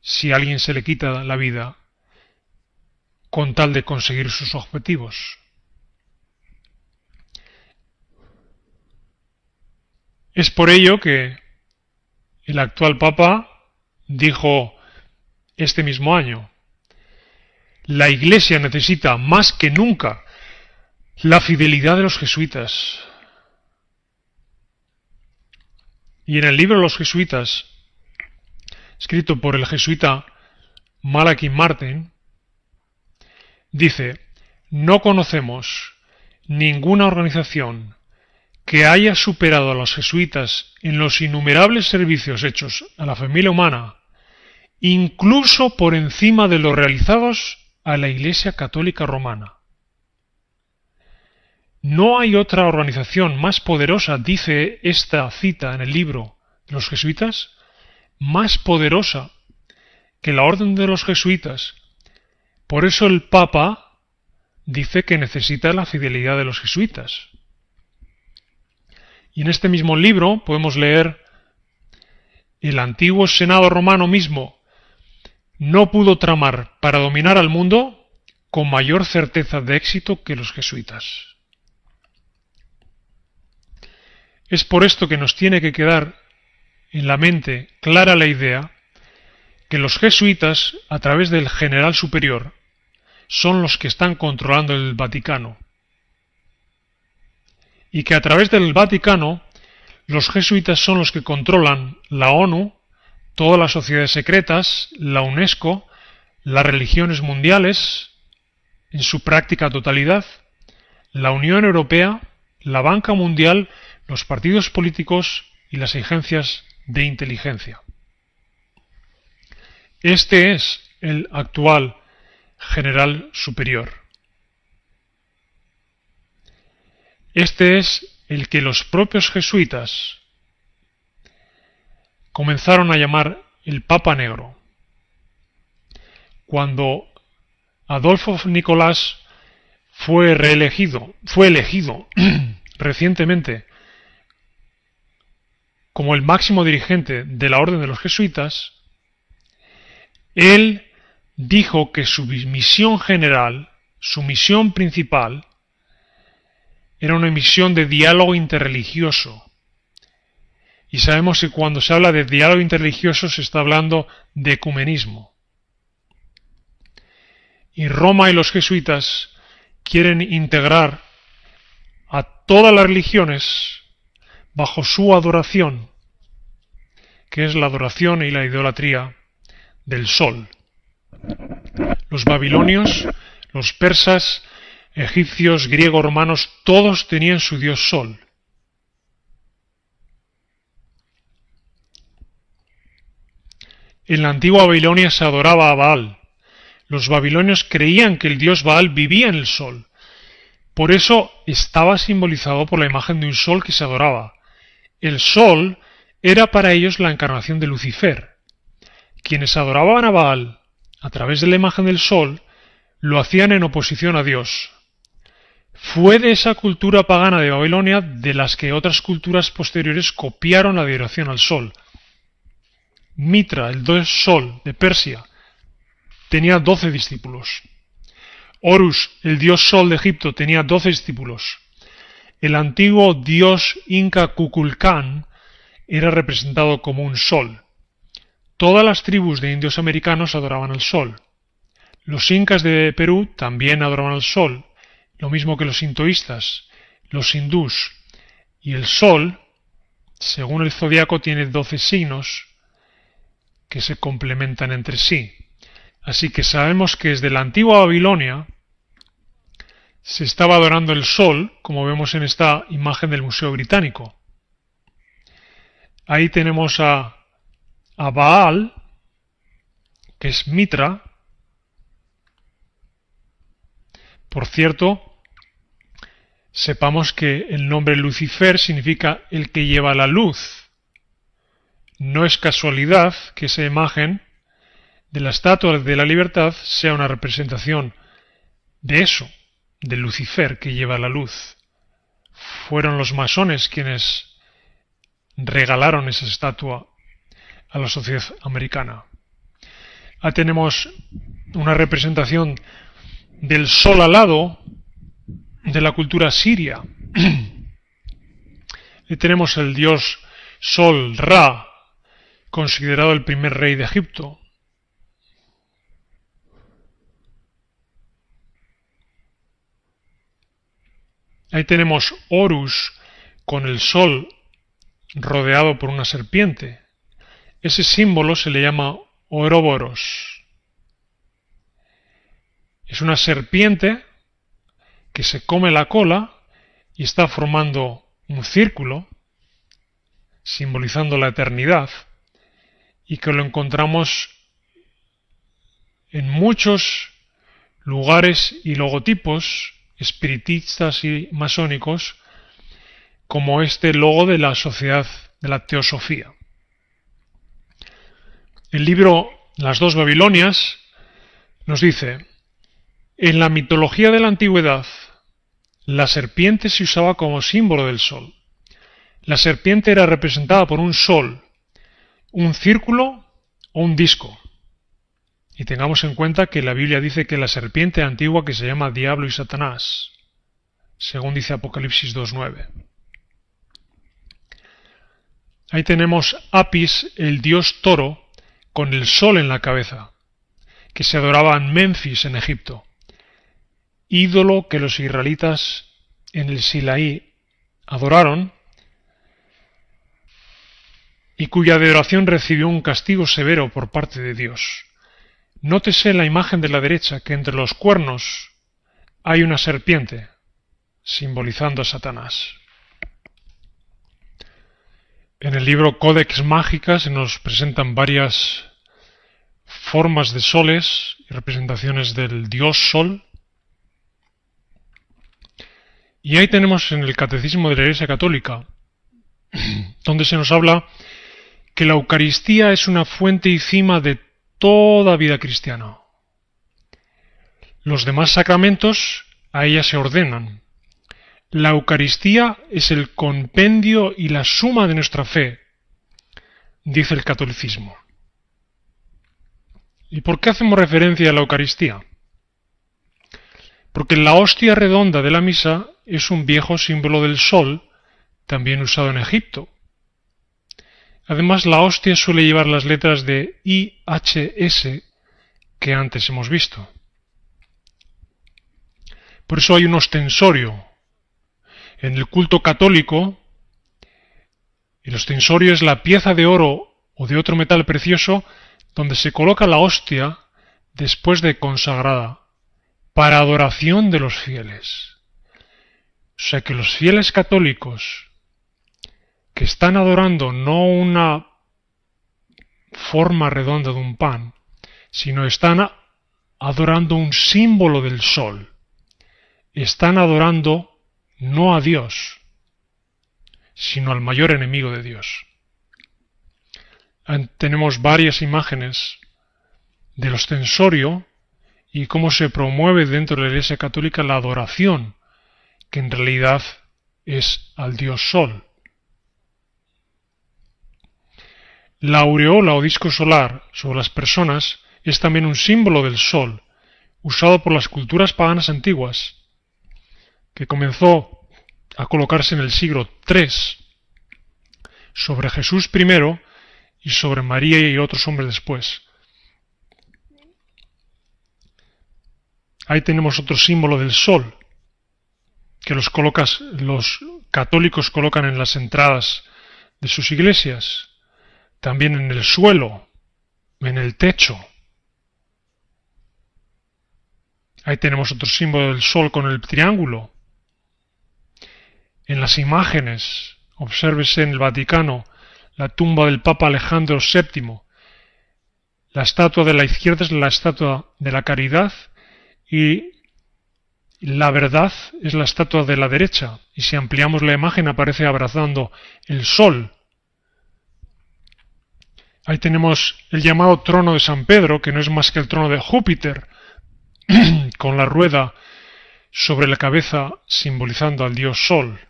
si a alguien se le quita la vida con tal de conseguir sus objetivos. Es por ello que el actual Papa dijo este mismo año, la Iglesia necesita más que nunca la fidelidad de los jesuitas. Y en el libro Los jesuitas, escrito por el jesuita Malachi Martin, dice, no conocemos ninguna organización que haya superado a los jesuitas en los innumerables servicios hechos a la familia humana, incluso por encima de los realizados a la Iglesia Católica Romana. No hay otra organización más poderosa, dice esta cita en el libro de los jesuitas, más poderosa que la orden de los jesuitas. Por eso el Papa dice que necesita la fidelidad de los jesuitas. Y en este mismo libro podemos leer el antiguo Senado romano mismo no pudo tramar para dominar al mundo con mayor certeza de éxito que los jesuitas. Es por esto que nos tiene que quedar en la mente clara la idea que los jesuitas, a través del general superior, son los que están controlando el Vaticano. Y que a través del Vaticano, los jesuitas son los que controlan la ONU, todas las sociedades secretas, la UNESCO, las religiones mundiales, en su práctica totalidad, la Unión Europea, la Banca Mundial, los partidos políticos y las agencias de inteligencia. Este es el actual general superior. Este es el que los propios jesuitas comenzaron a llamar el Papa Negro, cuando Adolfo Nicolás fue reelegido, fue elegido recientemente como el máximo dirigente de la orden de los jesuitas, él dijo que su misión general, su misión principal, era una misión de diálogo interreligioso. Y sabemos que cuando se habla de diálogo interreligioso se está hablando de ecumenismo. Y Roma y los jesuitas quieren integrar a todas las religiones bajo su adoración, que es la adoración y la idolatría del sol. Los babilonios, los persas, egipcios, griegos, romanos, todos tenían su dios sol. En la antigua Babilonia se adoraba a Baal. Los babilonios creían que el dios Baal vivía en el sol. Por eso estaba simbolizado por la imagen de un sol que se adoraba. El sol era para ellos la encarnación de Lucifer. Quienes adoraban a Baal a través de la imagen del sol, lo hacían en oposición a Dios. Fue de esa cultura pagana de Babilonia de las que otras culturas posteriores copiaron la adoración al sol. Mitra, el dios sol de Persia, tenía doce discípulos. Horus, el dios sol de Egipto, tenía doce discípulos. El antiguo dios inca Cuculcán era representado como un sol. Todas las tribus de indios americanos adoraban al sol. Los incas de Perú también adoraban al sol, lo mismo que los sintoístas, los hindús. Y el sol, según el zodiaco, tiene doce signos que se complementan entre sí. Así que sabemos que desde la antigua Babilonia se estaba adorando el sol, como vemos en esta imagen del Museo Británico. Ahí tenemos a, a Baal, que es Mitra. Por cierto, sepamos que el nombre Lucifer significa el que lleva la luz. No es casualidad que esa imagen de la estatua de la libertad sea una representación de eso de Lucifer que lleva la luz. Fueron los masones quienes regalaron esa estatua a la sociedad americana. Ah, tenemos una representación del sol alado de la cultura siria. y tenemos el dios Sol Ra, considerado el primer rey de Egipto. Ahí tenemos Horus con el sol rodeado por una serpiente. Ese símbolo se le llama Ouroboros. Es una serpiente que se come la cola y está formando un círculo, simbolizando la eternidad, y que lo encontramos en muchos lugares y logotipos espiritistas y masónicos como este logo de la sociedad de la teosofía. El libro Las dos Babilonias nos dice, en la mitología de la antigüedad, la serpiente se usaba como símbolo del sol. La serpiente era representada por un sol, un círculo o un disco. Y tengamos en cuenta que la Biblia dice que la serpiente antigua que se llama Diablo y Satanás, según dice Apocalipsis 2.9. Ahí tenemos Apis, el dios toro, con el sol en la cabeza, que se adoraba en Memphis, en Egipto, ídolo que los israelitas en el Silaí adoraron y cuya adoración recibió un castigo severo por parte de Dios. Nótese la imagen de la derecha que entre los cuernos hay una serpiente, simbolizando a Satanás. En el libro Codex Mágica se nos presentan varias formas de soles y representaciones del dios sol. Y ahí tenemos en el Catecismo de la Iglesia Católica, donde se nos habla que la Eucaristía es una fuente y cima de toda vida cristiana. Los demás sacramentos a ella se ordenan. La Eucaristía es el compendio y la suma de nuestra fe, dice el catolicismo. ¿Y por qué hacemos referencia a la Eucaristía? Porque la hostia redonda de la misa es un viejo símbolo del sol, también usado en Egipto. Además, la hostia suele llevar las letras de IHS que antes hemos visto. Por eso hay un ostensorio. En el culto católico, el ostensorio es la pieza de oro o de otro metal precioso donde se coloca la hostia después de consagrada, para adoración de los fieles. O sea que los fieles católicos que están adorando no una forma redonda de un pan, sino están adorando un símbolo del sol. Están adorando no a Dios, sino al mayor enemigo de Dios. Tenemos varias imágenes del ostensorio y cómo se promueve dentro de la Iglesia Católica la adoración, que en realidad es al Dios Sol La aureola o disco solar sobre las personas es también un símbolo del sol, usado por las culturas paganas antiguas, que comenzó a colocarse en el siglo III sobre Jesús primero y sobre María y otros hombres después. Ahí tenemos otro símbolo del sol, que los, los católicos colocan en las entradas de sus iglesias también en el suelo, en el techo. Ahí tenemos otro símbolo del sol con el triángulo. En las imágenes, obsérvese en el Vaticano, la tumba del Papa Alejandro VII. La estatua de la izquierda es la estatua de la caridad y la verdad es la estatua de la derecha. Y si ampliamos la imagen aparece abrazando el sol Ahí tenemos el llamado trono de San Pedro, que no es más que el trono de Júpiter, con la rueda sobre la cabeza simbolizando al dios Sol.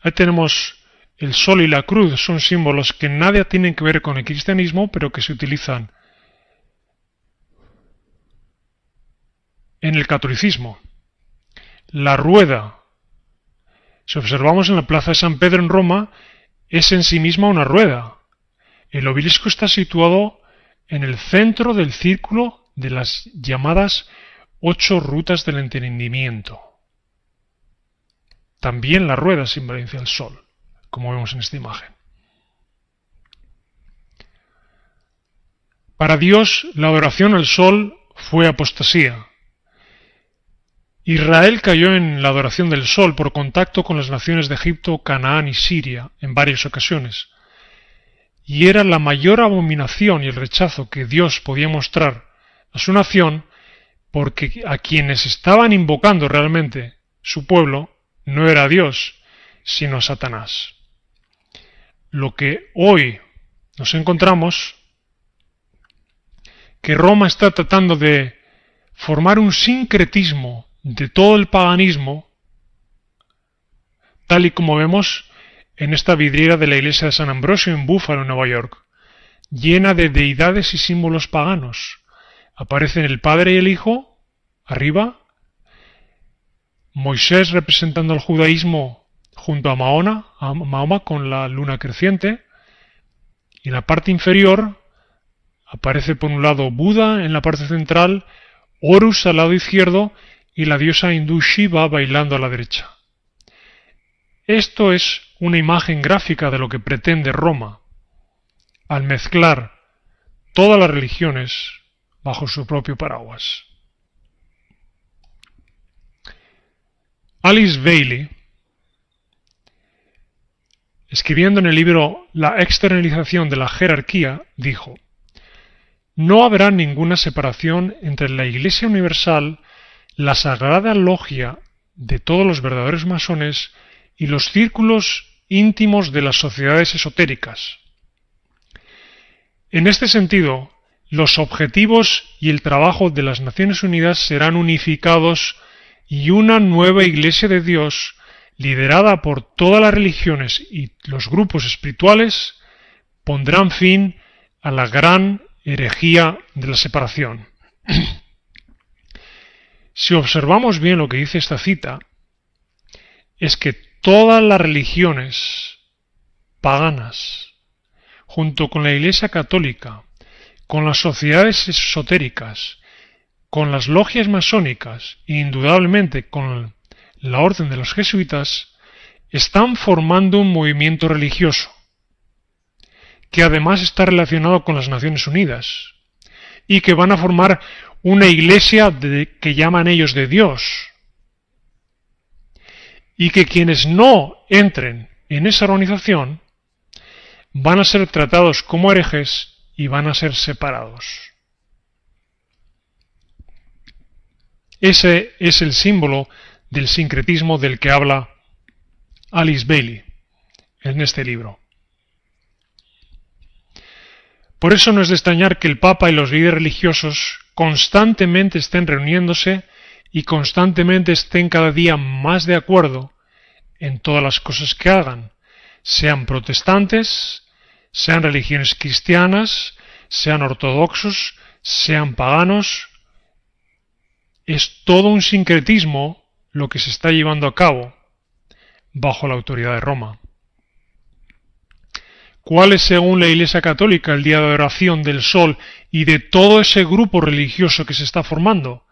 Ahí tenemos el Sol y la cruz, son símbolos que nadie tienen que ver con el cristianismo, pero que se utilizan en el catolicismo. La rueda. Si observamos en la plaza de San Pedro en Roma, es en sí misma una rueda. El obelisco está situado en el centro del círculo de las llamadas ocho rutas del entendimiento. También la rueda simboliza al sol, como vemos en esta imagen. Para Dios, la adoración al sol fue apostasía, Israel cayó en la adoración del sol por contacto con las naciones de Egipto, Canaán y Siria en varias ocasiones, y era la mayor abominación y el rechazo que Dios podía mostrar a su nación, porque a quienes estaban invocando realmente su pueblo no era Dios, sino Satanás. Lo que hoy nos encontramos, que Roma está tratando de formar un sincretismo de todo el paganismo, tal y como vemos en esta vidriera de la iglesia de San Ambrosio en Búfalo, Nueva York, llena de deidades y símbolos paganos. Aparecen el Padre y el Hijo, arriba, Moisés representando al judaísmo junto a Maona, a Mahoma con la luna creciente, y en la parte inferior aparece por un lado Buda, en la parte central, Horus al lado izquierdo y la diosa hindú Shiva bailando a la derecha. Esto es una imagen gráfica de lo que pretende Roma al mezclar todas las religiones bajo su propio paraguas. Alice Bailey, escribiendo en el libro La externalización de la jerarquía, dijo, No habrá ninguna separación entre la Iglesia Universal la sagrada logia de todos los verdaderos masones y los círculos íntimos de las sociedades esotéricas. En este sentido, los objetivos y el trabajo de las Naciones Unidas serán unificados y una nueva Iglesia de Dios, liderada por todas las religiones y los grupos espirituales, pondrán fin a la gran herejía de la separación. Si observamos bien lo que dice esta cita, es que todas las religiones paganas, junto con la Iglesia Católica, con las sociedades esotéricas, con las logias masónicas e indudablemente con la orden de los jesuitas, están formando un movimiento religioso, que además está relacionado con las Naciones Unidas, y que van a formar una iglesia que llaman ellos de Dios, y que quienes no entren en esa organización van a ser tratados como herejes y van a ser separados. Ese es el símbolo del sincretismo del que habla Alice Bailey en este libro. Por eso no es de extrañar que el Papa y los líderes religiosos constantemente estén reuniéndose y constantemente estén cada día más de acuerdo en todas las cosas que hagan, sean protestantes, sean religiones cristianas, sean ortodoxos, sean paganos. Es todo un sincretismo lo que se está llevando a cabo bajo la autoridad de Roma cuál es según la Iglesia Católica el día de oración del sol y de todo ese grupo religioso que se está formando.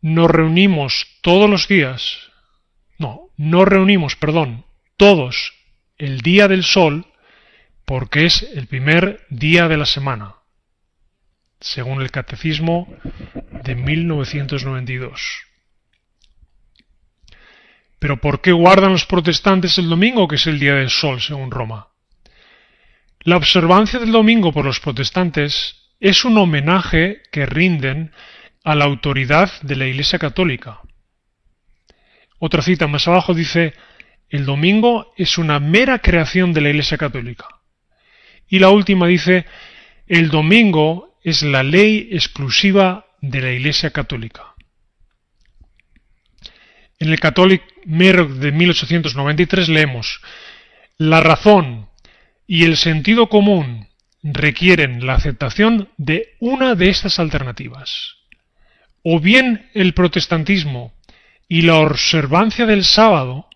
Nos reunimos todos los días, no, nos reunimos, perdón, todos el día del sol porque es el primer día de la semana, según el Catecismo de 1992. Pero ¿por qué guardan los protestantes el domingo, que es el día del sol, según Roma? La observancia del domingo por los protestantes es un homenaje que rinden a la autoridad de la Iglesia Católica. Otra cita más abajo dice, el domingo es una mera creación de la Iglesia Católica. Y la última dice, el domingo es la ley exclusiva de la Iglesia Católica. En el Catholic Mirror de 1893 leemos, la razón y el sentido común requieren la aceptación de una de estas alternativas. O bien el protestantismo y la observancia del sábado,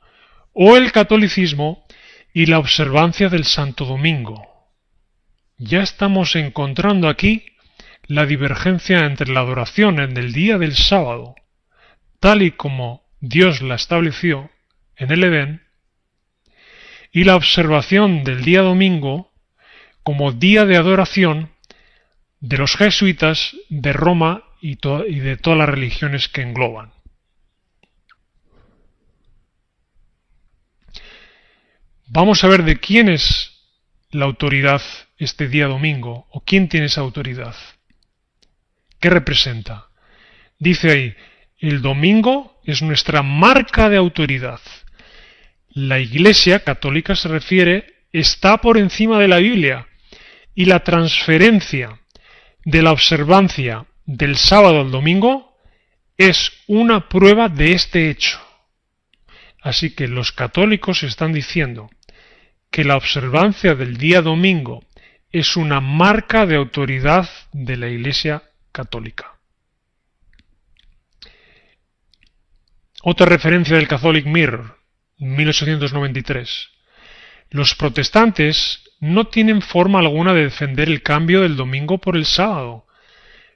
o el catolicismo y la observancia del Santo Domingo. Ya estamos encontrando aquí la divergencia entre la adoración en el día del sábado, tal y como Dios la estableció en el Edén, y la observación del día domingo como día de adoración de los jesuitas de Roma y, de todas las religiones que engloban. Vamos a ver de quién es la autoridad este día domingo, o quién tiene esa autoridad. ¿Qué representa? Dice ahí, el domingo es nuestra marca de autoridad. La Iglesia católica se refiere está por encima de la Biblia y la transferencia de la observancia del sábado al domingo es una prueba de este hecho. Así que los católicos están diciendo que la observancia del día domingo es una marca de autoridad de la Iglesia católica. Otra referencia del Catholic Mirror, 1893. Los protestantes no tienen forma alguna de defender el cambio del domingo por el sábado.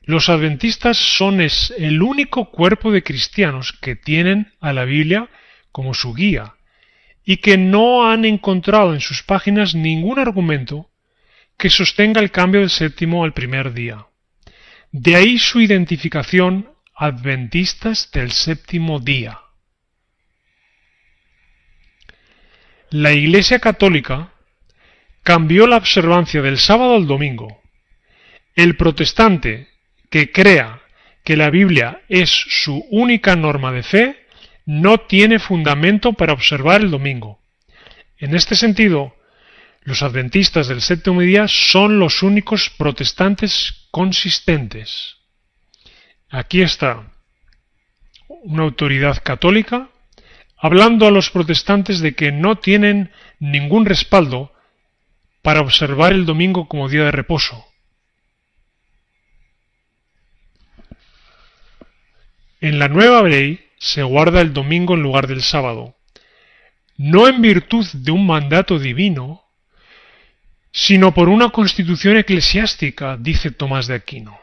Los adventistas son es el único cuerpo de cristianos que tienen a la Biblia como su guía y que no han encontrado en sus páginas ningún argumento que sostenga el cambio del séptimo al primer día. De ahí su identificación adventistas del séptimo día. La Iglesia Católica cambió la observancia del sábado al domingo. El protestante que crea que la Biblia es su única norma de fe no tiene fundamento para observar el domingo. En este sentido, los adventistas del séptimo día son los únicos protestantes consistentes. Aquí está una autoridad católica hablando a los protestantes de que no tienen ningún respaldo para observar el domingo como día de reposo. En la nueva ley se guarda el domingo en lugar del sábado, no en virtud de un mandato divino, sino por una constitución eclesiástica, dice Tomás de Aquino.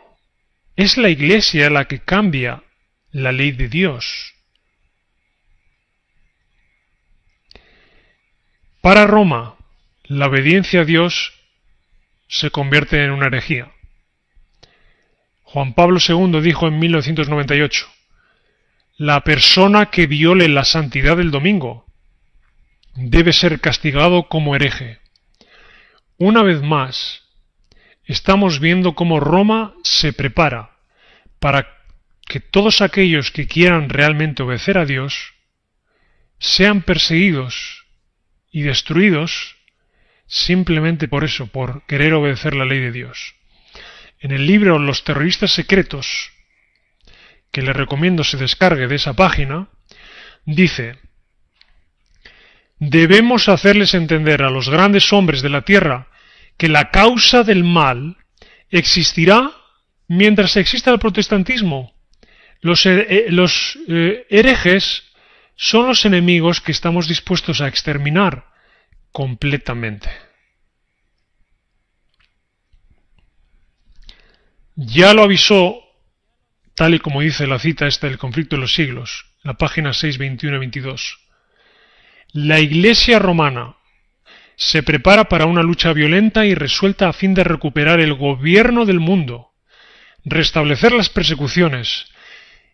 Es la Iglesia la que cambia la ley de Dios, Para Roma, la obediencia a Dios se convierte en una herejía. Juan Pablo II dijo en 1998, la persona que viole la santidad del domingo debe ser castigado como hereje. Una vez más, estamos viendo cómo Roma se prepara para que todos aquellos que quieran realmente obedecer a Dios sean perseguidos y destruidos simplemente por eso, por querer obedecer la ley de Dios. En el libro Los terroristas secretos, que le recomiendo se descargue de esa página, dice, debemos hacerles entender a los grandes hombres de la tierra que la causa del mal existirá mientras exista el protestantismo. Los, eh, los eh, herejes son los enemigos que estamos dispuestos a exterminar completamente. Ya lo avisó, tal y como dice la cita esta del conflicto de los siglos, la página 6, 21 22. La Iglesia romana se prepara para una lucha violenta y resuelta a fin de recuperar el gobierno del mundo, restablecer las persecuciones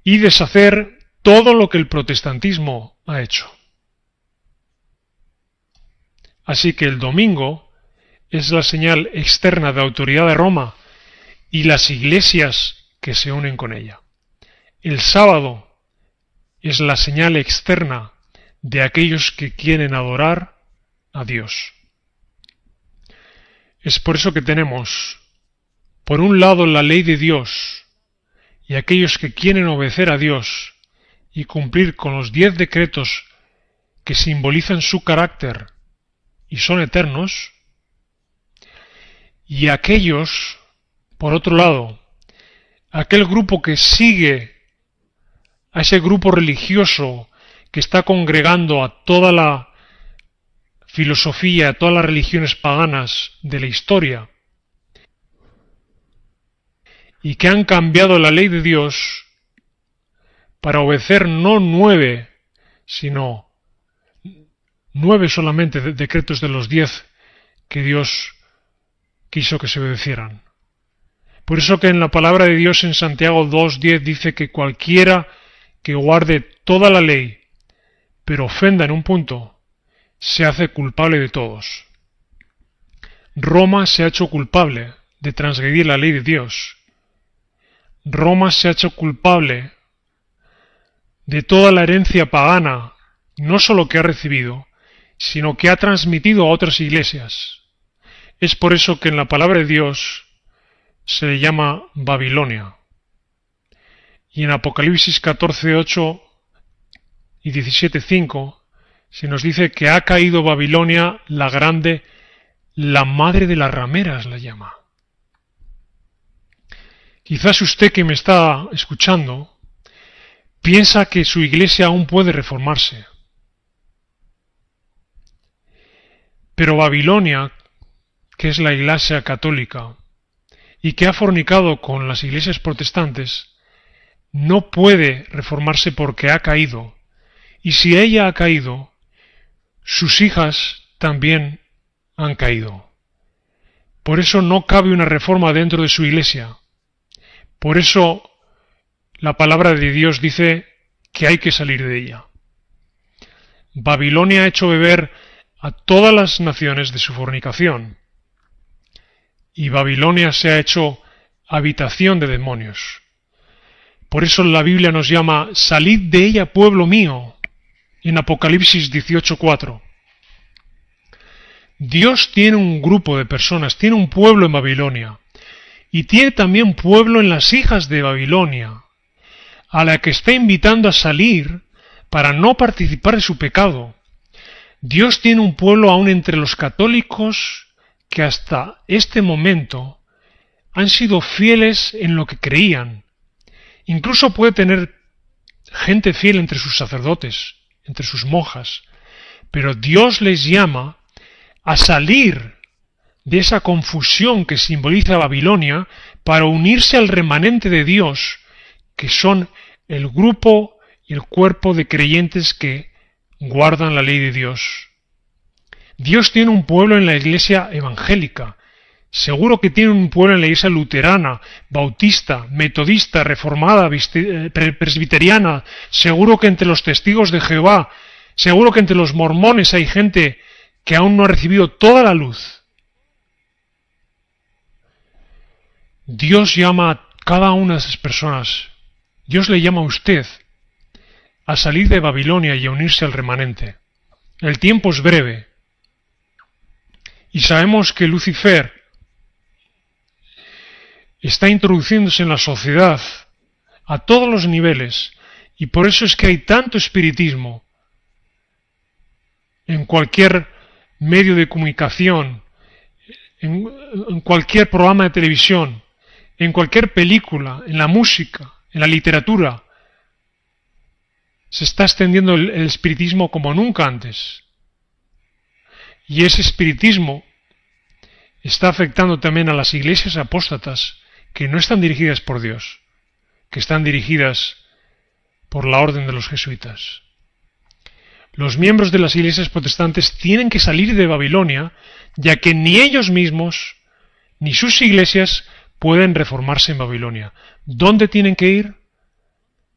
y deshacer todo lo que el protestantismo ha hecho. Así que el domingo es la señal externa de autoridad de Roma y las iglesias que se unen con ella. El sábado es la señal externa de aquellos que quieren adorar a Dios. Es por eso que tenemos, por un lado, la ley de Dios y aquellos que quieren obedecer a Dios, y cumplir con los diez decretos que simbolizan su carácter y son eternos, y aquellos, por otro lado, aquel grupo que sigue a ese grupo religioso que está congregando a toda la filosofía, a todas las religiones paganas de la historia, y que han cambiado la ley de Dios para obedecer no nueve, sino nueve solamente decretos de los diez que Dios quiso que se obedecieran. Por eso que en la palabra de Dios en Santiago 2.10 dice que cualquiera que guarde toda la ley, pero ofenda en un punto, se hace culpable de todos. Roma se ha hecho culpable de transgredir la ley de Dios. Roma se ha hecho culpable de toda la herencia pagana, no sólo que ha recibido, sino que ha transmitido a otras iglesias. Es por eso que en la palabra de Dios se le llama Babilonia. Y en Apocalipsis 14, 8 y 17, 5 se nos dice que ha caído Babilonia la grande, la madre de las rameras la llama. Quizás usted que me está escuchando piensa que su iglesia aún puede reformarse. Pero Babilonia, que es la iglesia católica, y que ha fornicado con las iglesias protestantes, no puede reformarse porque ha caído, y si ella ha caído, sus hijas también han caído. Por eso no cabe una reforma dentro de su iglesia. Por eso la palabra de Dios dice que hay que salir de ella. Babilonia ha hecho beber a todas las naciones de su fornicación, y Babilonia se ha hecho habitación de demonios. Por eso la Biblia nos llama salid de ella, pueblo mío, en Apocalipsis 18.4. Dios tiene un grupo de personas, tiene un pueblo en Babilonia, y tiene también pueblo en las hijas de Babilonia, a la que está invitando a salir para no participar de su pecado. Dios tiene un pueblo aún entre los católicos que hasta este momento han sido fieles en lo que creían. Incluso puede tener gente fiel entre sus sacerdotes, entre sus monjas, pero Dios les llama a salir de esa confusión que simboliza Babilonia para unirse al remanente de Dios que son el grupo y el cuerpo de creyentes que guardan la ley de Dios. Dios tiene un pueblo en la iglesia evangélica, seguro que tiene un pueblo en la iglesia luterana, bautista, metodista, reformada, eh, presbiteriana, seguro que entre los testigos de Jehová, seguro que entre los mormones hay gente que aún no ha recibido toda la luz. Dios llama a cada una de esas personas Dios le llama a usted a salir de Babilonia y a unirse al remanente. El tiempo es breve. Y sabemos que Lucifer está introduciéndose en la sociedad a todos los niveles y por eso es que hay tanto espiritismo en cualquier medio de comunicación, en, en cualquier programa de televisión, en cualquier película, en la música, en la literatura. Se está extendiendo el, espiritismo como nunca antes. Y ese espiritismo está afectando también a las iglesias apóstatas que no están dirigidas por Dios, que están dirigidas por la orden de los jesuitas. Los miembros de las iglesias protestantes tienen que salir de Babilonia, ya que ni ellos mismos ni sus iglesias pueden reformarse en Babilonia. ¿Dónde tienen que ir?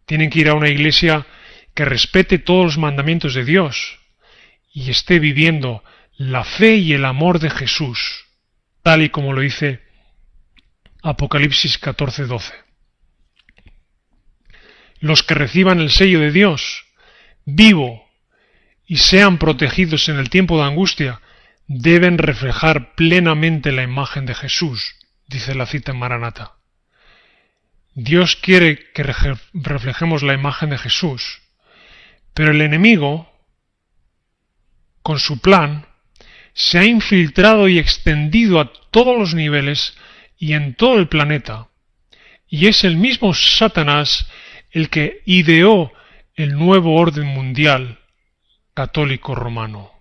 Tienen que ir a una iglesia que respete todos los mandamientos de Dios y esté viviendo la fe y el amor de Jesús, tal y como lo dice Apocalipsis 14:12. Los que reciban el sello de Dios, vivo, y sean protegidos en el tiempo de angustia, deben reflejar plenamente la imagen de Jesús, dice la cita en Maranata. Dios quiere que reflejemos la imagen de Jesús, pero el enemigo, con su plan, se ha infiltrado y extendido a todos los niveles y en todo el planeta, y es el mismo Satanás el que ideó el nuevo orden mundial católico romano.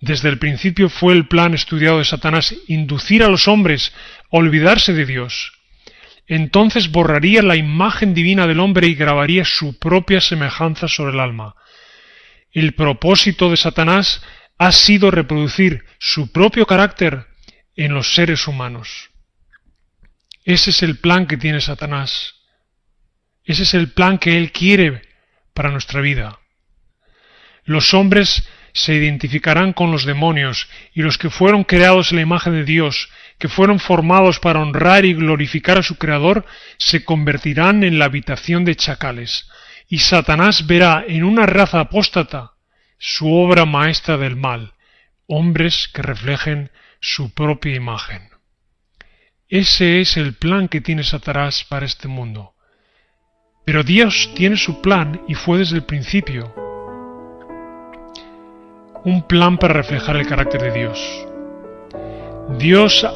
Desde el principio fue el plan estudiado de Satanás inducir a los hombres a olvidarse de Dios. Entonces borraría la imagen divina del hombre y grabaría su propia semejanza sobre el alma. El propósito de Satanás ha sido reproducir su propio carácter en los seres humanos. Ese es el plan que tiene Satanás. Ese es el plan que él quiere para nuestra vida. Los hombres se identificarán con los demonios y los que fueron creados en la imagen de Dios, que fueron formados para honrar y glorificar a su Creador, se convertirán en la habitación de chacales. Y Satanás verá en una raza apóstata su obra maestra del mal, hombres que reflejen su propia imagen. Ese es el plan que tiene Satanás para este mundo. Pero Dios tiene su plan y fue desde el principio un plan para reflejar el carácter de Dios. Dios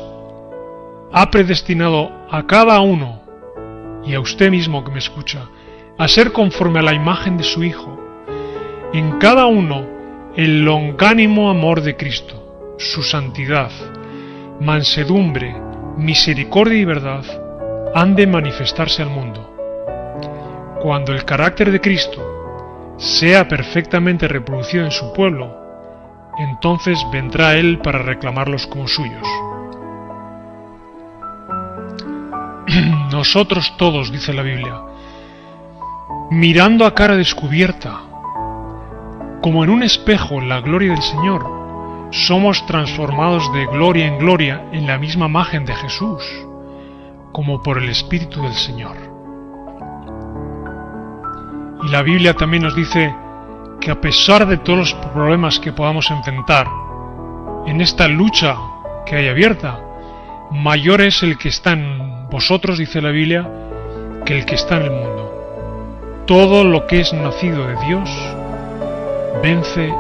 ha predestinado a cada uno y a usted mismo que me escucha a ser conforme a la imagen de su Hijo. En cada uno el longánimo amor de Cristo, su santidad, mansedumbre, misericordia y verdad han de manifestarse al mundo. Cuando el carácter de Cristo sea perfectamente reproducido en su pueblo, entonces vendrá él para reclamarlos como suyos. Nosotros todos, dice la Biblia, mirando a cara descubierta, como en un espejo la gloria del Señor, somos transformados de gloria en gloria en la misma imagen de Jesús, como por el Espíritu del Señor. Y la Biblia también nos dice, que a pesar de todos los problemas que podamos enfrentar, en esta lucha que hay abierta, mayor es el que está en vosotros, dice la Biblia, que el que está en el mundo. Todo lo que es nacido de Dios vence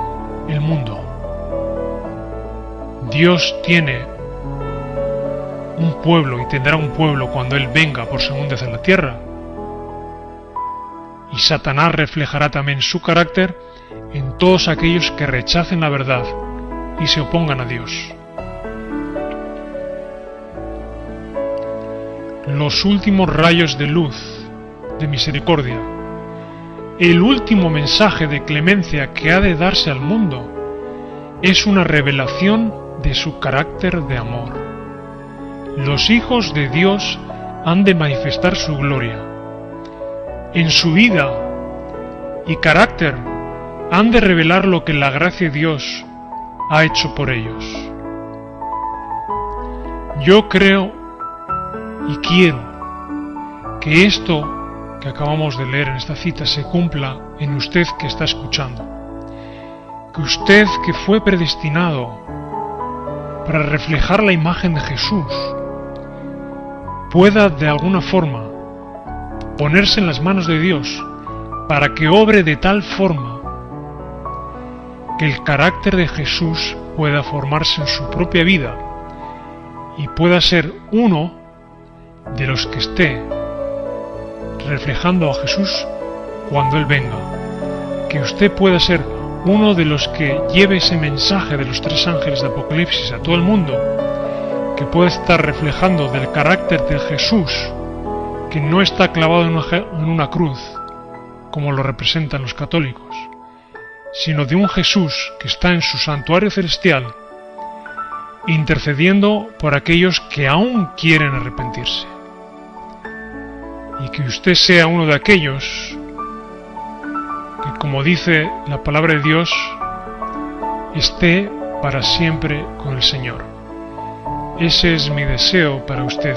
el mundo. Dios tiene un pueblo y tendrá un pueblo cuando Él venga por segunda vez a la tierra y Satanás reflejará también su carácter en todos aquellos que rechacen la verdad y se opongan a Dios. Los últimos rayos de luz, de misericordia, el último mensaje de clemencia que ha de darse al mundo, es una revelación de su carácter de amor. Los hijos de Dios han de manifestar su gloria en su vida y carácter han de revelar lo que la gracia de Dios ha hecho por ellos. Yo creo y quiero que esto que acabamos de leer en esta cita se cumpla en usted que está escuchando. Que usted que fue predestinado para reflejar la imagen de Jesús pueda de alguna forma ponerse en las manos de Dios para que obre de tal forma que el carácter de Jesús pueda formarse en su propia vida y pueda ser uno de los que esté reflejando a Jesús cuando Él venga. Que usted pueda ser uno de los que lleve ese mensaje de los tres ángeles de Apocalipsis a todo el mundo, que pueda estar reflejando del carácter de Jesús que no está clavado en una, en una cruz, como lo representan los católicos, sino de un Jesús que está en su santuario celestial, intercediendo por aquellos que aún quieren arrepentirse. Y que usted sea uno de aquellos que, como dice la palabra de Dios, esté para siempre con el Señor. Ese es mi deseo para usted